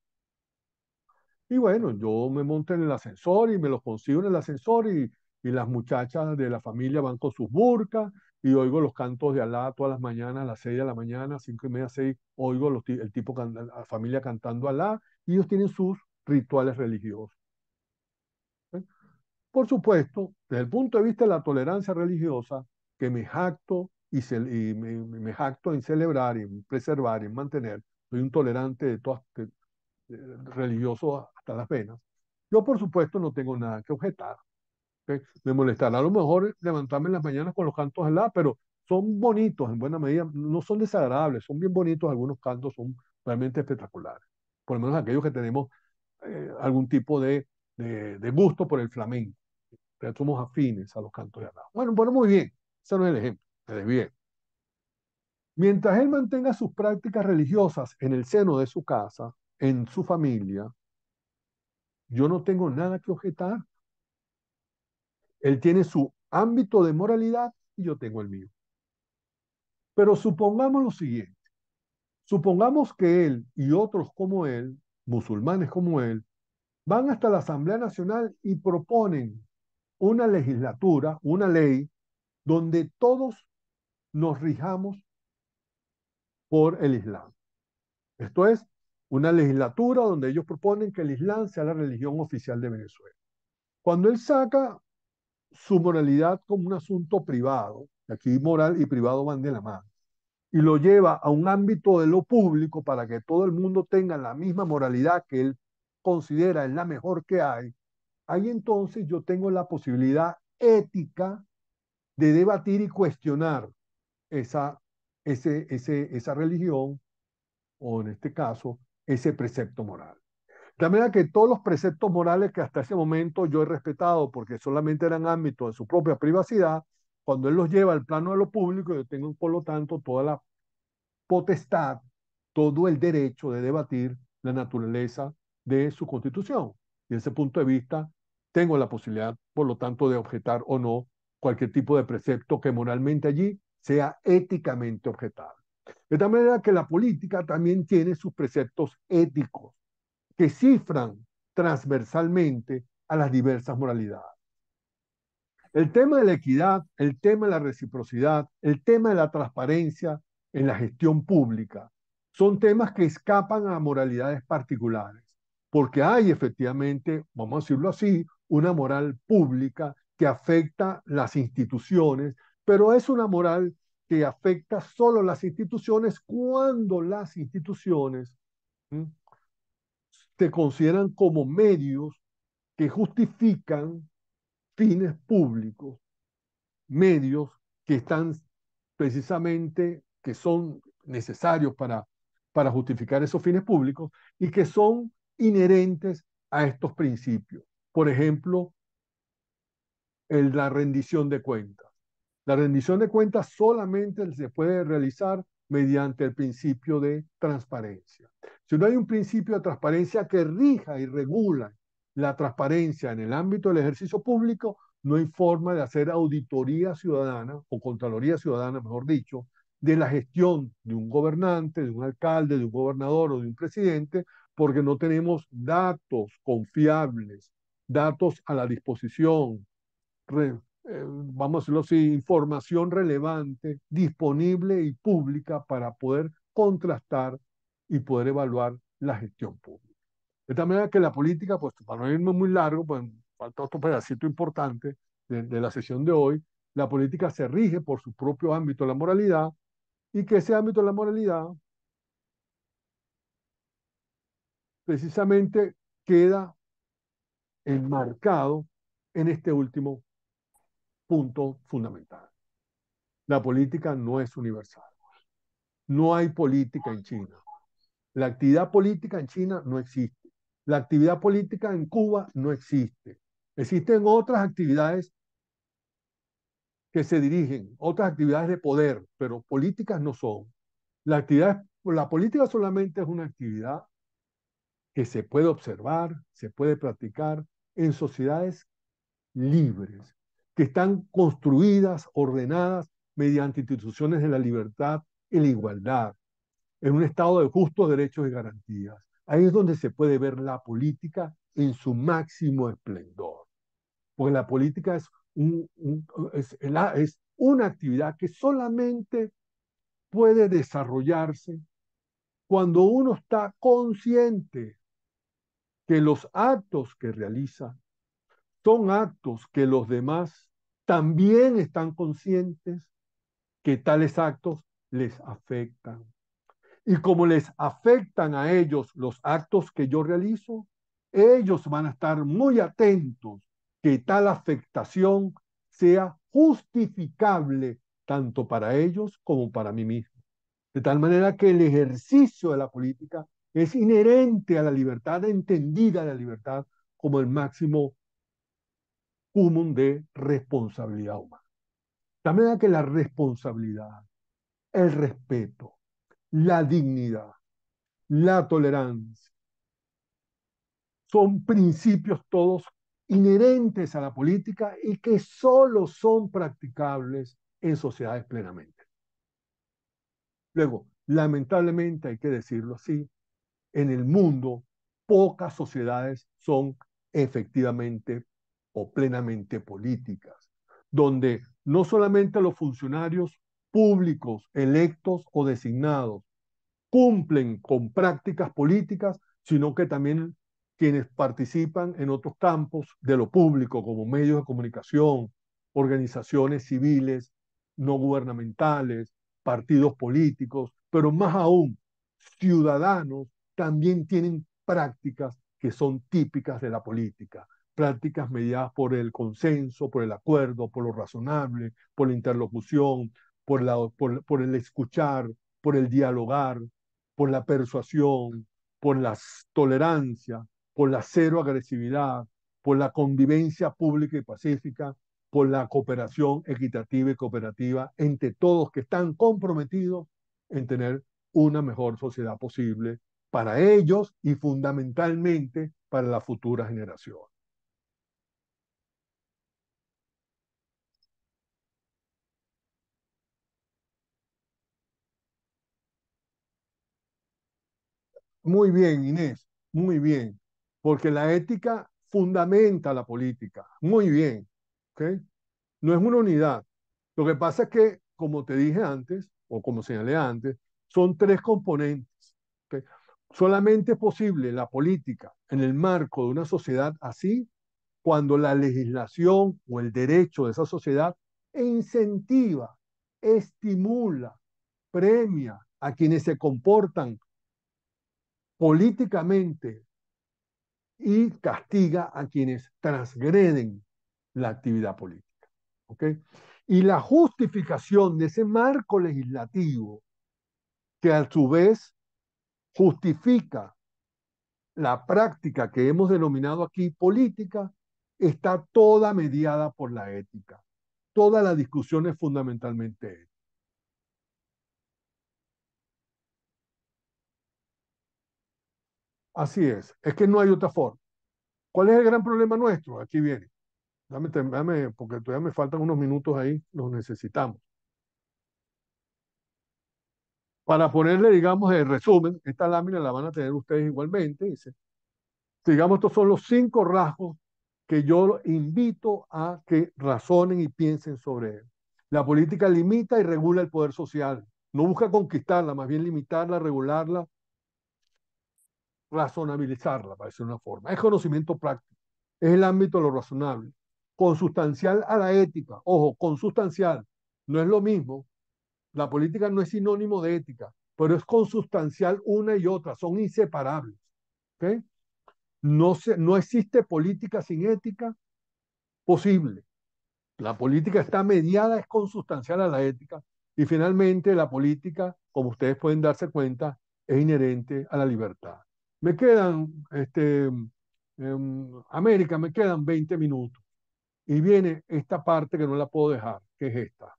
Y bueno, yo me monto en el ascensor y me los consigo en el ascensor y, y las muchachas de la familia van con sus burcas y oigo los cantos de Alá todas las mañanas, a las 6 de la mañana, cinco y media, 6, oigo el tipo, la familia cantando Alá y ellos tienen sus rituales religiosos. ¿eh? Por supuesto, desde el punto de vista de la tolerancia religiosa, que me jacto y, me, me, jacto en celebrar, en preservar, en mantener, soy un tolerante de todas, religioso hasta las venas. Yo, por supuesto, no tengo nada que objetar. Me molestará a lo mejor levantarme en las mañanas con los cantos de la, pero son bonitos en buena medida, no son desagradables, son bien bonitos, algunos cantos son realmente espectaculares, por lo menos aquellos que tenemos eh, algún tipo de, de, gusto por el flamenco, pero somos afines a los cantos de Alá. Bueno, bueno, muy bien, ese no es el ejemplo, Mientras él mantenga sus prácticas religiosas en el seno de su casa, en su familia, yo no tengo nada que objetar. Él tiene su ámbito de moralidad y yo tengo el mío. Pero supongamos lo siguiente. Supongamos que él y otros como él, musulmanes como él, van hasta la Asamblea Nacional y proponen una legislatura, una ley, donde todos nos rijamos por el Islam. Esto es, una legislatura donde ellos proponen que el Islam sea la religión oficial de Venezuela. Cuando él saca su moralidad como un asunto privado, aquí moral y privado van de la mano, y lo lleva a un ámbito de lo público para que todo el mundo tenga la misma moralidad que él considera es la mejor que hay, ahí entonces yo tengo la posibilidad ética de debatir y cuestionar esa, ese, esa religión, o en este caso, ese precepto moral. De manera que todos los preceptos morales que hasta ese momento yo he respetado, porque solamente eran ámbito de su propia privacidad, cuando él los lleva al plano de lo público, yo tengo por lo tanto toda la potestad, todo el derecho de debatir la naturaleza de su constitución. Y desde ese punto de vista, tengo la posibilidad, por lo tanto, de objetar o no cualquier tipo de precepto que moralmente allí sea éticamente objetado. De tal manera que la política también tiene sus preceptos éticos que cifran transversalmente a las diversas moralidades. El tema de la equidad, el tema de la reciprocidad, el tema de la transparencia en la gestión pública, son temas que escapan a moralidades particulares, porque hay efectivamente, vamos a decirlo así, una moral pública que afecta las instituciones, pero es una moral que afecta solo las instituciones cuando las instituciones se consideran como medios que justifican fines públicos, medios que están precisamente, que son necesarios para, para justificar esos fines públicos y que son inherentes a estos principios. Por ejemplo, la rendición de cuentas. La rendición de cuentas solamente se puede realizar mediante el principio de transparencia. Si no hay un principio de transparencia que rija y regula la transparencia en el ámbito del ejercicio público, no hay forma de hacer auditoría ciudadana o Contraloría Ciudadana, mejor dicho, de la gestión de un gobernante, de un alcalde, de un gobernador o de un presidente, porque no tenemos datos confiables, datos a la disposición, eh, vamos a decirlo así, información relevante, disponible y pública para poder contrastar y poder evaluar la gestión pública. De tal manera que la política, pues para no irme muy largo, pues falta otro pedacito importante de, la sesión de hoy, la política se rige por su propio ámbito, la moralidad, y que ese ámbito de la moralidad precisamente queda enmarcado en este último punto fundamental. La política no es universal. No hay política en China. La actividad política en China no existe. La actividad política en Cuba no existe. Existen otras actividades que se dirigen, otras actividades de poder, pero políticas no son. La, actividad, la política solamente es una actividad que se puede observar, se puede practicar en sociedades libres, que están construidas, ordenadas mediante instituciones de la libertad y la igualdad, en un estado de justos derechos y garantías. Ahí es donde se puede ver la política en su máximo esplendor, porque la política es, es una actividad que solamente puede desarrollarse cuando uno está consciente que los actos que realiza son actos que los demás también están conscientes que tales actos les afectan. Y como les afectan a ellos los actos que yo realizo, ellos van a estar muy atentos que tal afectación sea justificable tanto para ellos como para mí mismo. De tal manera que el ejercicio de la política es inherente a la libertad, entendida la libertad como el máximo de responsabilidad humana. También que la responsabilidad, el respeto, la dignidad, la tolerancia, son principios todos inherentes a la política y que solo son practicables en sociedades plenamente. Luego, lamentablemente hay que decirlo así, en el mundo pocas sociedades son efectivamente plenamente políticas, donde no solamente los funcionarios públicos, electos o designados, cumplen con prácticas políticas, sino que también quienes participan en otros campos de lo público, como medios de comunicación, organizaciones civiles, no gubernamentales, partidos políticos, pero más aún, ciudadanos también tienen prácticas que son típicas de la política prácticas mediadas por el consenso, por el acuerdo, por lo razonable, por la interlocución, por, el escuchar, por el dialogar, por la persuasión, por la tolerancia, por la cero agresividad, por la convivencia pública y pacífica, por la cooperación equitativa y cooperativa entre todos que están comprometidos en tener una mejor sociedad posible para ellos y fundamentalmente para la futura generación. Muy bien, Inés, muy bien, porque la ética fundamenta la política, muy bien, ¿ok? No es una unidad. Lo que pasa es que, como te dije antes, o como señalé antes, son tres componentes. ¿okay? Solamente es posible la política en el marco de una sociedad así cuando la legislación o el derecho de esa sociedad incentiva, estimula, premia a quienes se comportan políticamente y castiga a quienes transgreden la actividad política. Y la justificación de ese marco legislativo, que a su vez justifica la práctica que hemos denominado aquí política, está toda mediada por la ética. Toda la discusión es fundamentalmente ética. Así es, es que no hay otra forma. ¿Cuál es el gran problema nuestro? Aquí viene. Dame, dame, porque todavía me faltan unos minutos ahí, los necesitamos. Para ponerle, digamos, el resumen, esta lámina la van a tener ustedes igualmente. Dice, digamos, estos son los cinco rasgos que yo invito a que razonen y piensen sobre él. La política limita y regula el poder social. No busca conquistarla, más bien limitarla, regularla razonabilizarla, para decir una forma. Es conocimiento práctico, es el ámbito de lo razonable, consustancial a la ética, ojo, consustancial, no es lo mismo, la política no es sinónimo de ética, pero es consustancial una y otra, son inseparables. ¿okay? No, se, no existe política sin ética posible. La política está mediada, es consustancial a la ética, y finalmente la política, como ustedes pueden darse cuenta, es inherente a la libertad me quedan, este, en em, América, me quedan 20 minutos. Y viene esta parte que no la puedo dejar, que es esta.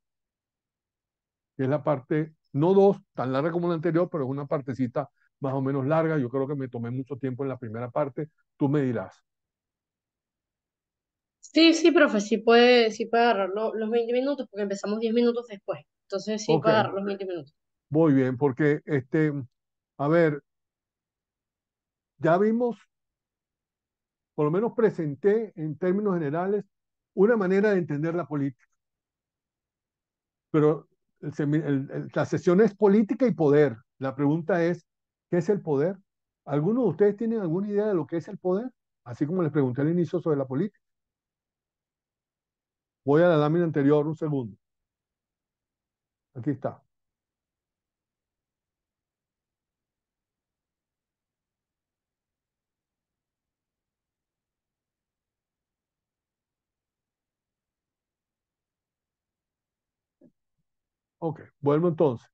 Que es la parte, no dos, tan larga como la anterior, pero es una partecita más o menos larga. Yo creo que me tomé mucho tiempo en la primera parte. Tú me dirás. Sí, sí, profe, sí puede, sí puede agarrar los 20 minutos, porque empezamos 10 minutos después. Entonces sí puede agarrar los 20 minutos. Muy bien, porque, este, a ver, ya vimos, por lo menos presenté en términos generales, una manera de entender la política. Pero la sesión es política y poder. La pregunta es, ¿qué es el poder? ¿Alguno de ustedes tienen alguna idea de lo que es el poder? Así como les pregunté al inicio sobre la política. Voy a la lámina anterior, un segundo. Aquí está. Ok, vuelvo entonces.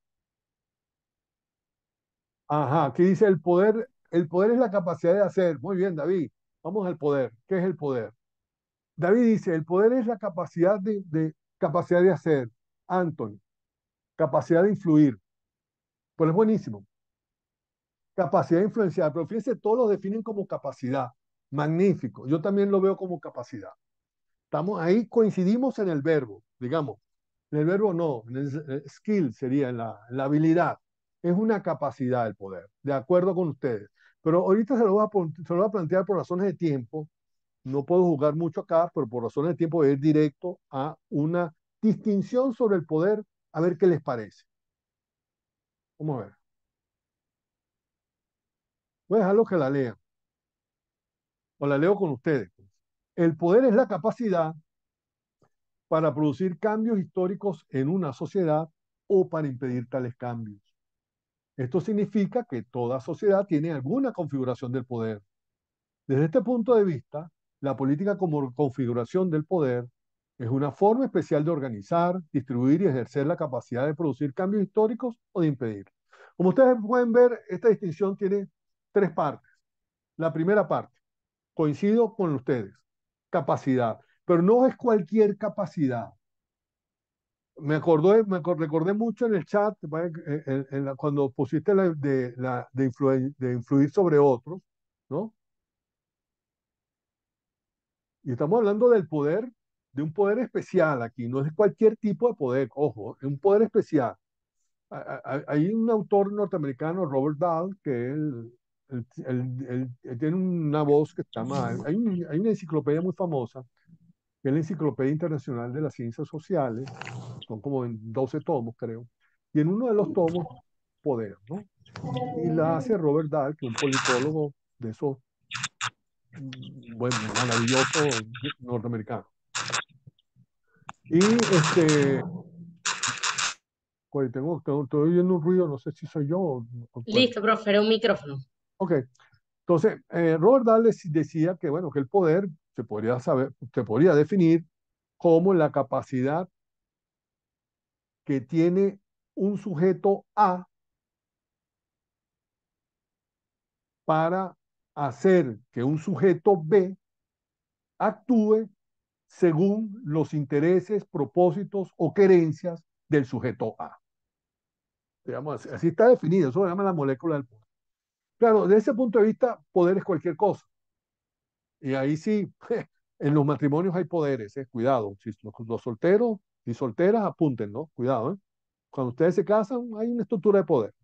Ajá, aquí dice el poder. El poder es la capacidad de hacer. Muy bien, David. Vamos al poder. ¿Qué es el poder? David dice, el poder es la capacidad de, capacidad de hacer. Anthony, capacidad de influir. Pues es buenísimo. Capacidad de influenciar, pero fíjense, todos lo definen como capacidad. Magnífico. Yo también lo veo como capacidad. Estamos ahí, coincidimos en el verbo, digamos. En el verbo no, en el eh, skill sería la, habilidad. Es una capacidad del poder, de acuerdo con ustedes. Pero ahorita se lo, voy a, se lo voy a plantear por razones de tiempo. No puedo jugar mucho acá, pero por razones de tiempo voy a ir directo a una distinción sobre el poder, a ver qué les parece. Vamos a ver. Voy a dejarlo que la lean. O la leo con ustedes. Pues. El poder es la capacidad para producir cambios históricos en una sociedad o para impedir tales cambios. Esto significa que toda sociedad tiene alguna configuración del poder. Desde este punto de vista, la política como configuración del poder es una forma especial de organizar, distribuir y ejercer la capacidad de producir cambios históricos o de impedir. Como ustedes pueden ver, esta distinción tiene tres partes. La primera parte, coincido con ustedes, capacidad pero no es cualquier capacidad. Me acordé, me recordé mucho en el chat, eh, eh, cuando pusiste la, de, la, de, influir, sobre otros, ¿no? Y estamos hablando del poder, de un poder especial aquí, no es cualquier tipo de poder, ojo, es un poder especial. Hay un autor norteamericano, Robert Dahl, que él, tiene una voz que está mal. Hay, hay una enciclopedia muy famosa que la Enciclopedia Internacional de las Ciencias Sociales, son como en 12 tomos, creo, y en uno de los tomos, Poder, ¿no? Y la hace Robert Dahl, que es un politólogo de esos, mm, bueno, maravilloso norteamericano. Y este, pues, tengo, estoy oyendo un ruido, no sé si soy yo. Pues Listo, profe, era un micrófono. Ok. Entonces, eh, Robert Dahl decía que, bueno, que el poder se podría, saber, podría definir como la capacidad que tiene un sujeto A para hacer que un sujeto B actúe según los intereses, propósitos o querencias del sujeto A. Digamos, así, está definido, eso se llama la molécula del poder. Claro, desde ese punto de vista, poder es cualquier cosa. Y ahí sí, en los matrimonios hay poderes, eh, cuidado. Si los, solteros y solteras, apunten, ¿no? Cuidado, ¿eh? Cuando ustedes se casan, hay una estructura de poder.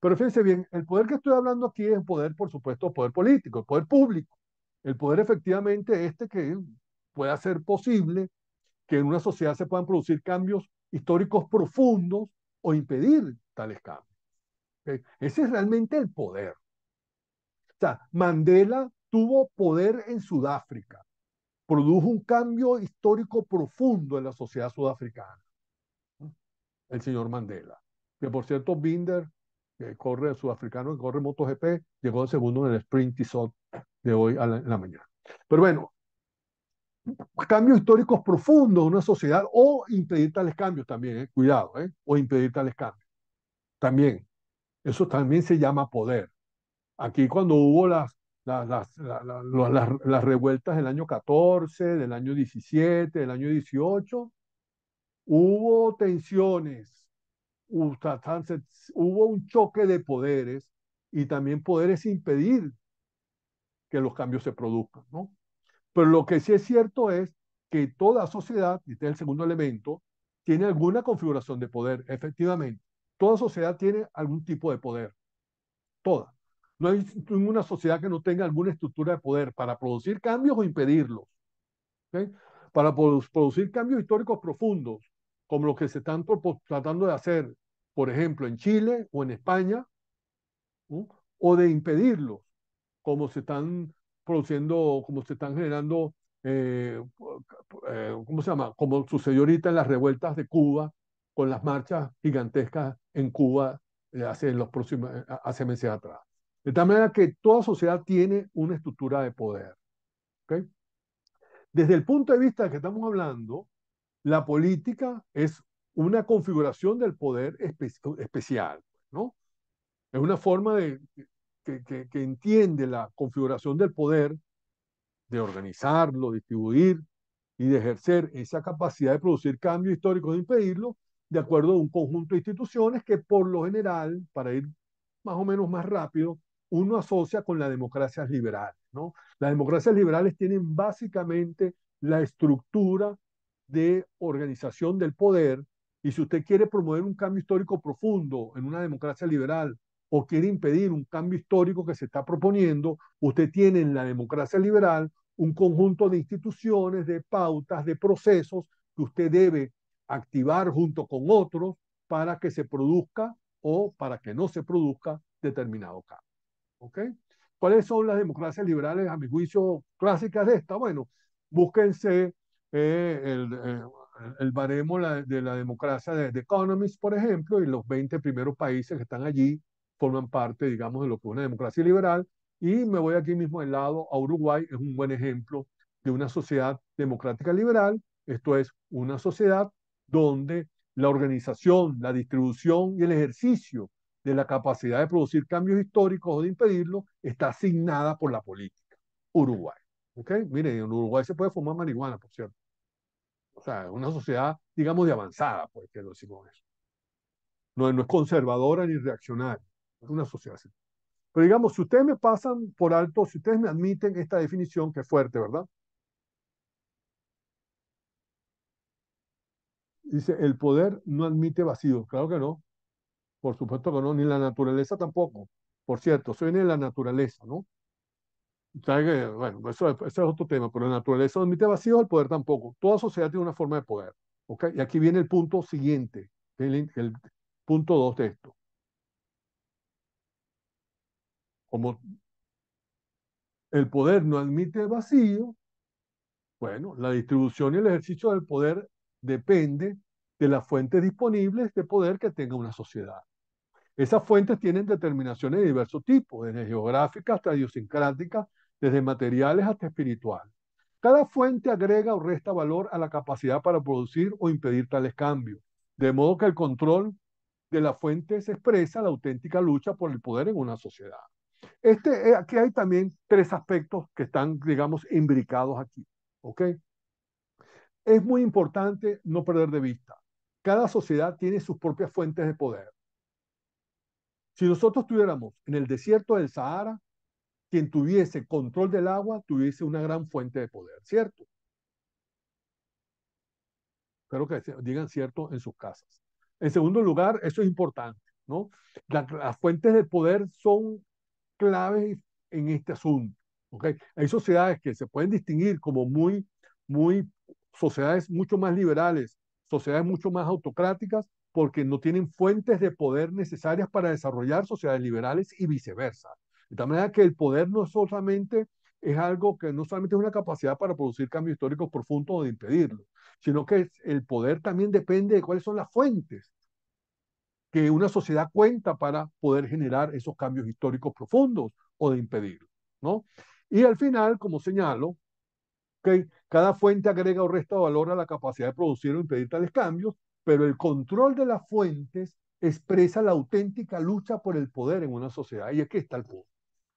Pero fíjense bien, el poder que estoy hablando aquí es el poder, por supuesto, poder político, el poder público. El poder efectivamente este que puede hacer posible que en una sociedad se puedan producir cambios históricos profundos o impedir tales cambios. Ese es realmente el poder. O sea, Mandela tuvo poder en Sudáfrica produjo un cambio histórico profundo en la sociedad sudafricana. El señor Mandela, que por cierto, Binder, que corre el sudafricano, que corre MotoGP, llegó en segundo en el sprint de hoy a la, en la mañana. Pero bueno, cambios históricos profundos en una sociedad o impedir tales cambios también, ¿eh? cuidado, eh, o impedir tales cambios. También, eso también se llama poder. Aquí cuando hubo las las, las, revueltas del año 14, del año 17, del año 18, hubo tensiones, hubo un choque de poderes y también poderes impedir que los cambios se produzcan, ¿no? Pero lo que sí es cierto es que toda sociedad, y este es el segundo elemento, tiene alguna configuración de poder, efectivamente. Toda sociedad tiene algún tipo de poder, toda. No hay ninguna sociedad que no tenga alguna estructura de poder para producir cambios o impedirlos. Para producir cambios históricos profundos, como los que se están tratando de hacer, por ejemplo, en Chile o en España, o de impedirlos, como se están produciendo, como se están generando, eh, eh, ¿cómo se llama? Como sucedió ahorita en las revueltas de Cuba, con las marchas gigantescas en Cuba eh, hace, los próximos, hace meses atrás. De tal manera que toda sociedad tiene una estructura de poder. Desde el punto de vista del que estamos hablando, la política es una configuración del poder especial, ¿no? Es una forma de, que, que, entiende la configuración del poder, de organizarlo, distribuir y de ejercer esa capacidad de producir cambio histórico de impedirlo, de acuerdo a un conjunto de instituciones que por lo general, para ir más o menos más rápido, uno asocia con las democracias liberales. ¿no? Las democracias liberales tienen básicamente la estructura de organización del poder y si usted quiere promover un cambio histórico profundo en una democracia liberal o quiere impedir un cambio histórico que se está proponiendo, usted tiene en la democracia liberal un conjunto de instituciones, de pautas, de procesos que usted debe activar junto con otros para que se produzca o para que no se produzca determinado cambio. ¿ok? ¿Cuáles son las democracias liberales, a mi juicio, clásicas de esta? Bueno, búsquense eh, eh, el, baremo de la democracia de, de, Economist, por ejemplo, y los 20 primeros países que están allí forman parte, digamos, de lo que es una democracia liberal. Y me voy aquí mismo al lado a Uruguay, es un buen ejemplo de una sociedad democrática liberal, esto es, una sociedad donde la organización, la distribución y el ejercicio de la capacidad de producir cambios históricos o de impedirlo, está asignada por la política. Uruguay. ¿Ok? Miren, en Uruguay se puede fumar marihuana, por cierto. O sea, es una sociedad, digamos, de avanzada, porque que lo decimos eso. No, no es conservadora ni reaccionaria. Es una sociedad así. Pero digamos, si ustedes me pasan por alto, si ustedes me admiten esta definición, que es fuerte, ¿verdad? Dice, el poder no admite vacío. Claro que no. Por supuesto que no, ni la naturaleza tampoco. Por cierto, eso viene de la naturaleza, ¿no? Bueno, eso, es otro tema, pero la naturaleza no admite vacío el poder tampoco. Toda sociedad tiene una forma de poder. ¿okay? Y aquí viene el punto siguiente, el, punto dos de esto. Como el poder no admite vacío, bueno, la distribución y el ejercicio del poder depende de las fuentes disponibles de poder que tenga una sociedad. Esas fuentes tienen determinaciones de diversos tipos, desde geográficas hasta idiosincráticas, desde materiales hasta espirituales. Cada fuente agrega o resta valor a la capacidad para producir o impedir tales cambios, de modo que el control de la fuente se expresa la auténtica lucha por el poder en una sociedad. Este, eh, aquí hay también tres aspectos que están, digamos, imbricados aquí. ¿ok? Es muy importante no perder de vista. Cada sociedad tiene sus propias fuentes de poder. Si nosotros tuviéramos en el desierto del Sahara, quien tuviese control del agua tuviese una gran fuente de poder, ¿cierto? Espero que digan cierto en sus casas. En segundo lugar, eso es importante, ¿no? las fuentes de poder son claves en este asunto, ¿ok? Hay sociedades que se pueden distinguir como muy, muy, sociedades mucho más liberales, sociedades mucho más autocráticas, porque no tienen fuentes de poder necesarias para desarrollar sociedades liberales y viceversa. De tal manera que el poder no solamente es algo que no solamente es una capacidad para producir cambios históricos profundos o de impedirlo, sino que el poder también depende de cuáles son las fuentes que una sociedad cuenta para poder generar esos cambios históricos profundos o de impedirlo. ¿no? Y al final, como señalo, que cada fuente agrega o resta valor a la capacidad de producir o impedir tales cambios pero el control de las fuentes expresa la auténtica lucha por el poder en una sociedad. Y que está el poder.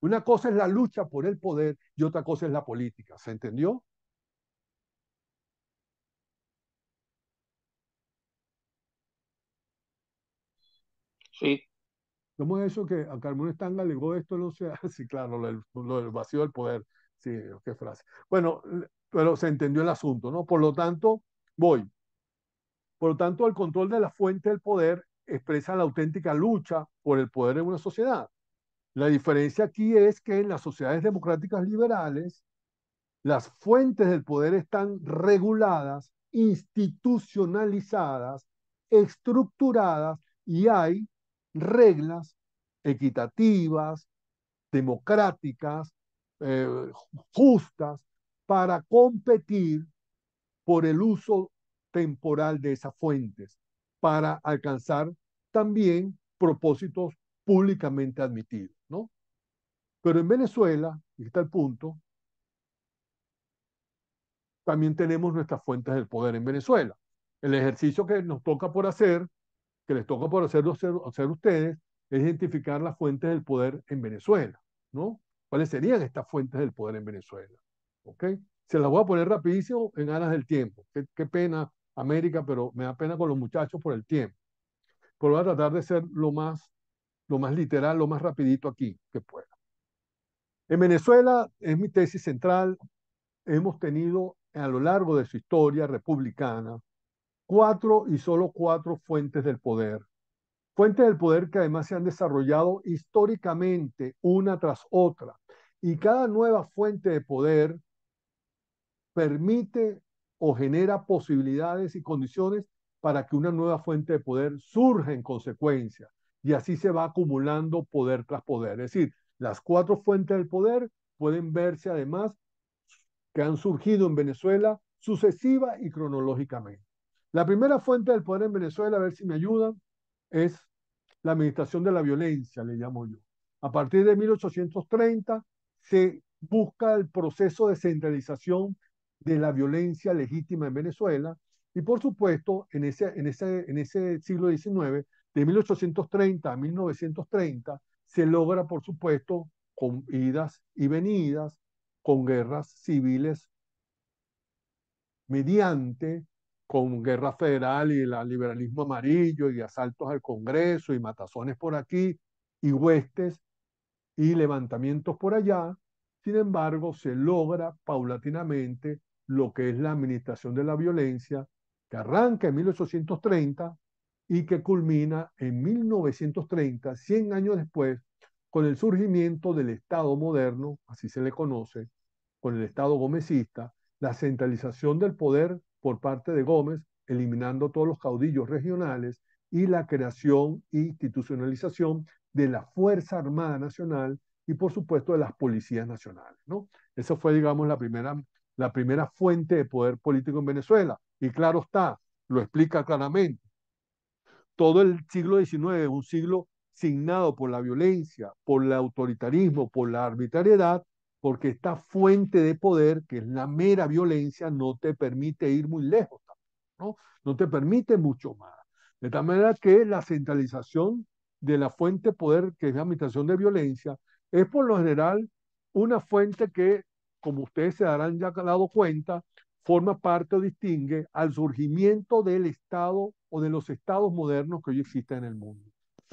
Una cosa es la lucha por el poder y otra cosa es la política. ¿Se entendió? Sí. ¿Cómo es eso que a Carmona Estanga le esto? No ah, sí, claro, lo lo del, vacío del poder. Sí, qué frase. Bueno, pero se entendió el asunto, ¿no? Por lo tanto, voy. Por lo tanto, el control de la fuente del poder expresa la auténtica lucha por el poder en una sociedad. La diferencia aquí es que en las sociedades democráticas liberales, las fuentes del poder están reguladas, institucionalizadas, estructuradas y hay reglas equitativas, democráticas, eh, justas, para competir por el uso temporal de esas fuentes para alcanzar también propósitos públicamente admitidos, ¿no? Pero en Venezuela, y está el punto, también tenemos nuestras fuentes del poder en Venezuela. El ejercicio que nos toca por hacer, que les toca por hacer, hacer ustedes, es identificar las fuentes del poder en Venezuela, ¿no? ¿Cuáles serían estas fuentes del poder en Venezuela? ¿Ok? Se las voy a poner rapidísimo en aras del tiempo. qué pena América, pero me da pena con los muchachos por el tiempo. Pero voy a tratar de ser lo más, lo más literal, lo más rapidito aquí que pueda. En Venezuela, es mi tesis central, hemos tenido a lo largo de su historia republicana cuatro y solo cuatro fuentes del poder. Fuentes del poder que además se han desarrollado históricamente una tras otra. Y cada nueva fuente de poder permite o genera posibilidades y condiciones para que una nueva fuente de poder surja en consecuencia. Y así se va acumulando poder tras poder. Es decir, las cuatro fuentes del poder pueden verse además que han surgido en Venezuela sucesiva y cronológicamente. La primera fuente del poder en Venezuela, a ver si me ayudan, es la administración de la violencia, le llamo yo. A partir de 1830 se busca el proceso de centralización de la violencia legítima en Venezuela. Y por supuesto, en ese, en ese, en ese siglo XIX, de 1830 a 1930, se logra, por supuesto, con idas y venidas, con guerras civiles mediante, con guerra federal y el liberalismo amarillo y asaltos al Congreso y matazones por aquí y huestes y levantamientos por allá. Sin embargo, se logra paulatinamente lo que es la administración de la violencia, que arranca en 1830 y que culmina en 1930, 100 años después, con el surgimiento del Estado moderno, así se le conoce, con el Estado gomecista, la centralización del poder por parte de Gómez, eliminando todos los caudillos regionales y la creación e institucionalización de la Fuerza Armada Nacional y por supuesto de las policías nacionales. ¿no? Esa fue, digamos, la primera la primera fuente de poder político en Venezuela. Y claro está, lo explica claramente. Todo el siglo XIX, un siglo signado por la violencia, por el autoritarismo, por la arbitrariedad, porque esta fuente de poder, que es la mera violencia, no te permite ir muy lejos, ¿no? No te permite mucho más. De tal manera que la centralización de la fuente de poder, que es la administración de violencia, es por lo general una fuente que como ustedes se darán ya dado cuenta, forma parte o distingue al surgimiento del Estado o de los estados modernos que hoy existen en el mundo.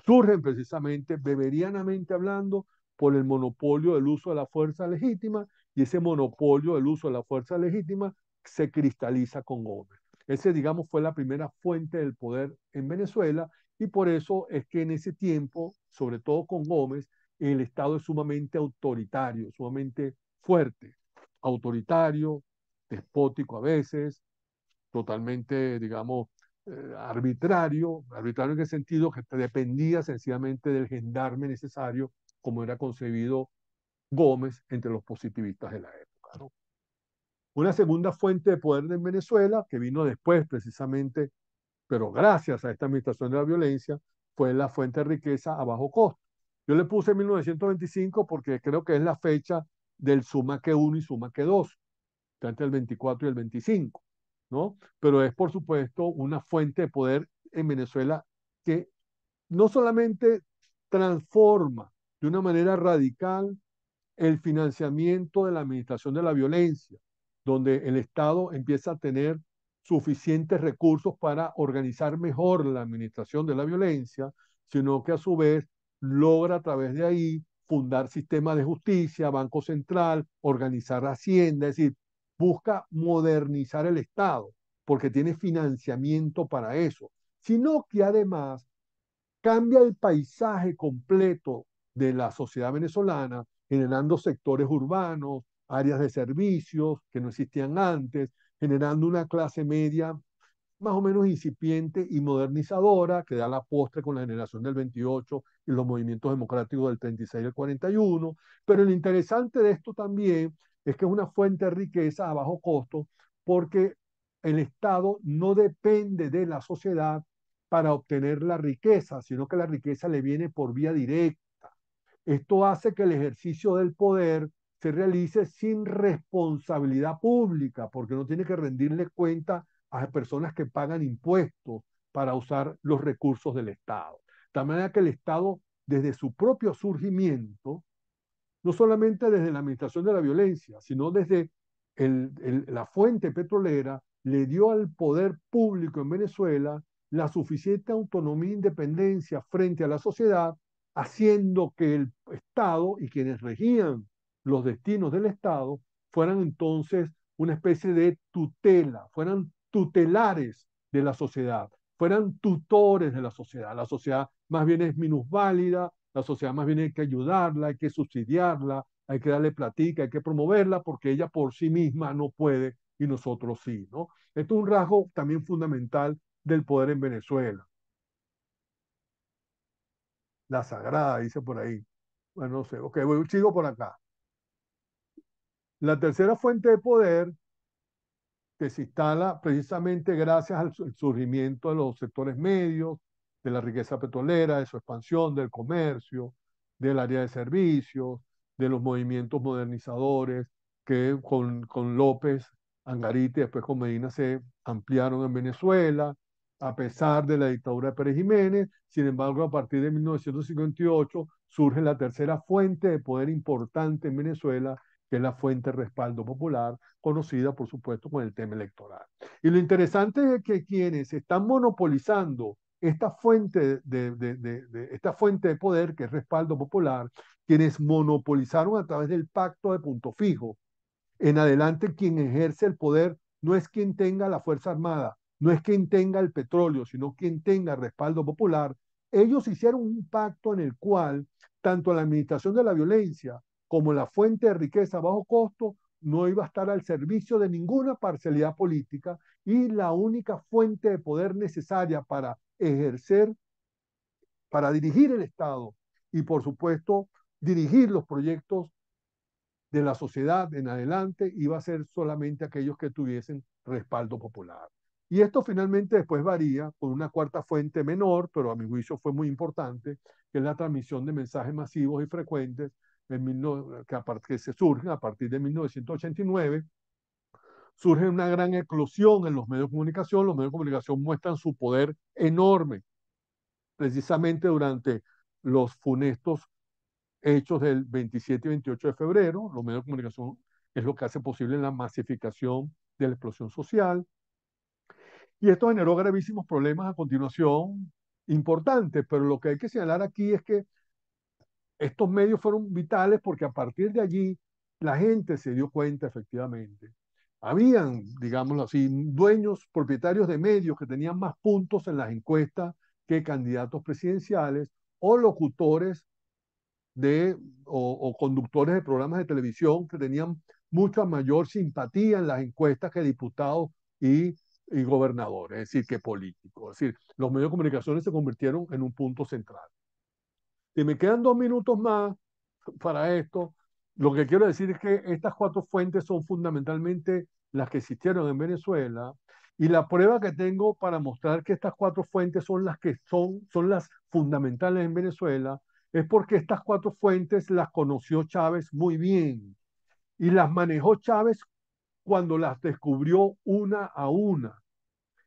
Surgen precisamente, beberianamente hablando, por el monopolio del uso de la fuerza legítima y ese monopolio del uso de la fuerza legítima se cristaliza con Gómez. Ese, digamos, fue la primera fuente del poder en Venezuela y por eso es que en ese tiempo, sobre todo con Gómez, el Estado es sumamente autoritario, sumamente fuerte autoritario, despótico a veces, totalmente, digamos, eh, arbitrario, arbitrario en el sentido que dependía sencillamente del gendarme necesario, como era concebido Gómez entre los positivistas de la época. Una segunda fuente de poder en Venezuela, que vino después precisamente, pero gracias a esta administración de la violencia, fue la fuente de riqueza a bajo costo. Yo le puse 1925 porque creo que es la fecha del suma que uno y suma que dos entre el 24 y el 25, ¿no? Pero es, por supuesto, una fuente de poder en Venezuela que no solamente transforma de una manera radical el financiamiento de la administración de la violencia, donde el Estado empieza a tener suficientes recursos para organizar mejor la administración de la violencia, sino que a su vez logra a través de ahí fundar sistemas de justicia, Banco Central, organizar Hacienda, es decir, busca modernizar el Estado porque tiene financiamiento para eso, sino que además cambia el paisaje completo de la sociedad venezolana, generando sectores urbanos, áreas de servicios que no existían antes, generando una clase media más o menos incipiente y modernizadora, que da la postre con la generación del 28 y los movimientos democráticos del 36 y al 41. Pero lo interesante de esto también es que es una fuente de riqueza a bajo costo porque el Estado no depende de la sociedad para obtener la riqueza, sino que la riqueza le viene por vía directa. Esto hace que el ejercicio del poder se realice sin responsabilidad pública, porque no tiene que rendirle cuenta a personas que pagan impuestos para usar los recursos del Estado. De manera que el Estado, desde su propio surgimiento, no solamente desde la administración de la violencia, sino desde la fuente petrolera, le dio al poder público en Venezuela la suficiente autonomía e independencia frente a la sociedad, haciendo que el Estado y quienes regían los destinos del Estado fueran entonces una especie de tutela, fueran tutelares de la sociedad, fueran tutores de la sociedad. La sociedad más bien es minusválida, la sociedad más bien hay que ayudarla, hay que subsidiarla, hay que darle platica, hay que promoverla porque ella por sí misma no puede y nosotros sí, ¿no? Esto es un rasgo también fundamental del poder en Venezuela. La sagrada, dice por ahí. Bueno, no sé. Ok, voy, sigo por acá. La tercera fuente de poder que se instala precisamente gracias al surgimiento de los sectores medios, de la riqueza petrolera, de su expansión, del comercio, del área de servicios, de los movimientos modernizadores que con, López, Angarita y después con Medina se ampliaron en Venezuela, a pesar de la dictadura de Pérez Jiménez. Sin embargo, a partir de 1958 surge la tercera fuente de poder importante en Venezuela, que es la fuente de respaldo popular, conocida por supuesto con el tema electoral. Y lo interesante es que quienes están monopolizando esta fuente de, esta fuente de poder, que es respaldo popular, quienes monopolizaron a través del pacto de punto fijo. En adelante, quien ejerce el poder no es quien tenga la Fuerza Armada, no es quien tenga el petróleo, sino quien tenga respaldo popular. Ellos hicieron un pacto en el cual tanto la administración de la violencia como la fuente de riqueza a bajo costo, no iba a estar al servicio de ninguna parcialidad política y la única fuente de poder necesaria para ejercer, para dirigir el Estado y por supuesto dirigir los proyectos de la sociedad en adelante iba a ser solamente aquellos que tuviesen respaldo popular. Y esto finalmente después varía con una cuarta fuente menor, pero a mi juicio fue muy importante, que es la transmisión de mensajes masivos y frecuentes que, a, que se surgen a partir de 1989, surge una gran eclosión en los medios de comunicación. Los medios de comunicación muestran su poder enorme, precisamente durante los funestos hechos del 27 y 28 de febrero. Los medios de comunicación es lo que hace posible la masificación de la explosión social. Y esto generó gravísimos problemas a continuación importantes, pero lo que hay que señalar aquí es que estos medios fueron vitales porque a partir de allí la gente se dio cuenta efectivamente. Habían, digámoslo así, dueños, propietarios de medios que tenían más puntos en las encuestas que candidatos presidenciales o locutores de, o, conductores de programas de televisión que tenían mucha mayor simpatía en las encuestas que diputados y, y gobernadores, es decir, que políticos. Es decir, los medios de comunicación se convirtieron en un punto central. Y me quedan dos minutos más para esto. Lo que quiero decir es que estas cuatro fuentes son fundamentalmente las que existieron en Venezuela. Y la prueba que tengo para mostrar que estas cuatro fuentes son las que son, son las fundamentales en Venezuela, es porque estas cuatro fuentes las conoció Chávez muy bien y las manejó Chávez cuando las descubrió una a una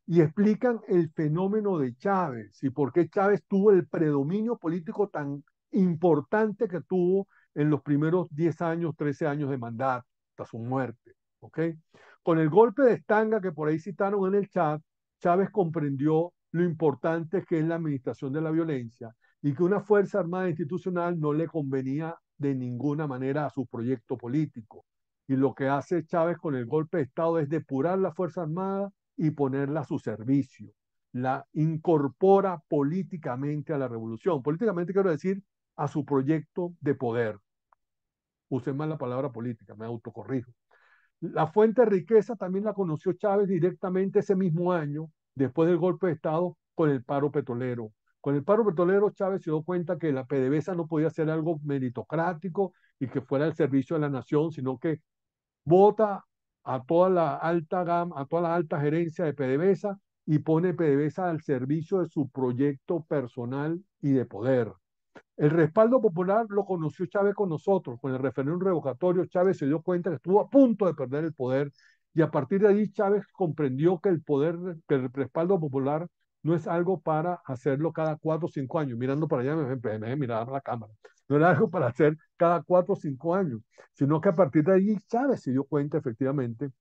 y explican el fenómeno de Chávez y por qué Chávez tuvo el predominio político tan importante que tuvo en los primeros 10 años, 13 años de mandato, hasta su muerte. Con el golpe de estanga que por ahí citaron en el chat, Chávez comprendió lo importante que es la administración de la violencia y que una Fuerza Armada Institucional no le convenía de ninguna manera a su proyecto político. Y lo que hace Chávez con el golpe de Estado es depurar la Fuerza Armada y ponerla a su servicio. La incorpora políticamente a la revolución. Políticamente quiero decir a su proyecto de poder. Usé mal la palabra política, me autocorrijo. La fuente de riqueza también la conoció Chávez directamente ese mismo año, después del golpe de Estado, con el paro petrolero. Con el paro petrolero, Chávez se dio cuenta que la PDVSA no podía ser algo meritocrático y que fuera al servicio de la nación, sino que vota a toda la alta gama, a toda la alta gerencia de PDVSA y pone PDVSA al servicio de su proyecto personal y de poder. El respaldo popular lo conoció Chávez con nosotros. Con el referéndum revocatorio, Chávez se dio cuenta que estuvo a punto de perder el poder y a partir de ahí Chávez comprendió que el poder, que el respaldo popular no es algo para hacerlo cada cuatro o cinco años. Mirando para allá, me empecé a la cámara. No para hacer cada cuatro o cinco años, sino que a partir de ahí Chávez se dio cuenta efectivamente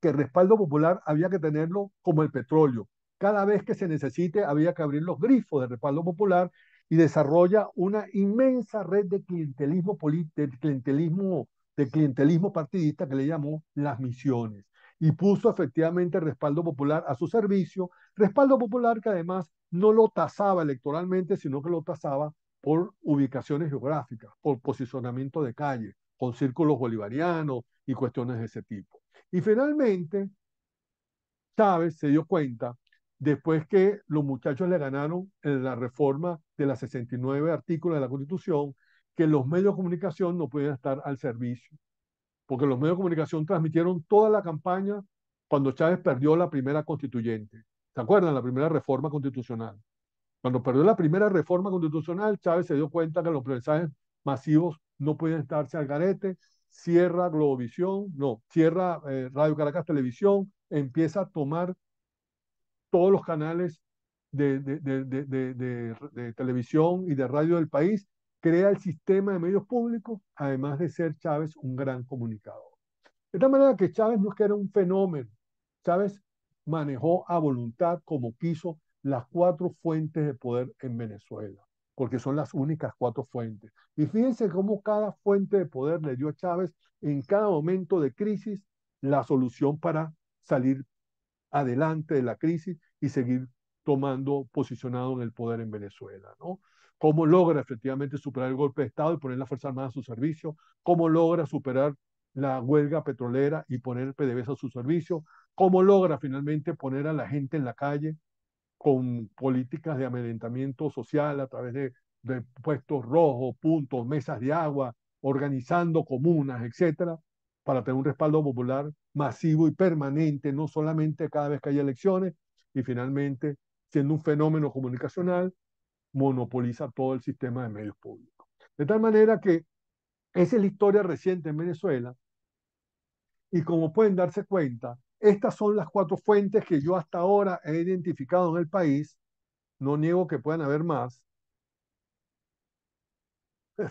que el respaldo popular había que tenerlo como el petróleo. Cada vez que se necesite había que abrir los grifos de respaldo popular y desarrolla una inmensa red de clientelismo, de clientelismo, de clientelismo partidista que le llamó las misiones y puso efectivamente el respaldo popular a su servicio, respaldo popular que además no lo tasaba electoralmente, sino que lo tasaba por ubicaciones geográficas, por posicionamiento de calle, con círculos bolivarianos y cuestiones de ese tipo. Y finalmente, Chávez se dio cuenta después que los muchachos le ganaron en la reforma de las 69 artículos de la Constitución, que los medios de comunicación no podían estar al servicio, porque los medios de comunicación transmitieron toda la campaña cuando Chávez perdió la primera constituyente. ¿Se acuerdan? La primera reforma constitucional. Cuando perdió la primera reforma constitucional, Chávez se dio cuenta que los mensajes masivos no pueden estarse al garete, cierra Globovisión, no, cierra eh, Radio Caracas Televisión, empieza a tomar todos los canales de, de, televisión y de radio del país, crea el sistema de medios públicos, además de ser Chávez un gran comunicador. De tal manera que Chávez no es que era un fenómeno, Chávez manejó a voluntad como quiso las cuatro fuentes de poder en Venezuela, porque son las únicas cuatro fuentes. Y fíjense cómo cada fuente de poder le dio a Chávez en cada momento de crisis la solución para salir adelante de la crisis y seguir tomando posicionado en el poder en Venezuela, ¿no? Cómo logra efectivamente superar el golpe de Estado y poner la Fuerza Armada a su servicio, cómo logra superar la huelga petrolera y poner el PDVSA a su servicio, cómo logra finalmente poner a la gente en la calle con políticas de amedrentamiento social a través de, puestos rojos, puntos, mesas de agua, organizando comunas, etcétera, para tener un respaldo popular masivo y permanente, no solamente cada vez que hay elecciones, y finalmente, siendo un fenómeno comunicacional, monopoliza todo el sistema de medios públicos. De tal manera que esa es la historia reciente en Venezuela, y como pueden darse cuenta, estas son las cuatro fuentes que yo hasta ahora he identificado en el país. No niego que puedan haber más.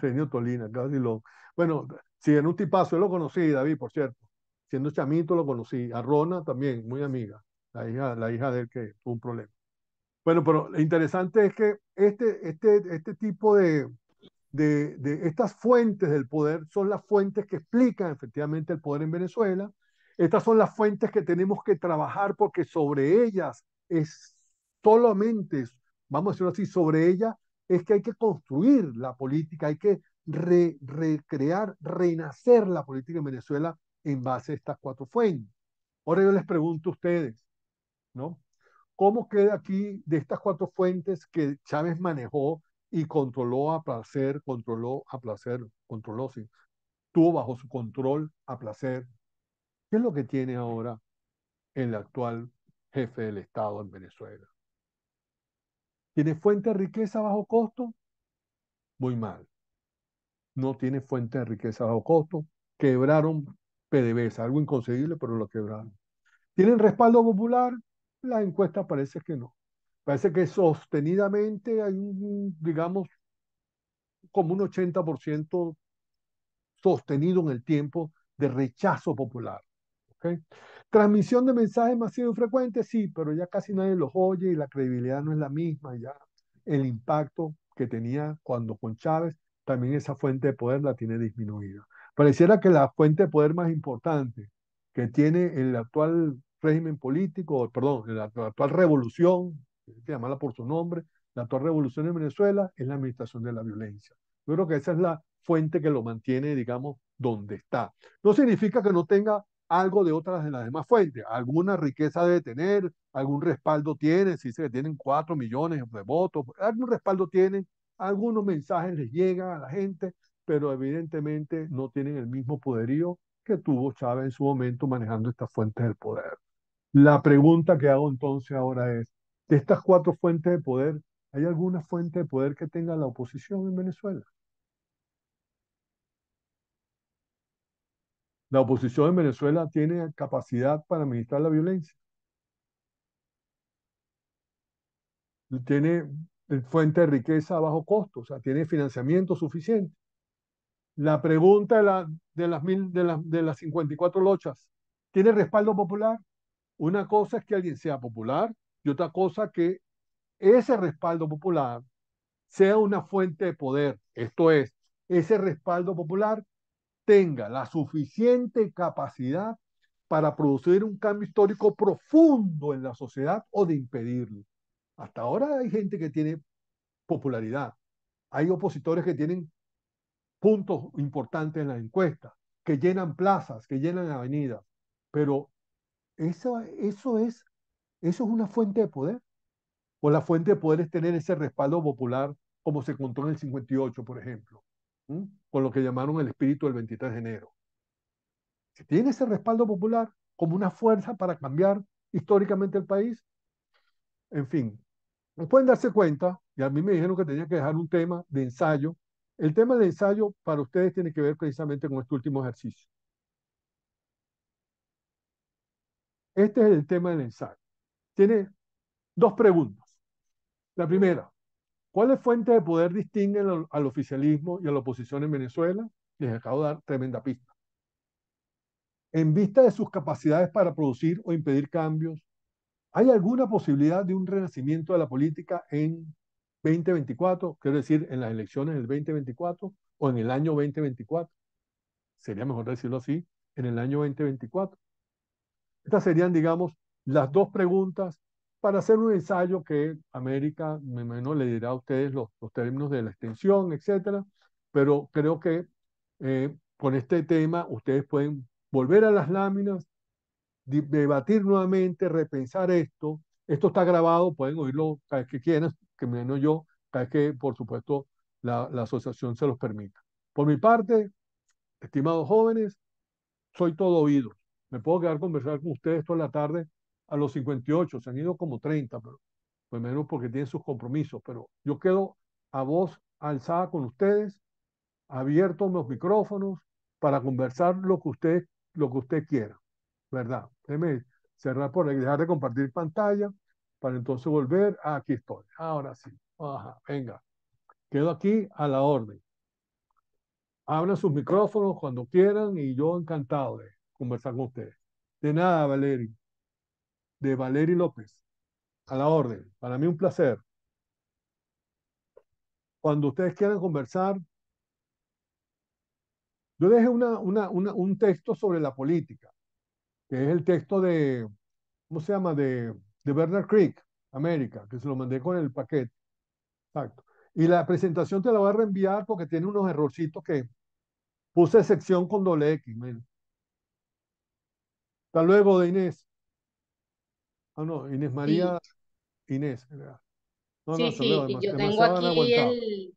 señor Tolina, casi lo. Bueno, si en un tipazo, yo lo conocí, David, por cierto. Siendo chamito lo conocí. A Rona también, muy amiga. La hija, la hija de él que tuvo un problema. Bueno, pero lo interesante es que este, este, este tipo de, de, de, estas fuentes del poder son las fuentes que explican efectivamente el poder en Venezuela estas son las fuentes que tenemos que trabajar porque sobre ellas es solamente, vamos a decirlo así, sobre ellas es que hay que construir la política, hay que recrear, renacer la política en Venezuela en base a estas cuatro fuentes. Ahora yo les pregunto a ustedes, ¿no? ¿Cómo queda aquí de estas cuatro fuentes que Chávez manejó y controló a placer, controló a placer, controló, sí, tuvo bajo su control a placer ¿Qué es lo que tiene ahora el actual jefe del Estado en Venezuela? ¿Tiene fuente de riqueza bajo costo? Muy mal. No tiene fuente de riqueza bajo costo. Quebraron PDVSA, algo inconcebible, pero lo quebraron. ¿Tienen respaldo popular? La encuesta parece que no. Parece que sostenidamente hay un, digamos, como un 80% sostenido en el tiempo de rechazo popular. Transmisión de mensajes masivo y frecuente, sí, pero ya casi nadie los oye y la credibilidad no es la misma, ya el impacto que tenía cuando con Chávez, también esa fuente de poder la tiene disminuida. Pareciera que la fuente de poder más importante que tiene el actual régimen político, perdón, la, actual revolución, llamarla por su nombre, la actual revolución en Venezuela es la administración de la violencia. Yo creo que esa es la fuente que lo mantiene, digamos, donde está. No significa que no tenga algo de otras de las demás fuentes. Alguna riqueza debe tener, algún respaldo tiene, si se tienen cuatro millones de votos, algún respaldo tienen, algunos mensajes les llegan a la gente, pero evidentemente no tienen el mismo poderío que tuvo Chávez en su momento manejando estas fuentes del poder. La pregunta que hago entonces ahora es, de estas cuatro fuentes de poder, ¿hay alguna fuente de poder que tenga la oposición en Venezuela? la oposición en Venezuela tiene capacidad para administrar la violencia. Tiene fuente de riqueza a bajo costo, o sea, tiene financiamiento suficiente. La pregunta de, las, mil, de, las de las 54 lochas, ¿tiene respaldo popular? Una cosa es que alguien sea popular y otra cosa que ese respaldo popular sea una fuente de poder. Esto es, ese respaldo popular tenga la suficiente capacidad para producir un cambio histórico profundo en la sociedad o de impedirlo. Hasta ahora hay gente que tiene popularidad, hay opositores que tienen puntos importantes en las encuestas, que llenan plazas, que llenan avenidas, pero eso, eso, es, eso es una fuente de poder. O la fuente de poder es tener ese respaldo popular como se contó en el 58, por ejemplo. ¿Mm? con lo que llamaron el espíritu del 23 de enero. Si tiene ese respaldo popular como una fuerza para cambiar históricamente el país, en fin, pueden darse cuenta, y a mí me dijeron que tenía que dejar un tema de ensayo. El tema de ensayo para ustedes tiene que ver precisamente con este último ejercicio. Este es el tema del ensayo. Tiene dos preguntas. La primera, ¿Cuáles fuentes de poder distinguen al, al oficialismo y a la oposición en Venezuela? Les acabo de dar tremenda pista. En vista de sus capacidades para producir o impedir cambios, ¿hay alguna posibilidad de un renacimiento de la política en 2024? Quiero decir, en las elecciones del 2024 o en el año 2024. Sería mejor decirlo así, en el año 2024. Estas serían, digamos, las dos preguntas para hacer un ensayo que América, menos le dirá a ustedes los, términos de la extensión, etcétera, pero creo que eh, con este tema ustedes pueden volver a las láminas, debatir nuevamente, repensar esto. Esto está grabado, pueden oírlo cada vez que quieran, que menos yo, cada vez que, por supuesto, la, asociación se los permita. Por mi parte, estimados jóvenes, soy todo oído. Me puedo quedar a conversar con ustedes toda la tarde a los 58, se han ido como 30, pero pues menos porque tienen sus compromisos, pero yo quedo a voz alzada con ustedes, abierto los micrófonos para conversar lo que usted, lo que usted quiera, ¿verdad? Déjeme cerrar por dejar de compartir pantalla para entonces volver. Ah, aquí estoy, ahora sí, venga, quedo aquí a la orden. Abran sus micrófonos cuando quieran y yo encantado de conversar con ustedes. De nada, Valeria de Valeri López. A la orden. Para mí un placer. Cuando ustedes quieran conversar, yo dejé una, una, un texto sobre la política, que es el texto de, ¿cómo se llama? De, de Bernard Crick, América, que se lo mandé con el paquete. Exacto. Y la presentación te la voy a reenviar porque tiene unos errorcitos que puse sección con doble X. Hasta luego, de Inés. Ah, no, Inés María, Inés. ¿verdad? sí, sí, yo tengo aquí el,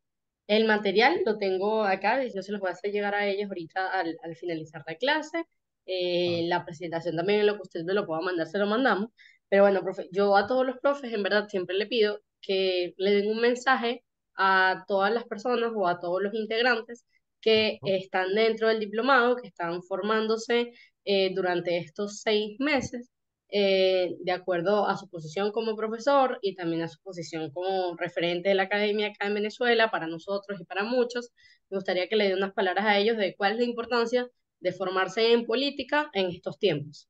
el, material, lo tengo acá, y yo se los voy a hacer llegar a ellos ahorita al, al finalizar la clase. Ah. Eh, la presentación también, lo que usted me lo pueda mandar, se lo mandamos. Pero bueno, profe, yo a todos los profes, en verdad, siempre le pido que le den un mensaje a todas las personas o a todos los integrantes que están dentro del diplomado, que están formándose eh, durante estos seis meses, eh, de acuerdo a su posición como profesor y también a su posición como referente de la academia acá en Venezuela, para nosotros y para muchos. Me gustaría que le dé unas palabras a ellos de cuál es la importancia de formarse en política en estos tiempos.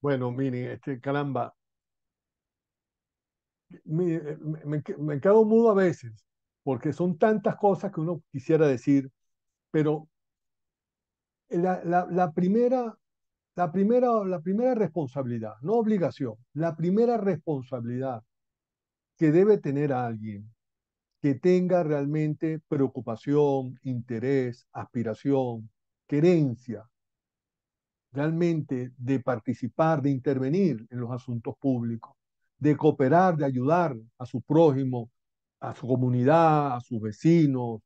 Bueno, Mini, este, caramba, eh, me, me, me quedo mudo a veces, porque son tantas cosas que uno quisiera decir, pero la, la primera la primera, la primera responsabilidad, no obligación, la primera responsabilidad que debe tener alguien que tenga realmente preocupación, interés, aspiración, querencia, realmente de participar, de intervenir en los asuntos públicos, de cooperar, de ayudar a su prójimo, a su comunidad, a sus vecinos.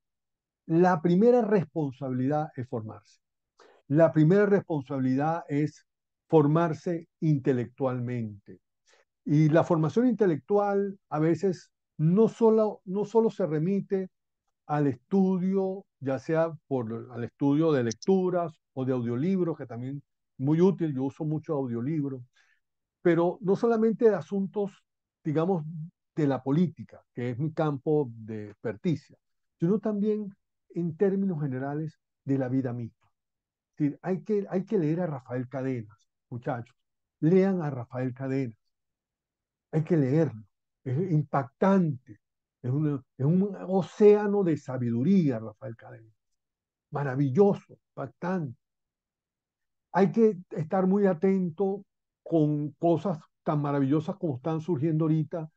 La primera responsabilidad es formarse. La primera responsabilidad es formarse intelectualmente. Y la formación intelectual a veces no solo, no solo se remite al estudio, ya sea por al estudio de lecturas o de audiolibros, que también muy útil, yo uso mucho audiolibro pero no solamente de asuntos, digamos, de la política, que es mi campo de experticia, sino también en términos generales de la vida misma decir, hay que, hay que leer a Rafael Cadenas, muchachos. Lean a Rafael Cadenas. Hay que leerlo. Es impactante. Es, es un océano de sabiduría, Rafael Cadenas. Maravilloso, impactante. Hay que estar muy atento con cosas tan maravillosas como están surgiendo ahorita,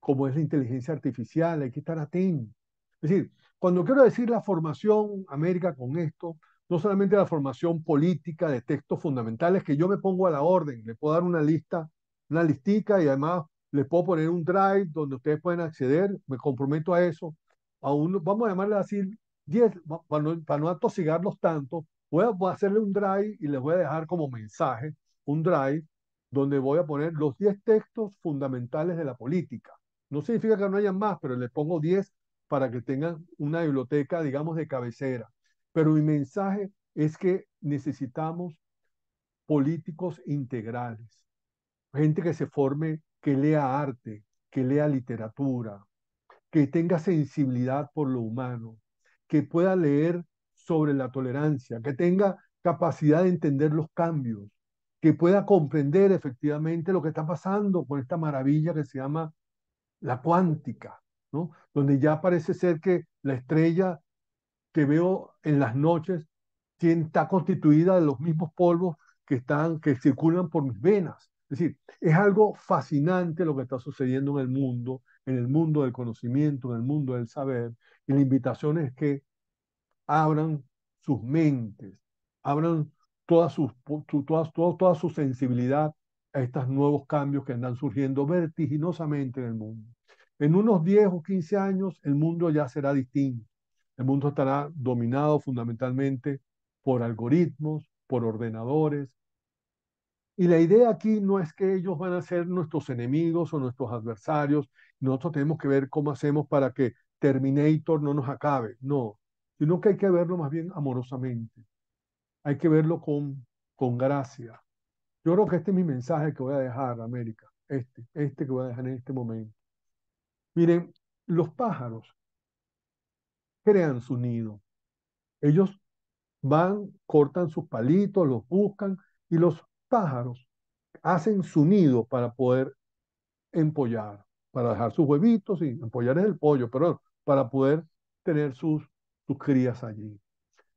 como es la inteligencia artificial. Hay que estar atento. Es decir, cuando quiero decir la formación, América, con esto, no solamente la formación política de textos fundamentales que yo me pongo a la orden, le puedo dar una lista, una listica y además les puedo poner un drive donde ustedes pueden acceder, me comprometo a eso, a vamos a llamarle así, 10, para no, para atosigarlos tanto, voy a, voy a hacerle un drive y les voy a dejar como mensaje un drive donde voy a poner los 10 textos fundamentales de la política. No significa que no hayan más, pero les pongo 10 para que tengan una biblioteca, digamos, de cabecera. Pero mi mensaje es que necesitamos políticos integrales, gente que se forme, que lea arte, que lea literatura, que tenga sensibilidad por lo humano, que pueda leer sobre la tolerancia, que tenga capacidad de entender los cambios, que pueda comprender efectivamente lo que está pasando con esta maravilla que se llama la cuántica, ¿no? Donde ya parece ser que la estrella que veo en las noches está constituida de los mismos polvos que, están, que circulan por mis venas. Es decir, es algo fascinante lo que está sucediendo en el mundo, en el mundo del conocimiento, en el mundo del saber. Y la invitación es que abran sus mentes, abran toda su, toda, toda su sensibilidad a estos nuevos cambios que andan surgiendo vertiginosamente en el mundo. En unos 10 o 15 años el mundo ya será distinto. El mundo estará dominado fundamentalmente por algoritmos, por ordenadores. Y la idea aquí no es que ellos van a ser nuestros enemigos o nuestros adversarios. Nosotros tenemos que ver cómo hacemos para que Terminator no nos acabe. No, sino que hay que verlo más bien amorosamente. Hay que verlo con, con gracia. Yo creo que este es mi mensaje que voy a dejar, América. Este, este que voy a dejar en este momento. Miren, los pájaros crean su nido. Ellos van, cortan sus palitos, los buscan y los pájaros hacen su nido para poder empollar, para dejar sus huevitos y empollar es el pollo, pero para poder tener sus, sus crías allí.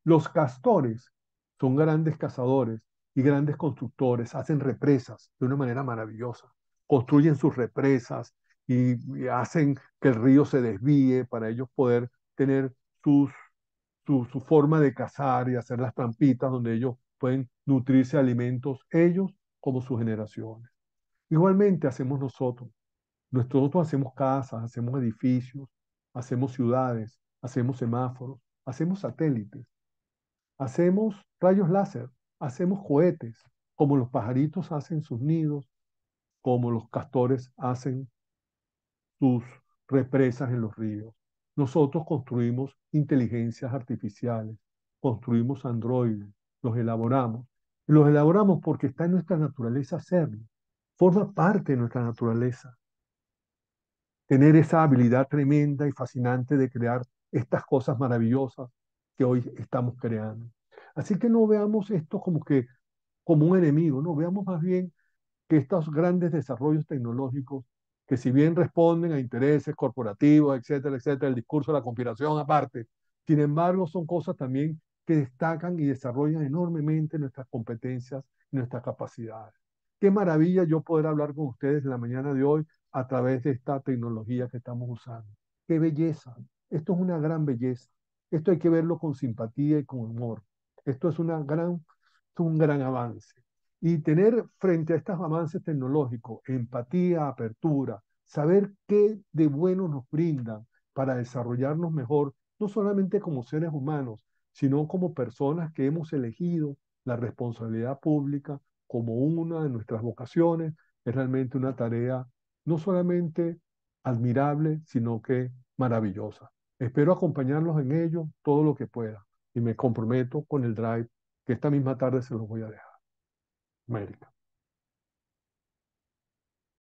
Los castores son grandes cazadores y grandes constructores, hacen represas de una manera maravillosa, construyen sus represas y hacen que el río se desvíe para ellos poder tener sus, su, su forma de cazar y hacer las trampitas donde ellos pueden nutrirse de alimentos, ellos como sus generaciones. Igualmente hacemos nosotros. Nosotros hacemos casas, hacemos edificios, hacemos ciudades, hacemos semáforos, hacemos satélites, hacemos rayos láser, hacemos cohetes, como los pajaritos hacen sus nidos, como los castores hacen sus represas en los ríos, nosotros construimos inteligencias artificiales, construimos androides, los elaboramos. los elaboramos porque está en nuestra naturaleza hacerlo. Forma parte de nuestra naturaleza. Tener esa habilidad tremenda y fascinante de crear estas cosas maravillosas que hoy estamos creando. Así que no veamos esto como que como un enemigo, no, veamos más bien que estos grandes desarrollos tecnológicos que si bien responden a intereses corporativos, etcétera, etcétera, el discurso de la conspiración aparte, sin embargo son cosas también que destacan y desarrollan enormemente nuestras competencias y nuestras capacidades. Qué maravilla yo poder hablar con ustedes en la mañana de hoy a través de esta tecnología que estamos usando. Qué belleza. Esto es una gran belleza. Esto hay que verlo con simpatía y con humor. Esto es una gran, un gran avance. Y tener frente a estos avances tecnológicos empatía, apertura, saber qué de bueno nos brindan para desarrollarnos mejor, no solamente como seres humanos, sino como personas que hemos elegido la responsabilidad pública como una de nuestras vocaciones, es realmente una tarea no solamente admirable, sino que maravillosa. Espero acompañarlos en ello todo lo que pueda y me comprometo con el drive que esta misma tarde se los voy a dejar. América.